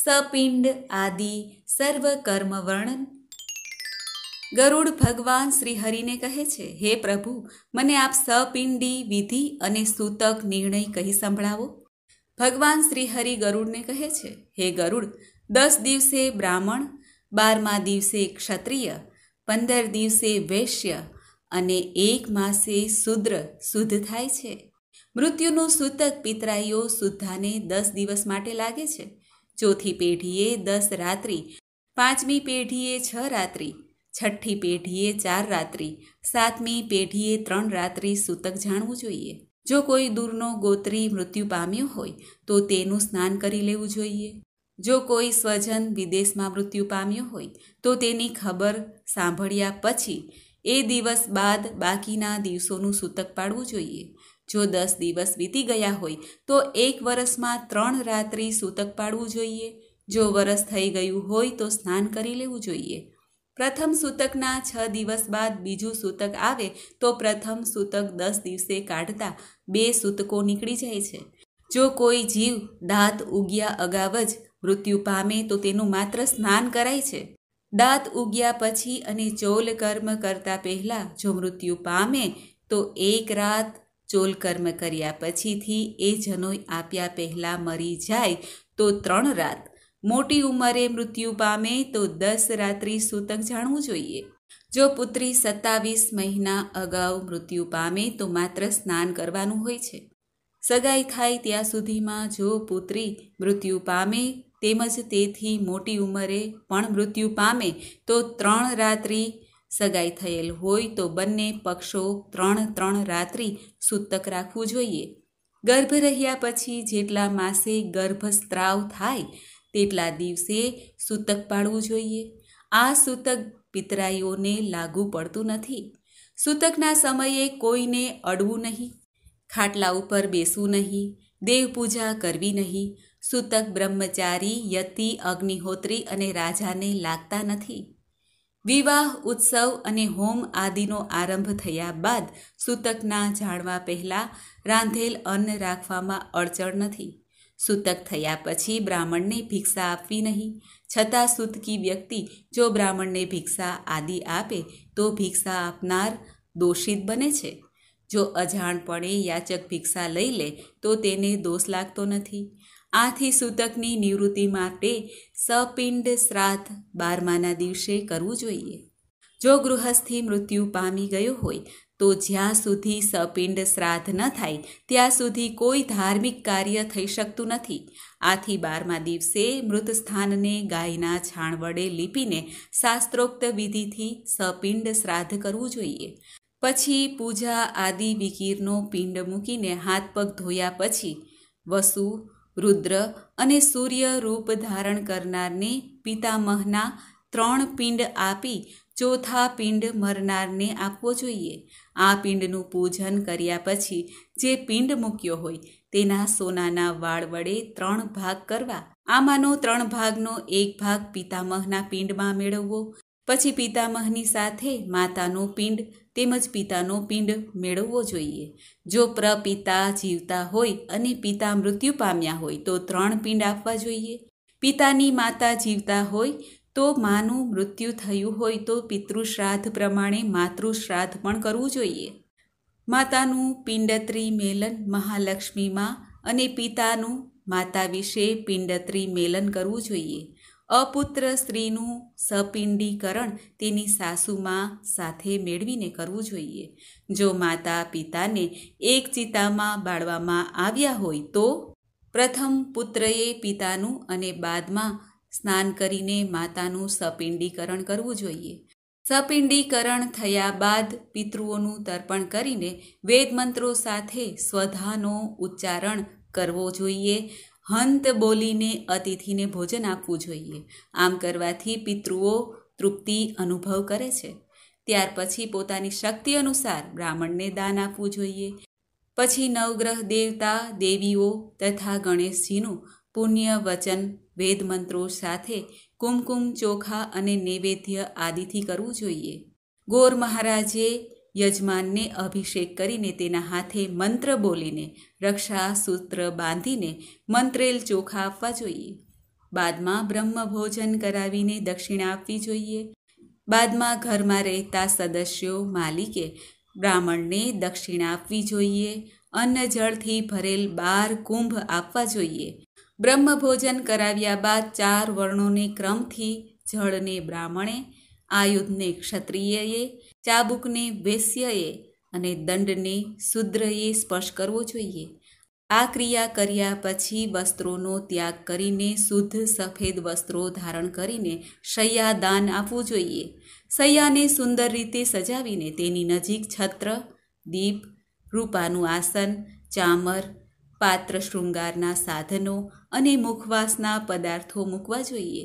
સપિંડ આદિ સર્વ કર્મ વર્ણન ગરુડ ભગવાન શ્રી હરિને કહે છે હે પ્રભુ મને આપ સપિંડી વિધિ અને સૂતક નિર્ણય કહી સંભળાવો ભગવાન શ્રીહરિ ગરુડને કહે છે હે ગરુડ દસ દિવસે બ્રાહ્મણ બારમા દિવસે ક્ષત્રિય પંદર દિવસે વૈશ્ય અને એક માસે શુદ્ર શુદ્ધ થાય છે મૃત્યુનું સૂતક પિતરાઈઓ શુદ્ધાને દસ દિવસ માટે લાગે છે ચોથી પેઢીએ દસ રાત્રિ પાંચમી પેઢીએ છ રાત્રિ છઠ્ઠી પેઢીએ ચાર રાત્રિ સાતમી પેઢીએ ત્રણ રાત્રિ સૂતક જાણવું જોઈએ જો કોઈ દૂરનો ગોત્રી મૃત્યુ પામ્યો હોય તો તેનું સ્નાન કરી લેવું જોઈએ જો કોઈ સ્વજન વિદેશમાં મૃત્યુ પામ્યો હોય તો તેની ખબર સાંભળ્યા પછી એ દિવસ બાદ બાકીના દિવસોનું સૂતક પાડવું જોઈએ જો દસ દિવસ વીતી ગયા હોય તો એક વર્ષમાં ત્રણ રાત્રિ સૂતક પાડવું જોઈએ જો વરસ થઈ ગયું હોય તો સ્નાન કરી લેવું જોઈએ પ્રથમ સૂતકના છ દિવસ બાદ બીજું સૂતક આવે તો પ્રથમ સૂતક દસ દિવસે કાઢતા બે સૂતકો નીકળી જાય છે જો કોઈ જીવ દાંત ઉગ્યા અગાઉ જ મૃત્યુ પામે તો તેનું માત્ર સ્નાન કરાય છે દાંત ઉગ્યા પછી અને ચોલ કર્મ કરતા પહેલાં જો મૃત્યુ પામે તો એક રાત ચોલ કર્મ કર્યા પછીથી એ જનોય આપ્યા પહેલાં મરી જાય તો ત્રણ રાત મોટી ઉંમરે મૃત્યુ પામે તો દસ રાત્રિ સૂતક જાણવું જોઈએ જો પુત્રી સત્તાવીસ મહિના અગાઉ મૃત્યુ પામે તો માત્ર સ્નાન કરવાનું હોય છે સગાઈ થાય ત્યાં સુધીમાં જો પુત્રી મૃત્યુ પામે તેમજ તેથી મોટી ઉંમરે પણ મૃત્યુ પામે તો ત્રણ રાત્રિ સગાઈ થયેલ હોય તો બંને પક્ષો ત્રણ ત્રણ રાત્રિ સૂતક રાખવું જોઈએ ગર્ભ રહ્યા પછી જેટલા માસે ગર્ભસ્ત્રાવ થાય તેટલા દિવસે સૂતક પાડવું જોઈએ આ સૂતક પિતરાઈઓને લાગુ પડતું નથી સૂતકના સમયે કોઈને અડવું નહીં ખાટલા ઉપર બેસવું નહીં દેવપૂજા કરવી નહીં સૂતક બ્રહ્મચારી યતિ અગ્નિહોત્રી અને રાજાને લાગતા નથી વિવાહ ઉત્સવ અને હોમ આદિનો આરંભ થયા બાદ સૂતકના જાણવા પહેલાં રાંધેલ અન્ન રાખવામાં અડચણ નથી સૂતક થયા પછી બ્રાહ્મણને ભિક્ષા આપવી નહીં છતાં સૂતકી વ્યક્તિ જો બ્રાહ્મણને ભિક્ષા આદિ આપે તો ભિક્ષા આપનાર દોષિત બને છે જો અજાણપણે યાચક ભિક્ષા લઈ લે તો તેને દોષ લાગતો નથી આથી સૂતકની નિવૃત્તિ માટે સપિંડ શ્રાદ્ધ બારમાના દિવસે કરવું જોઈએ જો ગૃહસ્થી મૃત્યુ પામી ગયો હોય તો જ્યાં સુધી સપિંડ શ્રાદ્ધ ન થાય ત્યાં સુધી કોઈ ધાર્મિક કાર્ય થઈ શકતું નથી આથી બારમા દિવસે મૃત સ્થાનને ગાયના છાણ વડે લીપીને શાસ્ત્રોક્ત વિધિથી સપિંડ શ્રાદ્ધ કરવું જોઈએ પછી પૂજા આદિ વિકીરનો પિંડ મૂકીને હાથ પગ ધોયા પછી વસુ રુદ્ર અને સૂર્ય રૂપ ધારણ કરનારને પિતામહના ત્રણ પિંડ આપી ચોથા પિંડ મરનારને આપવો જોઈએ આ પિંડનું પૂજન કર્યા પછી જે પિંડ મૂક્યો હોય તેના સોનાના વાળ વડે ત્રણ ભાગ કરવા આમાંનો ત્રણ ભાગનો એક ભાગ પિતામહના પિંડમાં મેળવવો પછી પિતામહની સાથે માતાનો પિંડ તેમજ પિતાનો પિંડ મેળવવો જોઈએ જો પ્રપિતા જીવતા હોય અને પિતા મૃત્યુ પામ્યા હોય તો ત્રણ પિંડ આપવા જોઈએ પિતાની માતા જીવતા હોય તો માનું મૃત્યુ થયું હોય તો પિતૃશ્રાદ્ધ પ્રમાણે માતૃશ્રાદ્ધ પણ કરવું જોઈએ માતાનું પિંડત્રી મેલન મહાલક્ષ્મીમાં અને પિતાનું માતા વિશે પિંડત્રી મેલન કરવું જોઈએ અપુત્ર સ્ત્રીનું સપિંડીકરણ તેની સાસુમાં સાથે મેળવીને કરવું જોઈએ જો માતા પિતાને એક ચિતામાં બાળવામાં આવ્યા હોય તો પ્રથમ પુત્રએ પિતાનું અને બાદમાં સ્નાન કરીને માતાનું સપિંડીકરણ કરવું જોઈએ સપિંડીકરણ થયા બાદ પિતૃઓનું તર્પણ કરીને વેદમંત્રો સાથે સ્વધાનો ઉચ્ચારણ કરવો જોઈએ હંત બોલીને અતિથિને ભોજન આપવું જોઈએ આમ કરવાથી પિતૃઓ તૃપ્તિ અનુભવ કરે છે ત્યાર પછી પોતાની શક્તિ અનુસાર બ્રાહ્મણને દાન આપવું જોઈએ પછી નવગ્રહ દેવતા દેવીઓ તથા ગણેશજીનું પુણ્ય વચન વેદમંત્રો સાથે કુમકુમ ચોખા અને નૈવેદ્ય આદિથી કરવું જોઈએ ગોર મહારાજે યજમાનને અભિષેક કરીને તેના હાથે મંત્ર બોલીને રક્ષા સૂત્ર બાંધીને મંત્રેલ ચોખા આપવા જોઈએ બાદમાં બ્રહ્મભોજન કરાવીને દક્ષિણા આપવી જોઈએ બાદમાં ઘરમાં રહેતા સદસ્યો માલિકે બ્રાહ્મણને દક્ષિણા આપવી જોઈએ અન્ન જળથી ભરેલ બાર કુંભ આપવા જોઈએ બ્રહ્મભોજન કરાવ્યા બાદ ચાર વર્ણોને ક્રમથી જળને બ્રાહ્મણે આયુધને ક્ષત્રિયએ ચાબુકને વૈશ્યએ અને દંડને શુદ્રએ સ્પર્શ કરવો જોઈએ આ ક્રિયા કર્યા પછી વસ્ત્રોનો ત્યાગ કરીને શુદ્ધ સફેદ વસ્ત્રો ધારણ કરીને શૈયાદાન આપવું જોઈએ શૈયાને સુંદર રીતે સજાવીને તેની નજીક છત્ર દીપ રૂપાનું આસન ચામર પાત્ર શૃંગારના સાધનો અને મુખવાસના પદાર્થો મૂકવા જોઈએ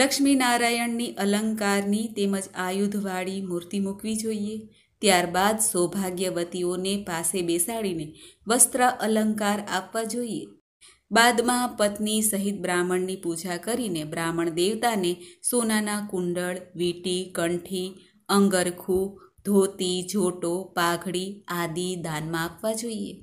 લક્ષ્મીનારાયણની અલંકારની તેમજ આયુધવાળી મૂર્તિ મૂકવી જોઈએ ત્યારબાદ સૌભાગ્યવતીઓને પાસે બેસાડીને વસ્ત્ર અલંકાર આપવા જોઈએ બાદમાં પત્ની સહિત બ્રાહ્મણની પૂજા કરીને બ્રાહ્મણ દેવતાને સોનાના કુંડળ વીટી કંઠી અંગરખું ધોતી જોટો પાઘડી આદિ દાનમાં આપવા જોઈએ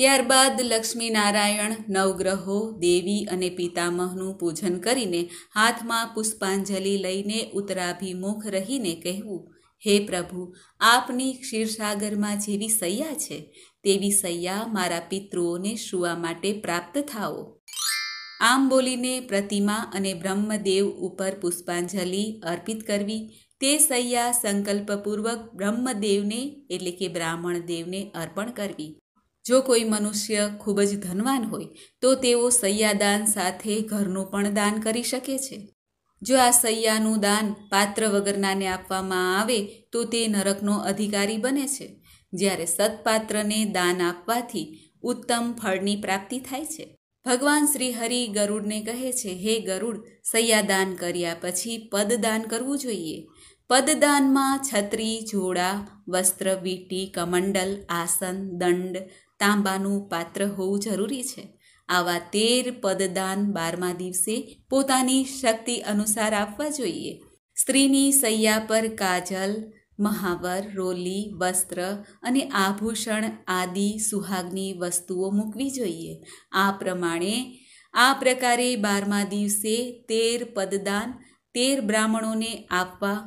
ત્યારબાદ લક્ષ્મીનારાયણ નવગ્રહો દેવી અને પિતામહનું પૂજન કરીને હાથમાં પુષ્પાંજલિ લઈને ઉત્તરાભિમુખ રહીને કહેવું હે પ્રભુ આપની ક્ષીરસાગરમાં જેવી સૈયા છે તેવી સૈયા મારા પિતૃઓને શુવા માટે પ્રાપ્ત થાઓ આમ બોલીને પ્રતિમા અને બ્રહ્મદેવ ઉપર પુષ્પાંજલિ અર્પિત કરવી તે સૈયા સંકલ્પપૂર્વક બ્રહ્મદેવને એટલે કે બ્રાહ્મણ દેવને અર્પણ કરવી જો કોઈ મનુષ્ય ખૂબ જ ધનવાન હોય તો તેઓ સૈયાદાન સાથે ઘરનું પણ દાન કરી શકે છે જો આ સૈયાનું દાન પાત્ર વગરનાને આપવામાં આવે તો તે નરકનો અધિકારી બને છે જ્યારે સત્પાત્રને દાન આપવાથી ઉત્તમ ફળની પ્રાપ્તિ થાય છે ભગવાન શ્રી હરિ ગરુડને કહે છે હે ગરુડ સૈયાદાન કર્યા પછી પદદાન કરવું જોઈએ પદદાનમાં છત્રી જોડા વસ્ત્ર વીટી કમંડલ આસન દંડ તાંબાનું પાત્ર હોવું જરૂરી છે આવા તેર પદદાન બારમા દિવસે પોતાની શક્તિ અનુસાર આપવા જોઈએ સ્ત્રીની સૈયા પર કાજલ મહાવર રોલી વસ્ત્ર અને આભૂષણ આદિ સુહાગની વસ્તુઓ મૂકવી જોઈએ આ પ્રમાણે આ પ્રકારે બારમા દિવસે તેર પદદાન તેર બ્રાહ્મણોને આપવા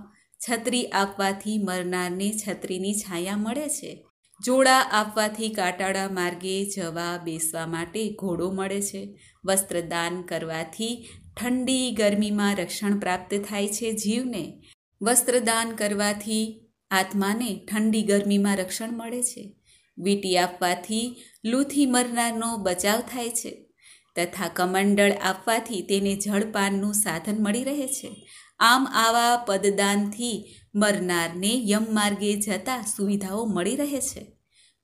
છત્રી આપવાથી મરનારને છત્રીની છાયા મળે છે જોડા આપવાથી કાટાળા માર્ગે જવા બેસવા માટે ઘોડો મળે છે વસ્ત્રદાન કરવાથી ઠંડી ગરમીમાં રક્ષણ પ્રાપ્ત થાય છે જીવને વસ્ત્રદાન કરવાથી આત્માને ઠંડી ગરમીમાં રક્ષણ મળે છે વીટી આપવાથી લૂથી મરનારનો બચાવ થાય છે તથા કમંડળ આપવાથી તેને જળપાનનું સાધન મળી રહે છે આમ આવા પદદાનથી મરનારને યમ માર્ગે જતા સુવિધાઓ મળી રહે છે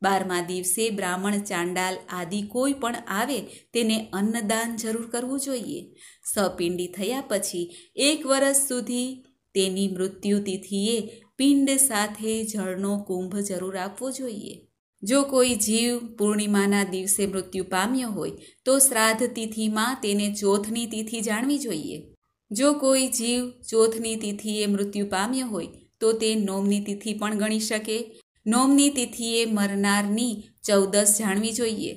બારમા દિવસે બ્રાહ્મણ ચાંડાલ આદિ કોઈ પણ આવે તેને અન્નદાન જરૂર કરવું જોઈએ સપિંડી થયા પછી એક વર્ષ સુધી તેની મૃત્યુ તિથિએ પિંડ સાથે જળનો કુંભ જરૂર આપવો જોઈએ જો કોઈ જીવ પૂર્ણિમાના દિવસે મૃત્યુ પામ્યો હોય તો શ્રાદ્ધ તિથિમાં તેને ચોથની તિથિ જાણવી જોઈએ જો કોઈ જીવ ચોથની તિથિએ મૃત્યુ પામ્યો હોય તો તે નોમની તિથિ પણ ગણી શકે નોમની તિથિએ મરનારની ચૌદસ જાણવી જોઈએ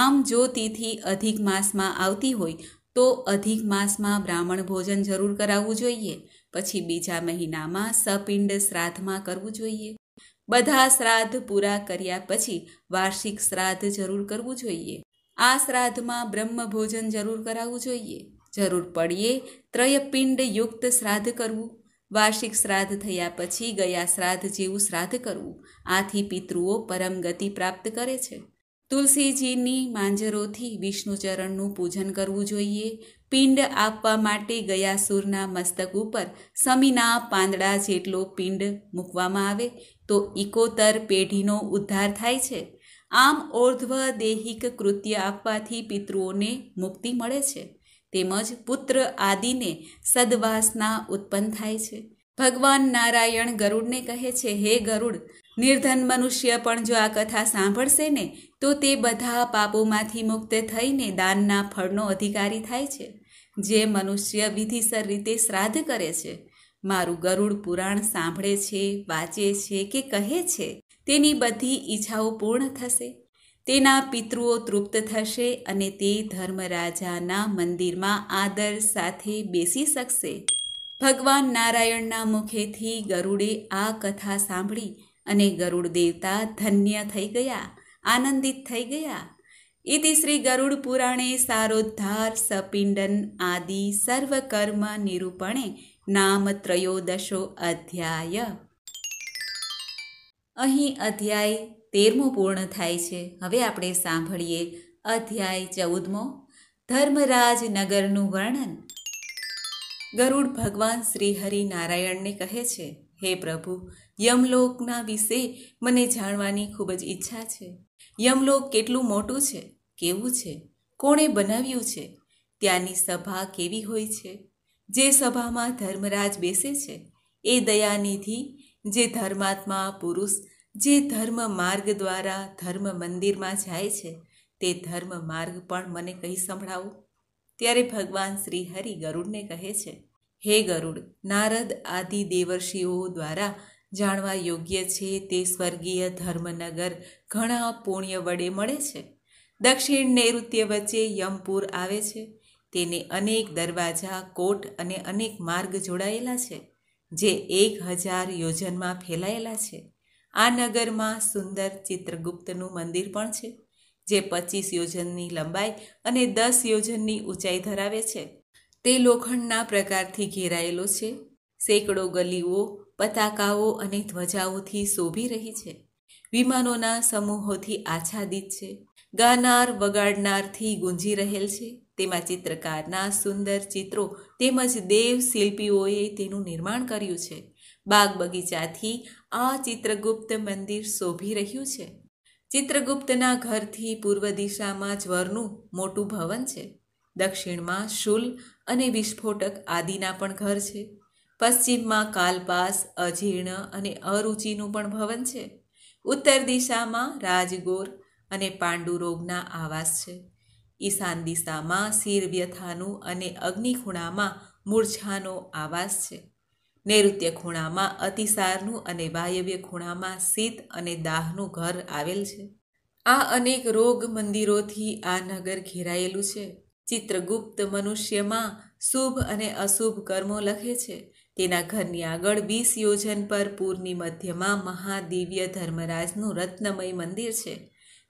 આમ જો તિથિ અધિક માસમાં આવતી હોય તો અધિક માસમાં બ્રાહ્મણ ભોજન જરૂર કરાવવું જોઈએ પછી બીજા મહિનામાં સપિંડ શ્રાદ્ધમાં કરવું જોઈએ બધા શ્રાદ્ધ પૂરા કર્યા પછી વાર્ષિક શ્રાદ્ધ જરૂર કરવું જોઈએ આ શ્રાદ્ધમાં બ્રહ્મ ભોજન જરૂર કરાવવું જોઈએ જરૂર પડીએ ત્રયપિંડ યુક્ત શ્રાદ્ધ કરવું વાર્ષિક શ્રાદ્ધ થયા પછી ગયા શ્રાદ્ધ જેવું શ્રાદ્ધ કરવું આથી પિતૃઓ પરમ ગતિ પ્રાપ્ત કરે છે તુલસીજીની માંજરોથી વિષ્ણુચરણનું પૂજન કરવું જોઈએ પિંડ આપવા માટે ગયા સૂરના મસ્તક ઉપર સમીના પાંદડા જેટલો પિંડ મૂકવામાં આવે તો ઇકોતર પેઢીનો ઉદ્ધાર થાય છે આમ ઓર્ધ્વ દૈહિક કૃત્ય આપવાથી પિતૃઓને મુક્તિ મળે છે તેમજ પુત્ર આદિને સદવાસના ઉત્પન્ન થાય છે ભગવાન નારાયણ ગરુડને કહે છે હે ગરુડ નિર્ધન મનુષ્ય પણ જો આ કથા સાંભળશે ને તો તે બધા પાપોમાંથી મુક્ત થઈને દાનના ફળનો અધિકારી થાય છે જે મનુષ્ય વિધિસર રીતે શ્રાદ્ધ કરે છે મારું ગરુડ પુરાણ સાંભળે છે વાંચે છે કે કહે છે તેની બધી ઈચ્છાઓ પૂર્ણ થશે તેના પિતૃઓ તૃપ્ત થશે અને તે ધર્મરાજાના મંદિરમાં આદર સાથે બેસી શકશે ભગવાન નારાયણના મુખેથી ગરુડે આ કથા સાંભળી અને ગરુડ દેવતા ધન્ય થઈ ગયા આનંદિત થઈ ગયા ઇતિ શ્રી ગરુડ પુરાણે સારોદ્ધાર સપિંડન આદિ સર્વકર્મ નિરૂપણે નામ ત્રયોદશો અધ્યાય અહીં અધ્યાય તેરમું પૂર્ણ થાય છે હવે આપણે સાંભળીએ અધ્યાય ચૌદમો ધર્મરાજ નગરનું વર્ણન ગરુડ ભગવાન શ્રી હરિ નારાયણને કહે છે હે પ્રભુ યમલોકના વિશે મને જાણવાની ખૂબ જ ઈચ્છા છે યમલોક કેટલું મોટું છે કેવું છે કોણે બનાવ્યું છે ત્યાંની સભા કેવી હોય છે જે સભામાં ધર્મરાજ બેસે છે એ દયાનિધિ જે ધર્માત્મા પુરુષ જે ધર્મ માર્ગ દ્વારા ધર્મ મંદિરમાં જાય છે તે ધર્મ માર્ગ પણ મને કહી સંભળાવો ત્યારે ભગવાન શ્રી હરિ ગરુડને કહે છે હે ગરુડ નારદ આદિ દેવર્ષિઓ દ્વારા જાણવા યોગ્ય છે તે સ્વર્ગીય ધર્મનગર ઘણા પુણ્ય વડે મળે છે દક્ષિણ નૈઋત્ય વચ્ચે યમપુર આવે છે તેને અનેક દરવાજા કોટ અને અનેક માર્ગ જોડાયેલા છે જે એક હજાર યોજનમાં ફેલાયેલા છે આ નગરમાં સુંદર ચિત્રગુપ્તનું મંદિર પણ છે જે પચીસ યોજનની લંબાઈ અને દસ યોજનની ઊંચાઈ ધરાવે છે તે લોખંડના પ્રકારથી ઘેરાયેલો છે સેંકડો ગલીઓ પતાકાઓ અને ધ્વજાઓથી શોભી રહી છે વિમાનોના સમૂહોથી આચ્છાદિત છે ગાનાર વગાડનારથી ગુંજી રહેલ છે તેમાં ચિત્રકારના સુંદર ચિત્રો તેમજ દેવ શિલ્પીઓએ તેનું નિર્માણ કર્યું છે બાગ બગીચાથી આ ચિત્રગુપ્ત મંદિર શોભી રહ્યું છે ચિત્રગુપ્તના ઘરથી પૂર્વ દિશામાં જ્વરનું મોટું ભવન છે દક્ષિણમાં શુલ અને વિસ્ફોટક આદિના પણ ઘર છે પશ્ચિમમાં કાલપાસ અજીર્ણ અને અરુચિનું પણ ભવન છે ઉત્તર દિશામાં રાજગોર અને પાંડુરોગના આવાસ છે ઈશાન દિશામાં શિર વ્યથાનું અને અગ્નિખૂણામાં મૂર્છાનો આવાસ છે નૈઋત્ય ખૂણામાં અતિસારનું અને વાયવ્ય ખૂણામાં શીત અને દાહનું ઘર આવેલ છે આ અનેક રોગ મંદિરોથી આ નગર ઘેરાયેલું છે ચિત્રગુપ્ત મનુષ્યમાં શુભ અને અશુભ કર્મો લખે છે તેના ઘરની આગળ વીસ યોજન પર પૂરની મધ્યમાં મહાદિવ્ય ધર્મરાજનું રત્નમય મંદિર છે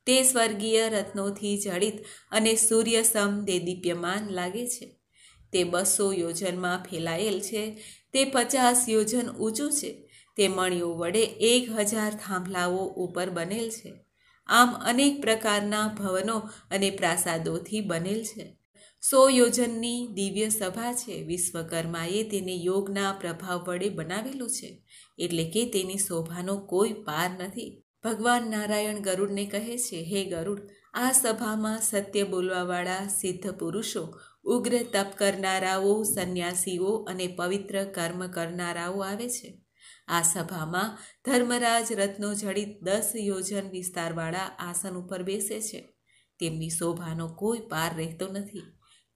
તે સ્વર્ગીય રત્નોથી જડિત અને સૂર્ય સમ દે દીપ્યમાન લાગે છે તે બસો યોજનમાં ફેલાયેલ છે તે પચાસ યોજન ઊંચું છે તે મણિયો વડે એક હજાર થાંભલાઓ ઉપર બનેલ છે આમ અનેક પ્રકારના ભવનો અને પ્રાસાદોથી બનેલ છે સો યોજનની દિવ્ય સભા છે વિશ્વકર્માએ તેને યોગના પ્રભાવ વડે બનાવેલું છે એટલે કે તેની શોભાનો કોઈ પાર નથી ભગવાન નારાયણ ગરુડને કહે છે હે ગરુડ આ સભામાં સત્ય બોલવાવાળા સિદ્ધ પુરુષો ઉગ્ર તપ કરનારાઓ સંન્યાસીઓ અને પવિત્ર કર્મ કરનારાઓ આવે છે આ સભામાં ધર્મરાજ રત્નો જડિત દસ યોજન વિસ્તારવાળા આસન ઉપર બેસે છે તેમની શોભાનો કોઈ પાર રહેતો નથી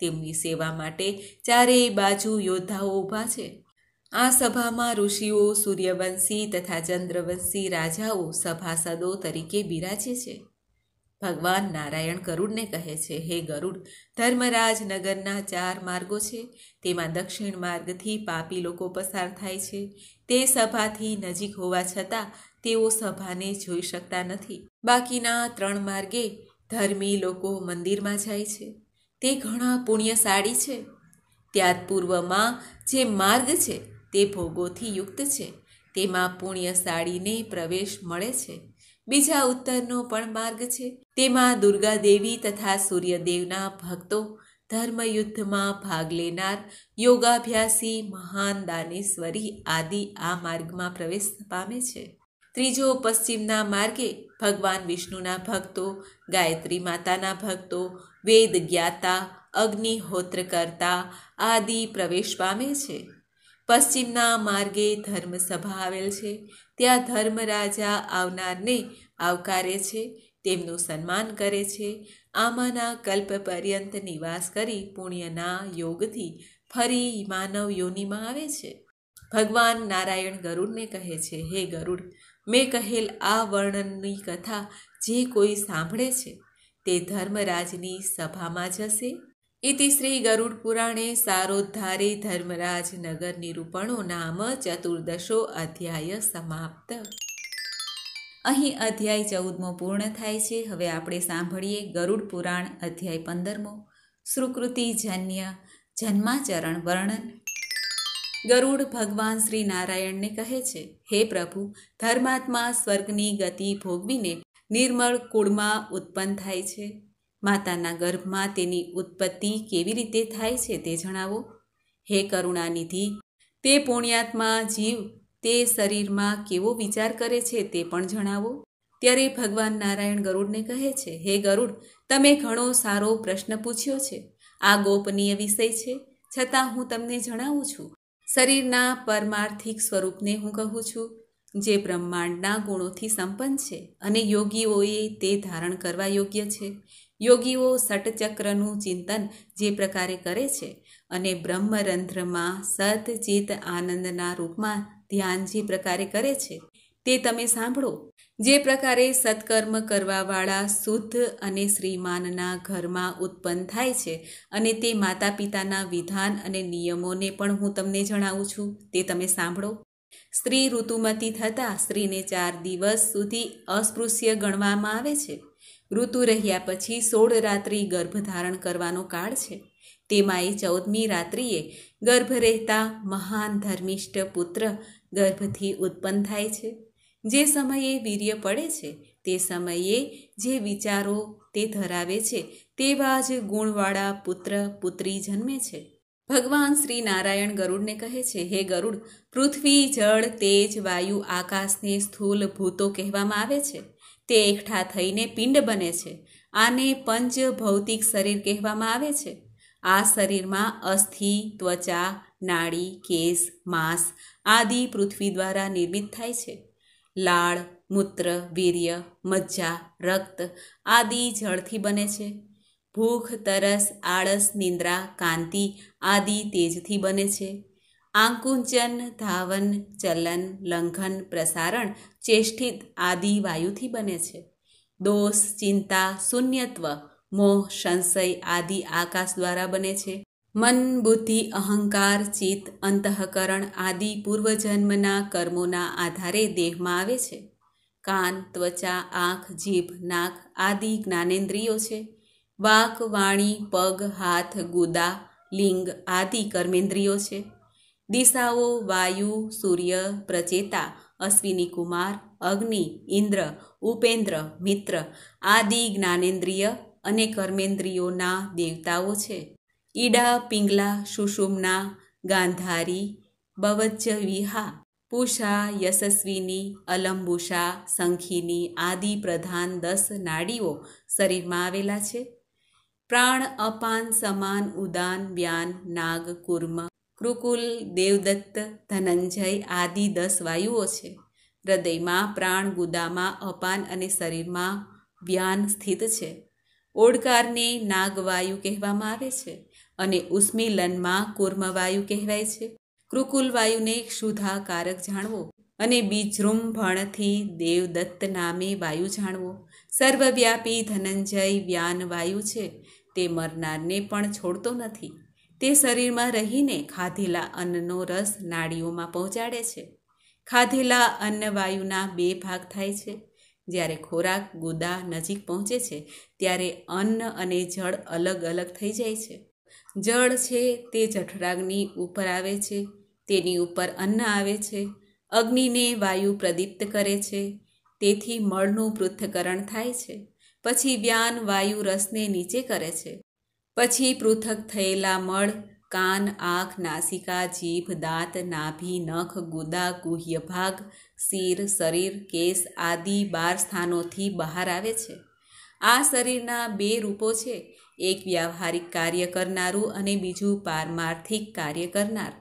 તેમની સેવા માટે ચારેય બાજુ યોદ્ધાઓ ઊભા છે આ સભામાં ઋષિઓ સૂર્યવંશી તથા ચંદ્રવંશી રાજાઓ સભાસદો તરીકે બિરાજે છે ભગવાન નારાયણ ગરુડને કહે છે હે ગરુડ ધર્મરાજ નગરના ચાર માર્ગો છે તેમાં દક્ષિણ માર્ગથી પાપી લોકો પસાર થાય છે તે સભાથી નજીક હોવા છતાં તેઓ સભાને જોઈ શકતા નથી બાકીના ત્રણ માર્ગે ધર્મી લોકો મંદિરમાં જાય છે તે ઘણા પુણ્યશાળી છે ત્યાર પૂર્વમાં જે માર્ગ છે તે ભોગોથી યુક્ત છે તેમાં પુણ્યશાળીને પ્રવેશ મળે છે બીજા ઉત્તરનો પણ માર્ગ છે તેમાં દુર્ગા દેવી તથા સૂર્યદેવના ભક્તો ધર્મયુદ્ધમાં ભાગ લેનાર યોગાભ્યાસી મહાન દાનેશ્વરી આદિ આ માર્ગમાં પ્રવેશ પામે છે ત્રીજો પશ્ચિમના માર્ગે ભગવાન વિષ્ણુના ભક્તો ગાયત્રી માતાના ભક્તો વેદ જ્ઞાતા અગ્નિહોત્ર કરતા આદિ પ્રવેશ પામે છે પશ્ચિમના માર્ગે ધર્મસભા આવેલ છે ત્યાં ધર્મરાજા આવનારને આવકારે છે તેમનું સન્માન કરે છે આમાંના કલ્પ પર્યંત નિવાસ કરી પુણ્યના યોગથી ફરી માનવ યોનિમાં આવે છે ભગવાન નારાયણ ગરુડને કહે છે હે ગરુડ મેં કહેલ આ વર્ણનની કથા જે કોઈ સાંભળે છે તે ધર્મરાજની સભામાં જશે ઇતિ શ્રી ગરુડ પુરાણે સારોદ્ધારી ધર્મરાજ નગર નિરૂપણો નામ ચતુર્દશો અધ્યાય સમાપ્ત અહીં અધ્યાય ચૌદમો પૂર્ણ થાય છે હવે આપણે સાંભળીએ ગરુડ પુરાણ અધ્યાય પંદરમો સુકૃતિ જન્ય જન્માચરણ વર્ણન ગરુડ ભગવાન શ્રી નારાયણને કહે છે હે પ્રભુ ધર્માત્મા સ્વર્ગની ગતિ ભોગવીને નિર્મળ કુળમાં ઉત્પન્ન થાય છે માતાના ગર્ભમાં તેની ઉત્પત્તિ કેવી રીતે થાય છે તે જણાવો હે કરુણાનિધિ તે પુણ્યાત્મા જીવ તે શરીરમાં કેવો વિચાર કરે છે તે પણ જણાવો ત્યારે ભગવાન નારાયણ ગરુડને કહે છે હે ગરુડ તમે ઘણો સારો પ્રશ્ન પૂછ્યો છે આ ગોપનીય વિષય છે છતાં હું તમને જણાવું છું શરીરના પરમાર્થિક સ્વરૂપને હું કહું છું જે બ્રહ્માંડના ગુણોથી સંપન્ન છે અને યોગીઓએ તે ધારણ કરવા યોગ્ય છે યોગીઓ ષટચક્રનું ચિંતન જે પ્રકારે કરે છે અને બ્રહ્મરંધ્રમાં ચિત્ત આનંદના રૂપમાં ધ્યાન જે પ્રકારે કરે છે તે તમે સાંભળો જે પ્રકારે સત્કર્મ કરવાવાળા શુદ્ધ અને શ્રીમાનના ઘરમાં ઉત્પન્ન થાય છે અને તે માતા પિતાના વિધાન અને નિયમોને પણ હું તમને જણાવું છું તે તમે સાંભળો સ્ત્રી ઋતુમતી થતાં સ્ત્રીને ચાર દિવસ સુધી અસ્પૃશ્ય ગણવામાં આવે છે ઋતુ રહ્યા પછી સોળ રાત્રિ ગર્ભ ધારણ કરવાનો કાળ છે તેમાં એ ચૌદમી રાત્રિએ ગર્ભ રહેતા મહાન ધર્મિષ્ઠ પુત્ર ગર્ભથી ઉત્પન્ન થાય છે જે સમયે વીર્ય પડે છે તે સમયે જે વિચારો તે ધરાવે છે તેવા જ ગુણવાળા પુત્ર પુત્રી જન્મે છે ભગવાન શ્રી નારાયણ ગરુડને કહે છે હે ગરુડ પૃથ્વી જળ તેજ વાયુ આકાશને સ્થૂલ ભૂતો કહેવામાં આવે છે તે એકઠા થઈને પિંડ બને છે આને પંચ ભૌતિક શરીર કહેવામાં આવે છે આ શરીરમાં અસ્થિ ત્વચા નાડી કેસ માંસ આદિ પૃથ્વી દ્વારા નિર્મિત થાય છે લાળ મૂત્ર વીર્ય મજ્જા રક્ત આદિ જળથી બને છે ભૂખ તરસ આળસ નિંદ્રા કાંતિ આદિ તેજથી બને છે આંકુંચન ધાવન ચલન લંઘન પ્રસારણ ચેષ્ટિત આદિ વાયુથી બને છે દોષ ચિંતા શૂન્યત્વ મોહ સંશય આદિ આકાશ દ્વારા બને છે મન બુદ્ધિ અહંકાર ચિત્ત અંતઃકરણ આદિ પૂર્વજન્મના કર્મોના આધારે દેહમાં આવે છે કાન ત્વચા આંખ જીભ નાક આદિ જ્ઞાનેન્દ્રિયો છે વાક વાણી પગ હાથ ગુદા લિંગ આદિ કર્મેન્દ્રિયો છે દિશાઓ વાયુ સૂર્ય પ્રચેતા અશ્વિની કુમાર અગ્નિ ઇન્દ્ર ઉપેન્દ્ર મિત્ર આદિ જ્ઞાનેન્દ્રિય અને કર્મેન્દ્રિયોના દેવતાઓ છે ઈડા પિંગલા સુષુમના ગાંધારી બવજ્જ વિહા પુષા યશસ્વીની અલંબુષા સંખીની આદિ પ્રધાન દસ નાડીઓ શરીરમાં આવેલા છે પ્રાણ અપાન સમાન ઉદાન વ્યાન નાગ કુર્મ કૃકુલ દેવદત્ત ધનંજય આદિ દસ વાયુઓ છે હૃદયમાં પ્રાણ ગુદામાં અપાન અને શરીરમાં વ્યાન સ્થિત છે ઓડકારને નાગવાયુ કહેવામાં આવે છે અને ઉસ્મિલનમાં કુર્મવાયુ કહેવાય છે વાયુને ક્ષુધાકારક જાણવો અને બીજૃંભણથી દેવદત્ત નામે વાયુ જાણવો સર્વવ્યાપી ધનંજય વ્યાન વાયુ છે તે મરનારને પણ છોડતો નથી તે શરીરમાં રહીને ખાધેલા અન્નનો રસ નાડીઓમાં પહોંચાડે છે ખાધેલા અન્ન વાયુના બે ભાગ થાય છે જ્યારે ખોરાક ગુદા નજીક પહોંચે છે ત્યારે અન્ન અને જળ અલગ અલગ થઈ જાય છે જળ છે તે જઠરાગની ઉપર આવે છે તેની ઉપર અન્ન આવે છે અગ્નિને વાયુ પ્રદીપ્ત કરે છે તેથી મળનું પૃથ્થકરણ થાય છે પછી વ્યાન વાયુ રસને નીચે કરે છે પછી પૃથક થયેલા મળ કાન આંખ નાસિકા જીભ દાંત નાભી નખ ગુદા ગુહ્ય ભાગ શિર શરીર કેસ આદિ બાર સ્થાનોથી બહાર આવે છે આ શરીરના બે રૂપો છે એક વ્યવહારિક કાર્ય કરનારું અને બીજું પારમાર્થિક કાર્ય કરનાર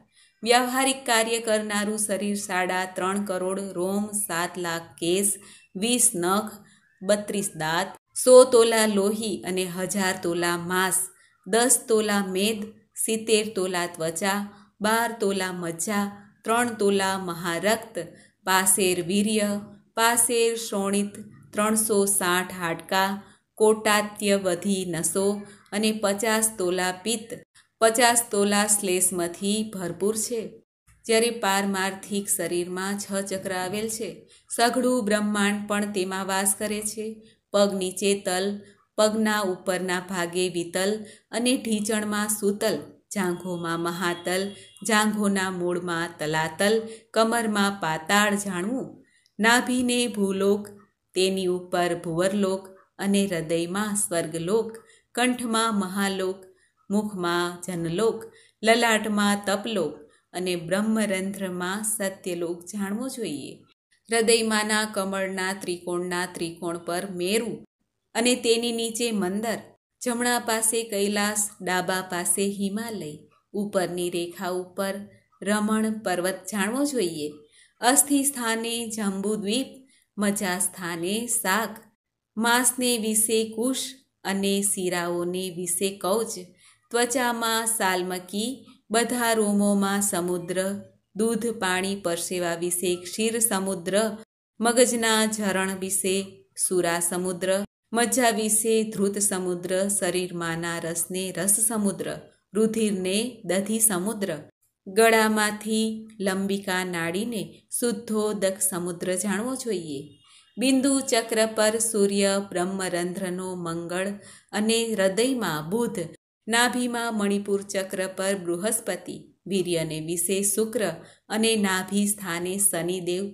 વ્યવહારિક કાર્ય કરનારું શરીર સાડા ત્રણ કરોડ રોમ સાત લાખ કેસ વીસ નખ બત્રીસ દાંત સો તોલા લોહી અને હજાર તોલા માંસ દસ તોલા મેદ સિત્તેર તોલા ત્વચા બાર તોલા મજ્જા ત્રણ તોલા મહારક્ત પાસેર વીર્ય પાસેર શોણિત ત્રણસો સાઠ હાડકા કોટાત્યવધી નસો અને પચાસ તોલા પિત્ત પચાસ તોલા શ્લેષ્મથી ભરપૂર છે જ્યારે પારમાર્થિક શરીરમાં છ ચક્ર આવેલ છે સઘળું બ્રહ્માંડ પણ તેમાં વાસ કરે છે પગ નીચે તલ પગના ઉપરના ભાગે વિતલ અને ઢીચણમાં સૂતલ જાંઘોમાં મહાતલ જાંઘોના મૂળમાં તલાતલ કમરમાં પાતાળ જાણવું નાભીને ભૂલોક તેની ઉપર ભુવરલોક અને હૃદયમાં સ્વર્ગલોક કંઠમાં મહાલોક મુખમાં જનલોક લલાટમાં તપલોક અને બ્રહ્મરંધ્રમાં સત્યલોક જાણવું જોઈએ હૃદયમાંના કમળના ત્રિકોણના ત્રિકોણ પર મેરું અને તેની નીચે મંદર જમણા પાસે કૈલાસ ડાબા પાસે હિમાલય ઉપરની રેખા ઉપર રમણ પર્વત જાણવો જોઈએ અસ્થિ સ્થાને જાંબુદ્વીપ મજા સ્થાને શાક માંસને વિશે કુશ અને શિરાઓને વિશે કૌચ ત્વચામાં સાલમકી બધા રોમોમાં સમુદ્ર દૂધ પાણી પરસેવા વિશે ક્ષીર સમુદ્ર મગજના ઝરણ વિશે સુરા સમુદ્ર મજા વિશે ધ્રુત સમુદ્ર શરીરમાંના રસને રસ સમુદ્ર રુધિરને દધી સમુદ્ર ગળામાંથી લંબિકા નાડીને શુદ્ધો શુદ્ધોદક સમુદ્ર જાણવો જોઈએ બિંદુ ચક્ર પર સૂર્ય બ્રહ્મરંધ્રનો મંગળ અને હૃદયમાં બુધ નાભીમાં મણિપુર ચક્ર પર બૃહસ્પતિ વીર્યને વિશે શુક્ર અને નાભી સ્થાને શનિદેવ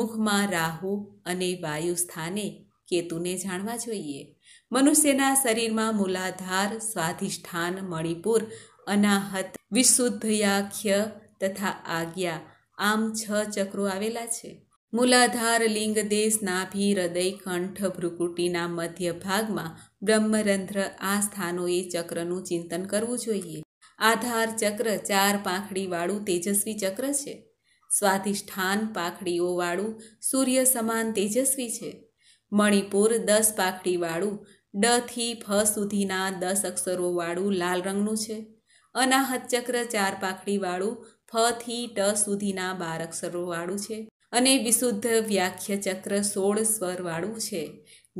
મુખમાં રાહુ અને વાયુ સ્થાને કેતુને જાણવા જોઈએ મનુષ્યના શરીરમાં મૂલાધાર સ્વાધિષ્ઠાન મણિપુર અનાહત વિશુદ્ધયાખ્ય તથા આજ્ઞા આમ છ ચક્રો આવેલા છે મૂલાધાર લિંગ દેશ નાભી હૃદય કંઠ ભ્રુકુટીના મધ્ય ભાગમાં બ્રહ્મરંધ્ર આ સ્થાનોએ ચક્રનું ચિંતન કરવું જોઈએ આધાર ચક્ર ચાર પાંખડીવાળું તેજસ્વી ચક્ર છે સ્વાધિષ્ઠાન પાંખડીઓવાળું સૂર્ય સમાન તેજસ્વી છે મણિપુર દસ પાખડીવાળું ડથી ફ સુધીના દસ અક્ષરોવાળું લાલ રંગનું છે અનાહત ચક્ર ચાર પાખડીવાળું ફથી ટ સુધીના બાર અક્ષરોવાળું છે અને વિશુદ્ધ વ્યાખ્ય ચક્ર સોળ સ્વરવાળું છે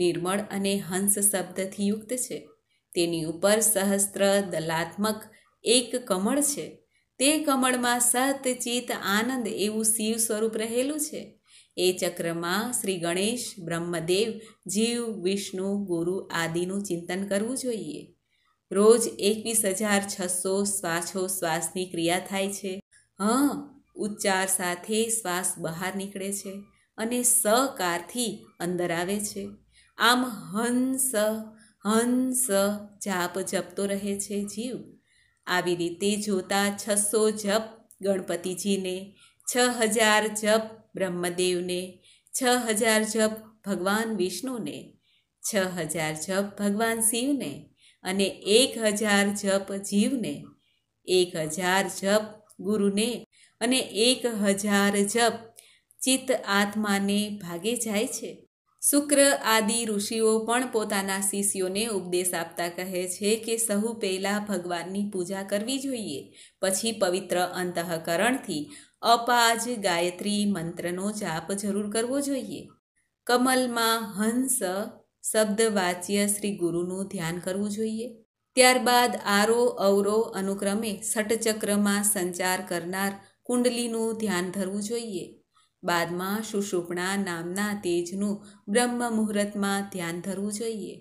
નિર્મળ અને હંસ શબ્દથી યુક્ત છે તેની ઉપર સહસ્ત્ર દલાત્મક એક કમળ છે તે કમળમાં સત ચિત આનંદ એવું શિવ સ્વરૂપ રહેલું છે એ ચક્રમાં શ્રી ગણેશ બ્રહ્મદેવ જીવ વિષ્ણુ ગુરુ આદિનું ચિંતન કરવું જોઈએ રોજ એકવીસ હજાર છસો શ્વાસો શ્વાસની ક્રિયા થાય છે હા ઉચ્ચાર સાથે શ્વાસ બહાર નીકળે છે અને સકારથી અંદર આવે છે આમ હંસ હંસ જાપ જપતો રહે છે જીવ આવી રીતે જોતા છસો જપ ગણપતિજીને છ હજાર જપ બ્રહ્મદેવને છ હજાર જપ ભગવાન વિષ્ણુને છ હજાર જપ ભગવાન શિવને અને એક હજાર જપ જીવને એક હજાર જપ ગુરુને અને એક હજાર જપ ચિત્ત આત્માને ભાગે જાય છે શુક્ર આદિ ઋષિઓ પણ પોતાના શિષ્યોને ઉપદેશ આપતા કહે છે કે સહુ પહેલાં ભગવાનની પૂજા કરવી જોઈએ પછી પવિત્ર અંતઃકરણથી અપાજ ગાયત્રી મંત્રનો જાપ જરૂર કરવો જોઈએ કમલમાં હંસ શબ્દ વાચ્ય શ્રી ગુરુનું ધ્યાન કરવું જોઈએ ત્યારબાદ આરો અવરો અનુક્રમે ષટચક્રમાં સંચાર કરનાર કુંડલીનું ધ્યાન ધરવું જોઈએ બાદમાં સુષુપ્ણા નામના તેજનું બ્રહ્મ મુહૂર્તમાં ધ્યાન ધરવું જોઈએ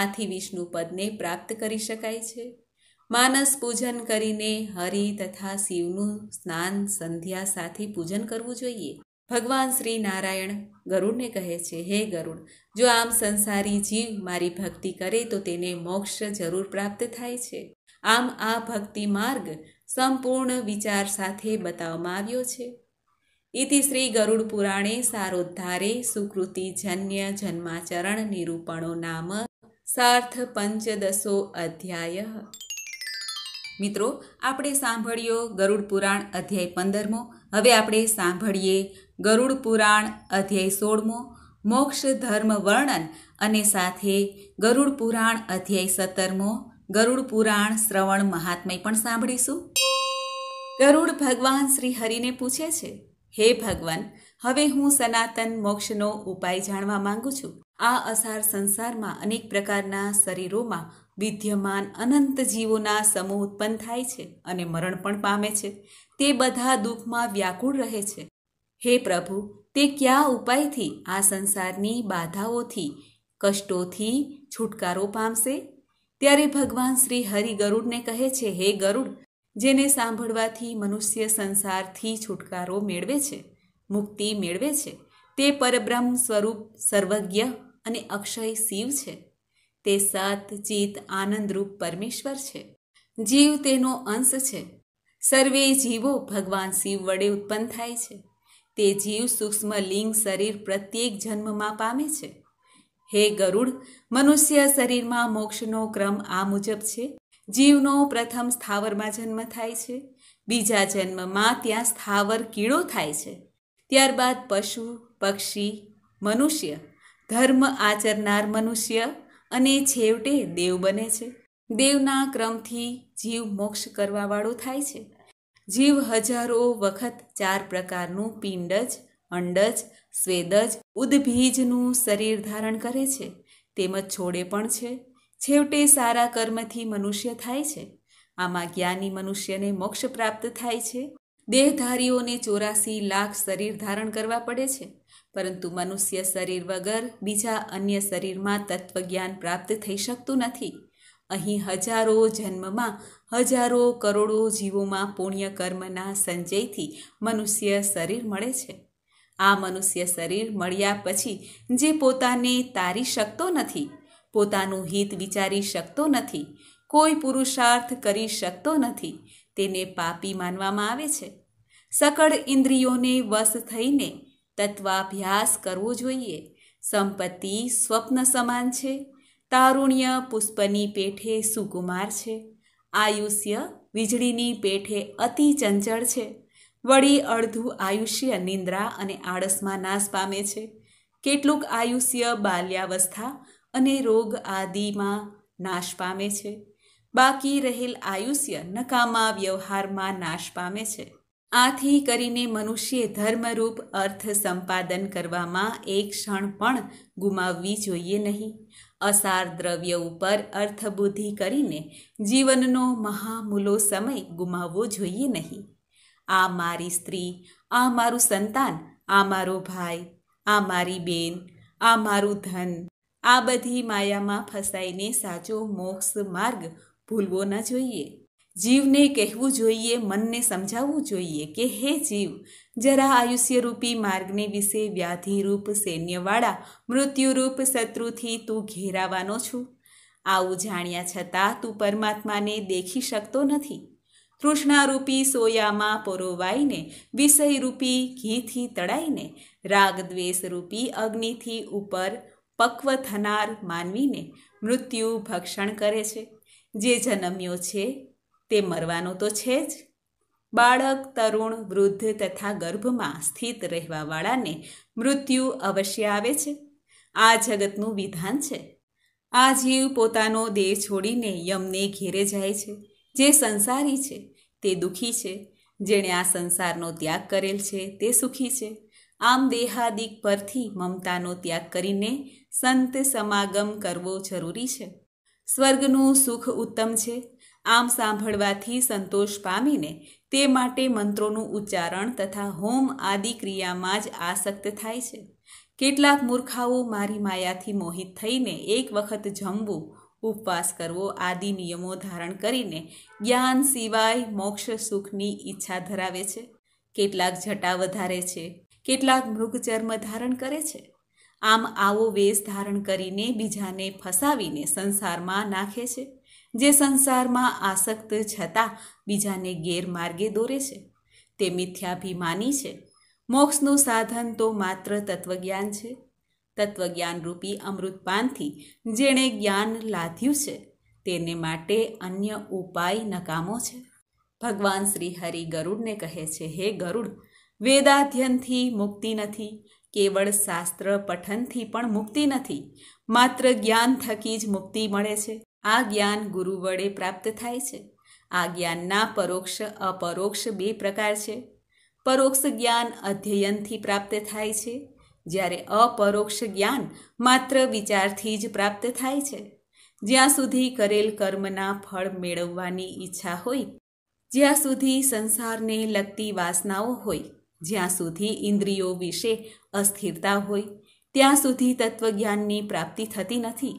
આથી વિષ્ણુ પદને પ્રાપ્ત કરી શકાય છે માનસ પૂજન કરીને હરિ તથા શિવનું સ્નાન સંધ્યા સાથે પૂજન કરવું જોઈએ ભગવાન શ્રી નારાયણ ગરુડને કહે છે હે ગરુડ જો આમ સંસારી જીવ મારી ભક્તિ કરે તો તેને મોક્ષ જરૂર પ્રાપ્ત થાય છે આમ આ ભક્તિ માર્ગ સંપૂર્ણ વિચાર સાથે બતાવવામાં આવ્યો છે ઇતિ શ્રી ગરુડ પુરાણે સારોદ્ધારે સુકૃતિ જન્ય જન્માચરણ નિરૂપણો નામ સાર્થ પંચદશો અધ્યાય મિત્રો આપણે સાંભળ્યો ગરુડ પુરાણ અધ્યાય પંદરમો હવે આપણે સાંભળીએ ગરુડ પુરાણ અધ્યાય સોળમો મોક્ષ ધર્મ વર્ણન અને સાથે ગરુડ પુરાણ અધ્યાય સત્તરમો ગરુડ પુરાણ શ્રવણ મહાત્મય પણ સાંભળીશું ગરુડ ભગવાન શ્રી હરિને પૂછે છે હે ભગવાન હવે હું સનાતન મોક્ષનો ઉપાય જાણવા માંગુ છું આ અસાર સંસારમાં અનેક પ્રકારના શરીરોમાં વિદ્યમાન અનંત જીવોના સમૂહ ઉત્પન્ન થાય છે અને મરણ પણ પામે છે તે બધા દુઃખમાં વ્યાકુળ રહે છે હે પ્રભુ તે કયા ઉપાયથી આ સંસારની બાધાઓથી કષ્ટોથી છુટકારો પામશે ત્યારે ભગવાન શ્રી હરિ ગરુડને કહે છે હે ગરુડ જેને સાંભળવાથી મનુષ્ય સંસારથી છુટકારો મેળવે છે મુક્તિ મેળવે છે તે પરબ્રહ્મ સ્વરૂપ સર્વજ્ઞ અને અક્ષય શિવ છે તે સત ચિત્ત આનંદરૂપ પરમેશ્વર છે જીવ તેનો અંશ છે સર્વે જીવો ભગવાન શિવ વડે ઉત્પન્ન થાય છે તે જીવ સૂક્ષ્મ લિંગ શરીર પ્રત્યેક જન્મમાં પામે છે હે ગરુડ મનુષ્ય શરીરમાં મોક્ષનો ક્રમ આ મુજબ છે જીવનો પ્રથમ સ્થાવરમાં જન્મ થાય છે બીજા જન્મમાં ત્યાં સ્થાવર કીડો થાય છે ત્યારબાદ પશુ પક્ષી મનુષ્ય ધર્મ આચરનાર મનુષ્ય અને છેવટે દેવ બને છે દેવના ક્રમથી જીવ મોક્ષ કરવાવાળો થાય છે જીવ હજારો વખત ચાર પ્રકારનું પિંડજ અંડજ સ્વેદજ ઉદભીજનું શરીર ધારણ કરે છે તેમજ છોડે પણ છે છેવટે સારા કર્મથી મનુષ્ય થાય છે આમાં જ્ઞાની મનુષ્યને મોક્ષ પ્રાપ્ત થાય છે દેહધારીઓને ચોરાસી લાખ શરીર ધારણ કરવા પડે છે પરંતુ મનુષ્ય શરીર વગર બીજા અન્ય શરીરમાં તત્વજ્ઞાન પ્રાપ્ત થઈ શકતું નથી અહીં હજારો જન્મમાં હજારો કરોડો જીવોમાં પુણ્ય કર્મના સંચયથી મનુષ્ય શરીર મળે છે આ મનુષ્ય શરીર મળ્યા પછી જે પોતાને તારી શકતો નથી પોતાનું હિત વિચારી શકતો નથી કોઈ પુરુષાર્થ કરી શકતો નથી તેને પાપી માનવામાં આવે છે સકળ ઇન્દ્રિયોને વશ થઈને તત્વાભ્યાસ કરવો જોઈએ સંપત્તિ સ્વપ્ન સમાન છે તારુણ્ય પુષ્પની પેઠે સુકુમાર છે આયુષ્ય વીજળીની પેઠે અતિ ચંચળ છે વળી અડધું આયુષ્ય નિંદ્રા અને આળસમાં નાશ પામે છે કેટલુંક આયુષ્ય બાલ્યાવસ્થા અને રોગ આદિમાં નાશ પામે છે બાકી રહેલ આયુષ્ય નકામા વ્યવહારમાં નાશ પામે છે આથી કરીને મનુષ્ય ધર્મરૂપ અર્થ સંપાદન કરવામાં એક ક્ષણ પણ ગુમાવવી જોઈએ નહીં અસાર દ્રવ્ય ઉપર અર્થબુદ્ધિ કરીને જીવનનો મહામૂલો સમય ગુમાવવો જોઈએ નહીં આ મારી સ્ત્રી આ મારું સંતાન આ મારો ભાઈ આ મારી બેન આ મારું ધન આ બધી માયામાં ફસાઈને સાચો મોક્ષ માર્ગ ભૂલવો ન જોઈએ જીવને કહેવું જોઈએ મનને સમજાવવું જોઈએ કે હે જીવ જરા આયુષ્યરૂપી માર્ગને વિશે વ્યાધિરૂપ સૈન્યવાળા મૃત્યુરૂપ શત્રુથી તું ઘેરાવાનો છું આવું જાણ્યા છતાં તું પરમાત્માને દેખી શકતો નથી તૃષ્ણારૂપી સોયામાં પરોવાઈને વિષયરૂપી ઘીથી તળાઈને રાગદ્વેષરૂપી અગ્નિથી ઉપર પક્વ થનાર માનવીને મૃત્યુ ભક્ષણ કરે છે જે જન્મ્યો છે તે મરવાનું તો છે જ બાળક તરુણ વૃદ્ધ તથા ગર્ભમાં સ્થિત રહેવાવાળાને મૃત્યુ અવશ્ય આવે છે આ જગતનું વિધાન છે આ જીવ પોતાનો દેહ છોડીને યમને ઘેરે જાય છે જે સંસારી છે તે દુઃખી છે જેણે આ સંસારનો ત્યાગ કરેલ છે તે સુખી છે આમ દેહાદિક પરથી મમતાનો ત્યાગ કરીને સંત સમાગમ કરવો જરૂરી છે સ્વર્ગનું સુખ ઉત્તમ છે આમ સાંભળવાથી સંતોષ પામીને તે માટે મંત્રોનું ઉચ્ચારણ તથા હોમ આદિ ક્રિયામાં જ આસક્ત થાય છે કેટલાક મૂર્ખાઓ મારી માયાથી મોહિત થઈને એક વખત જમવું ઉપવાસ કરવો આદિ નિયમો ધારણ કરીને જ્ઞાન સિવાય મોક્ષ સુખની ઈચ્છા ધરાવે છે કેટલાક જટા વધારે છે કેટલાક મૃગચર્મ ધારણ કરે છે આમ આવો વેશ ધારણ કરીને બીજાને ફસાવીને સંસારમાં નાખે છે જે સંસારમાં આસક્ત છતાં બીજાને ગેરમાર્ગે દોરે છે તે મિથ્યાભિમાની છે મોક્ષનું સાધન તો માત્ર તત્વજ્ઞાન છે તત્વજ્ઞાન રૂપી અમૃતપાનથી જેણે જ્ઞાન લાધ્યું છે તેને માટે અન્ય ઉપાય નકામો છે ભગવાન શ્રી હરિ ગરુડને કહે છે હે ગરુડ વેદાધ્યનથી મુક્તિ નથી કેવળ શાસ્ત્ર પઠનથી પણ મુક્તિ નથી માત્ર જ્ઞાન થકી જ મુક્તિ મળે છે આ જ્ઞાન ગુરુ વડે પ્રાપ્ત થાય છે આ જ્ઞાનના પરોક્ષ અપરોક્ષ બે પ્રકાર છે પરોક્ષ જ્ઞાન અધ્યયનથી પ્રાપ્ત થાય છે જ્યારે અપરોક્ષ જ્ઞાન માત્ર વિચારથી જ પ્રાપ્ત થાય છે જ્યાં સુધી કરેલ કર્મના ફળ મેળવવાની ઈચ્છા હોય જ્યાં સુધી સંસારને લગતી વાસનાઓ હોય જ્યાં સુધી ઇન્દ્રિયો વિશે અસ્થિરતા હોય ત્યાં સુધી તત્વજ્ઞાનની પ્રાપ્તિ થતી નથી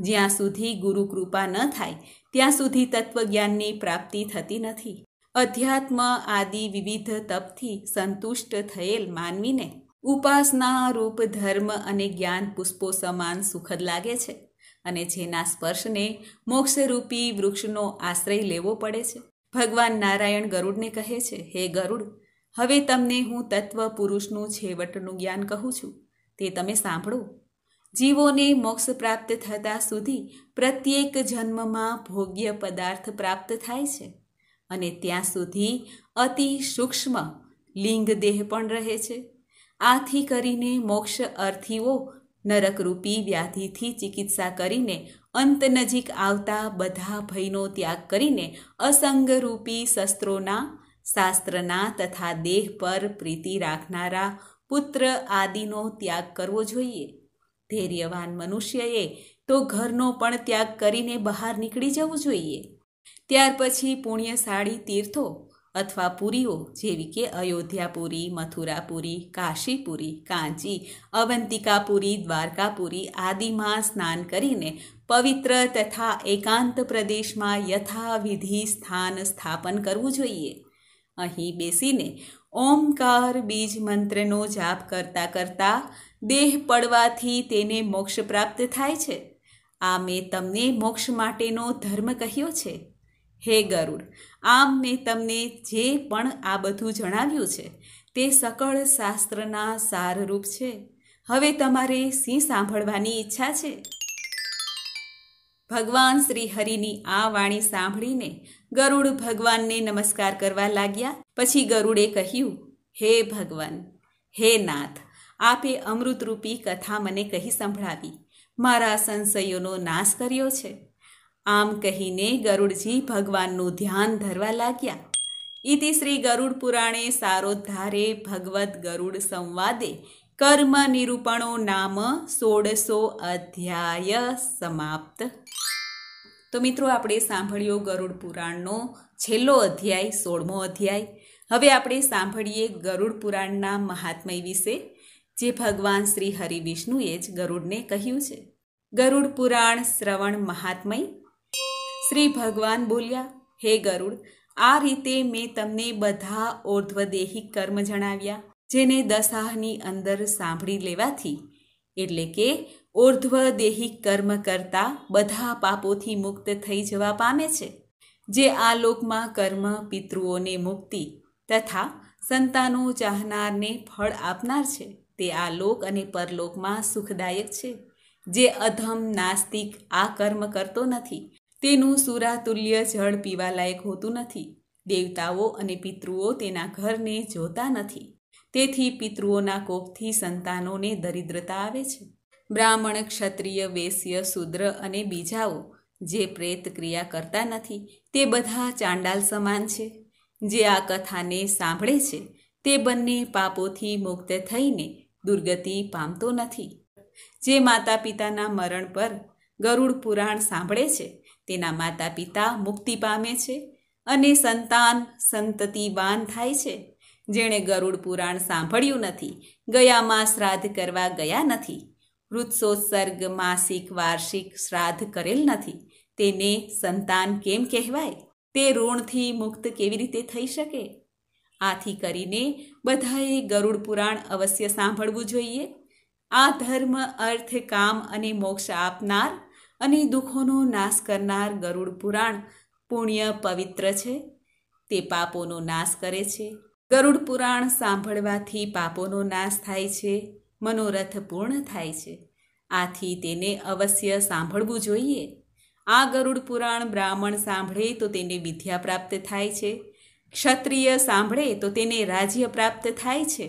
જ્યાં સુધી ગુરુ કૃપા ન થાય ત્યાં સુધી તત્વજ્ઞાનની પ્રાપ્તિ થતી નથી અધ્યાત્મ આદિ વિવિધ તપથી સંતુષ્ટ થયેલ માનવીને ઉપાસના રૂપ ધર્મ અને જ્ઞાન પુષ્પો સમાન સુખદ લાગે છે અને જેના સ્પર્શને મોક્ષરૂપી વૃક્ષનો આશ્રય લેવો પડે છે ભગવાન નારાયણ ગરુડને કહે છે હે ગરુડ હવે તમને હું તત્વ પુરુષનું છેવટનું જ્ઞાન કહું છું તે તમે સાંભળો જીવોને મોક્ષ પ્રાપ્ત થતાં સુધી પ્રત્યેક જન્મમાં ભોગ્ય પદાર્થ પ્રાપ્ત થાય છે અને ત્યાં સુધી અતિ સૂક્ષ્મ લિંગ દેહ પણ રહે છે આથી કરીને મોક્ષ અર્થીઓ નરકરૂપી વ્યાધિથી ચિકિત્સા કરીને અંત નજીક આવતા બધા ભયનો ત્યાગ કરીને અસંગરૂપી શસ્ત્રોના શાસ્ત્રના તથા દેહ પર પ્રીતિ રાખનારા પુત્ર આદિનો ત્યાગ કરવો જોઈએ ધૈર્યવાન મનુષ્યએ તો ઘરનો પણ ત્યાગ કરીને બહાર નીકળી જવું જોઈએ ત્યાર પછી પુણ્યશાળી તીર્થો અથવા પુરીઓ જેવી કે અયોધ્યાપુરી મથુરાપુરી કાશીપુરી કાંચી અવંતિકાપુરી દ્વારકાપુરી આદિમાં સ્નાન કરીને પવિત્ર તથા એકાંત પ્રદેશમાં યથાવિધિ સ્થાન સ્થાપન કરવું જોઈએ અહીં બેસીને ઓમકાર બીજ મંત્રનો જાપ કરતાં કરતાં દેહ પડવાથી તેને મોક્ષ પ્રાપ્ત થાય છે આ મેં તમને મોક્ષ માટેનો ધર્મ કહ્યો છે હે ગરુડ આમ મેં તમને જે પણ આ બધું જણાવ્યું છે તે સકળ શાસ્ત્રના સારરૂપ છે હવે તમારે સિંહ સાંભળવાની ઈચ્છા છે ભગવાન શ્રી હરિની આ વાણી સાંભળીને ગરુડ ભગવાનને નમસ્કાર કરવા લાગ્યા પછી ગરુડે કહ્યું હે ભગવાન હે નાથ આપે અમૃતરૂપી કથા મને કહી સંભળાવી મારા સંશયોનો નાશ કર્યો છે આમ કહીને ગરુડજી ભગવાનનું ધ્યાન ધરવા લાગ્યા ઇતિ શ્રી ગરુડ પુરાણે સારોદ્ધારે ભગવદ્ ગરુડ સંવાદે કર્મ નિરૂપણો નામ સોળસો અધ્યાય સમાપ્ત તો મિત્રો આપણે સાંભળ્યો ગરુડ પુરાણનો છેલ્લો અધ્યાય સોળમો અધ્યાય હવે આપણે સાંભળીએ ગરુડ પુરાણના મહાત્મય વિશે જે ભગવાન શ્રી હરિ વિષ્ણુએ જ ગરુડને કહ્યું છે ગરુડ પુરાણ શ્રવણ મહાત્મય શ્રી ભગવાન બોલ્યા હે ગરુડ આ રીતે મેં તમને બધા ઓર્ધ્વદેહિક કર્મ જણાવ્યા જેને દસાહની અંદર સાંભળી લેવાથી એટલે કે ઓર્ધ્વદેહી કર્મ કરતા બધા પાપોથી મુક્ત થઈ જવા પામે છે જે આ લોકમાં કર્મ પિતૃઓને મુક્તિ તથા સંતાનો ચાહનારને ફળ આપનાર છે તે આ લોક અને પરલોકમાં સુખદાયક છે જે અધમ નાસ્તિક આ કર્મ કરતો નથી તેનું સુરાતુલ્ય જળ પીવાલાયક હોતું નથી દેવતાઓ અને પિતૃઓ તેના ઘરને જોતા નથી તેથી પિતૃઓના કોપથી સંતાનોને દરિદ્રતા આવે છે બ્રાહ્મણ ક્ષત્રિય વેશ્ય શૂદ્ર અને બીજાઓ જે પ્રેત ક્રિયા કરતા નથી તે બધા ચાંડાલ સમાન છે જે આ કથાને સાંભળે છે તે બંને પાપોથી મુક્ત થઈને દુર્ગતિ પામતો નથી જે માતા પિતાના મરણ પર ગરુડ પુરાણ સાંભળે છે તેના માતા પિતા મુક્તિ પામે છે અને સંતાન સંતતિવાન થાય છે જેણે ગરુડ પુરાણ સાંભળ્યું નથી ગયામાં શ્રાદ્ધ કરવા ગયા નથી વૃત્સોત્સર્ગ માસિક વાર્ષિક શ્રાદ્ધ કરેલ નથી તેને સંતાન કેમ કહેવાય તે ઋણથી મુક્ત કેવી રીતે થઈ શકે આથી કરીને બધાએ ગરુડ પુરાણ અવશ્ય સાંભળવું જોઈએ આ ધર્મ અર્થ કામ અને મોક્ષ આપનાર અને દુઃખોનો નાશ કરનાર ગરુડ પુરાણ પુણ્ય પવિત્ર છે તે પાપોનો નાશ કરે છે ગરુડ પુરાણ સાંભળવાથી પાપોનો નાશ થાય છે મનોરથ પૂર્ણ થાય છે આથી તેને અવશ્ય સાંભળવું જોઈએ આ ગરુડ પુરાણ બ્રાહ્મણ સાંભળે તો તેને વિદ્યા પ્રાપ્ત થાય છે ક્ષત્રિય સાંભળે તો તેને રાજ્ય પ્રાપ્ત થાય છે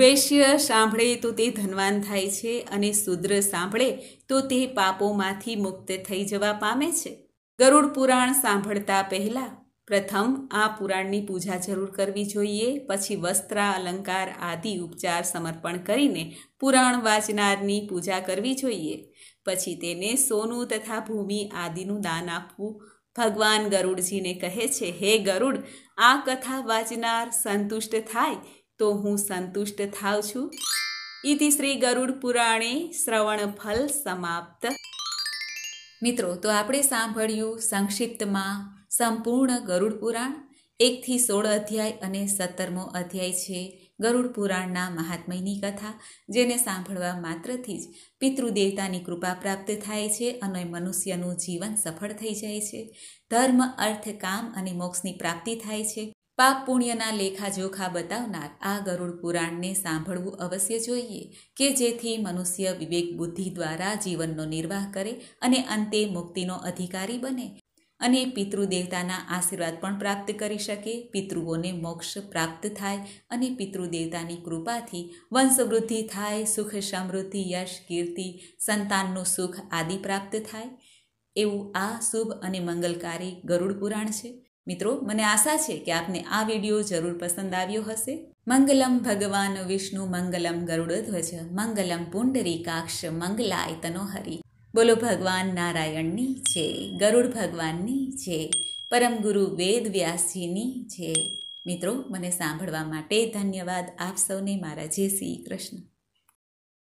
વૈશ્ય સાંભળે તો તે ધનવાન થાય છે અને શુદ્ર સાંભળે તો તે પાપોમાંથી મુક્ત થઈ જવા પામે છે ગરુડ પુરાણ સાંભળતા પહેલાં પ્રથમ આ પુરાણની પૂજા જરૂર કરવી જોઈએ પછી વસ્ત્રા અલંકાર આદિ ઉપચાર સમર્પણ કરીને પુરાણ વાંચનારની પૂજા કરવી જોઈએ પછી તેને સોનું તથા ભૂમિ આદિનું દાન આપવું ભગવાન ગરુડજીને કહે છે હે ગરુડ આ કથા વાંચનાર સંતુષ્ટ થાય તો હું સંતુષ્ટ થાઉં છું ઇતિ શ્રી ગરુડ પુરાણે શ્રવણ ફલ સમાપ્ત મિત્રો તો આપણે સાંભળ્યું સંક્ષિપ્તમાં સંપૂર્ણ ગરુડ પુરાણ એકથી સોળ અધ્યાય અને સત્તરમો અધ્યાય છે ગરુડ પુરાણના મહાત્મયની કથા જેને સાંભળવા માત્રથી જ પિતૃદેવતાની કૃપા પ્રાપ્ત થાય છે અને મનુષ્યનું જીવન સફળ થઈ જાય છે ધર્મ અર્થ કામ અને મોક્ષની પ્રાપ્તિ થાય છે પાપ પુણ્યના લેખાજોખા બતાવનાર આ ગરુડ પુરાણને સાંભળવું અવશ્ય જોઈએ કે જેથી મનુષ્ય વિવેક બુદ્ધિ દ્વારા જીવનનો નિર્વાહ કરે અને અંતે મુક્તિનો અધિકારી બને અને પિતૃદેવતાના આશીર્વાદ પણ પ્રાપ્ત કરી શકે પિતૃઓને મોક્ષ પ્રાપ્ત થાય અને પિતૃદેવતાની કૃપાથી વંશવૃદ્ધિ થાય સુખ સમૃદ્ધિ યશ કીર્તિ સંતાનનું સુખ આદિ પ્રાપ્ત થાય એવું આ શુભ અને મંગલકારી ગરુડ પુરાણ છે મિત્રો મને આશા છે કે આપને આ વિડીયો જરૂર પસંદ આવ્યો હશે મંગલમ ભગવાન વિષ્ણુ મંગલમ ગરુડધ્વજ મંગલમ પુંડરી કાક્ષ મંગલાય તનોહરી બોલો ભગવાન નારાયણની છે ગરુડ ભગવાનની છે પરમ ગુરુ વેદ વ્યાસજીની છે મિત્રો મને સાંભળવા માટે ધન્યવાદ આપ સૌને મારા જય શ્રી કૃષ્ણ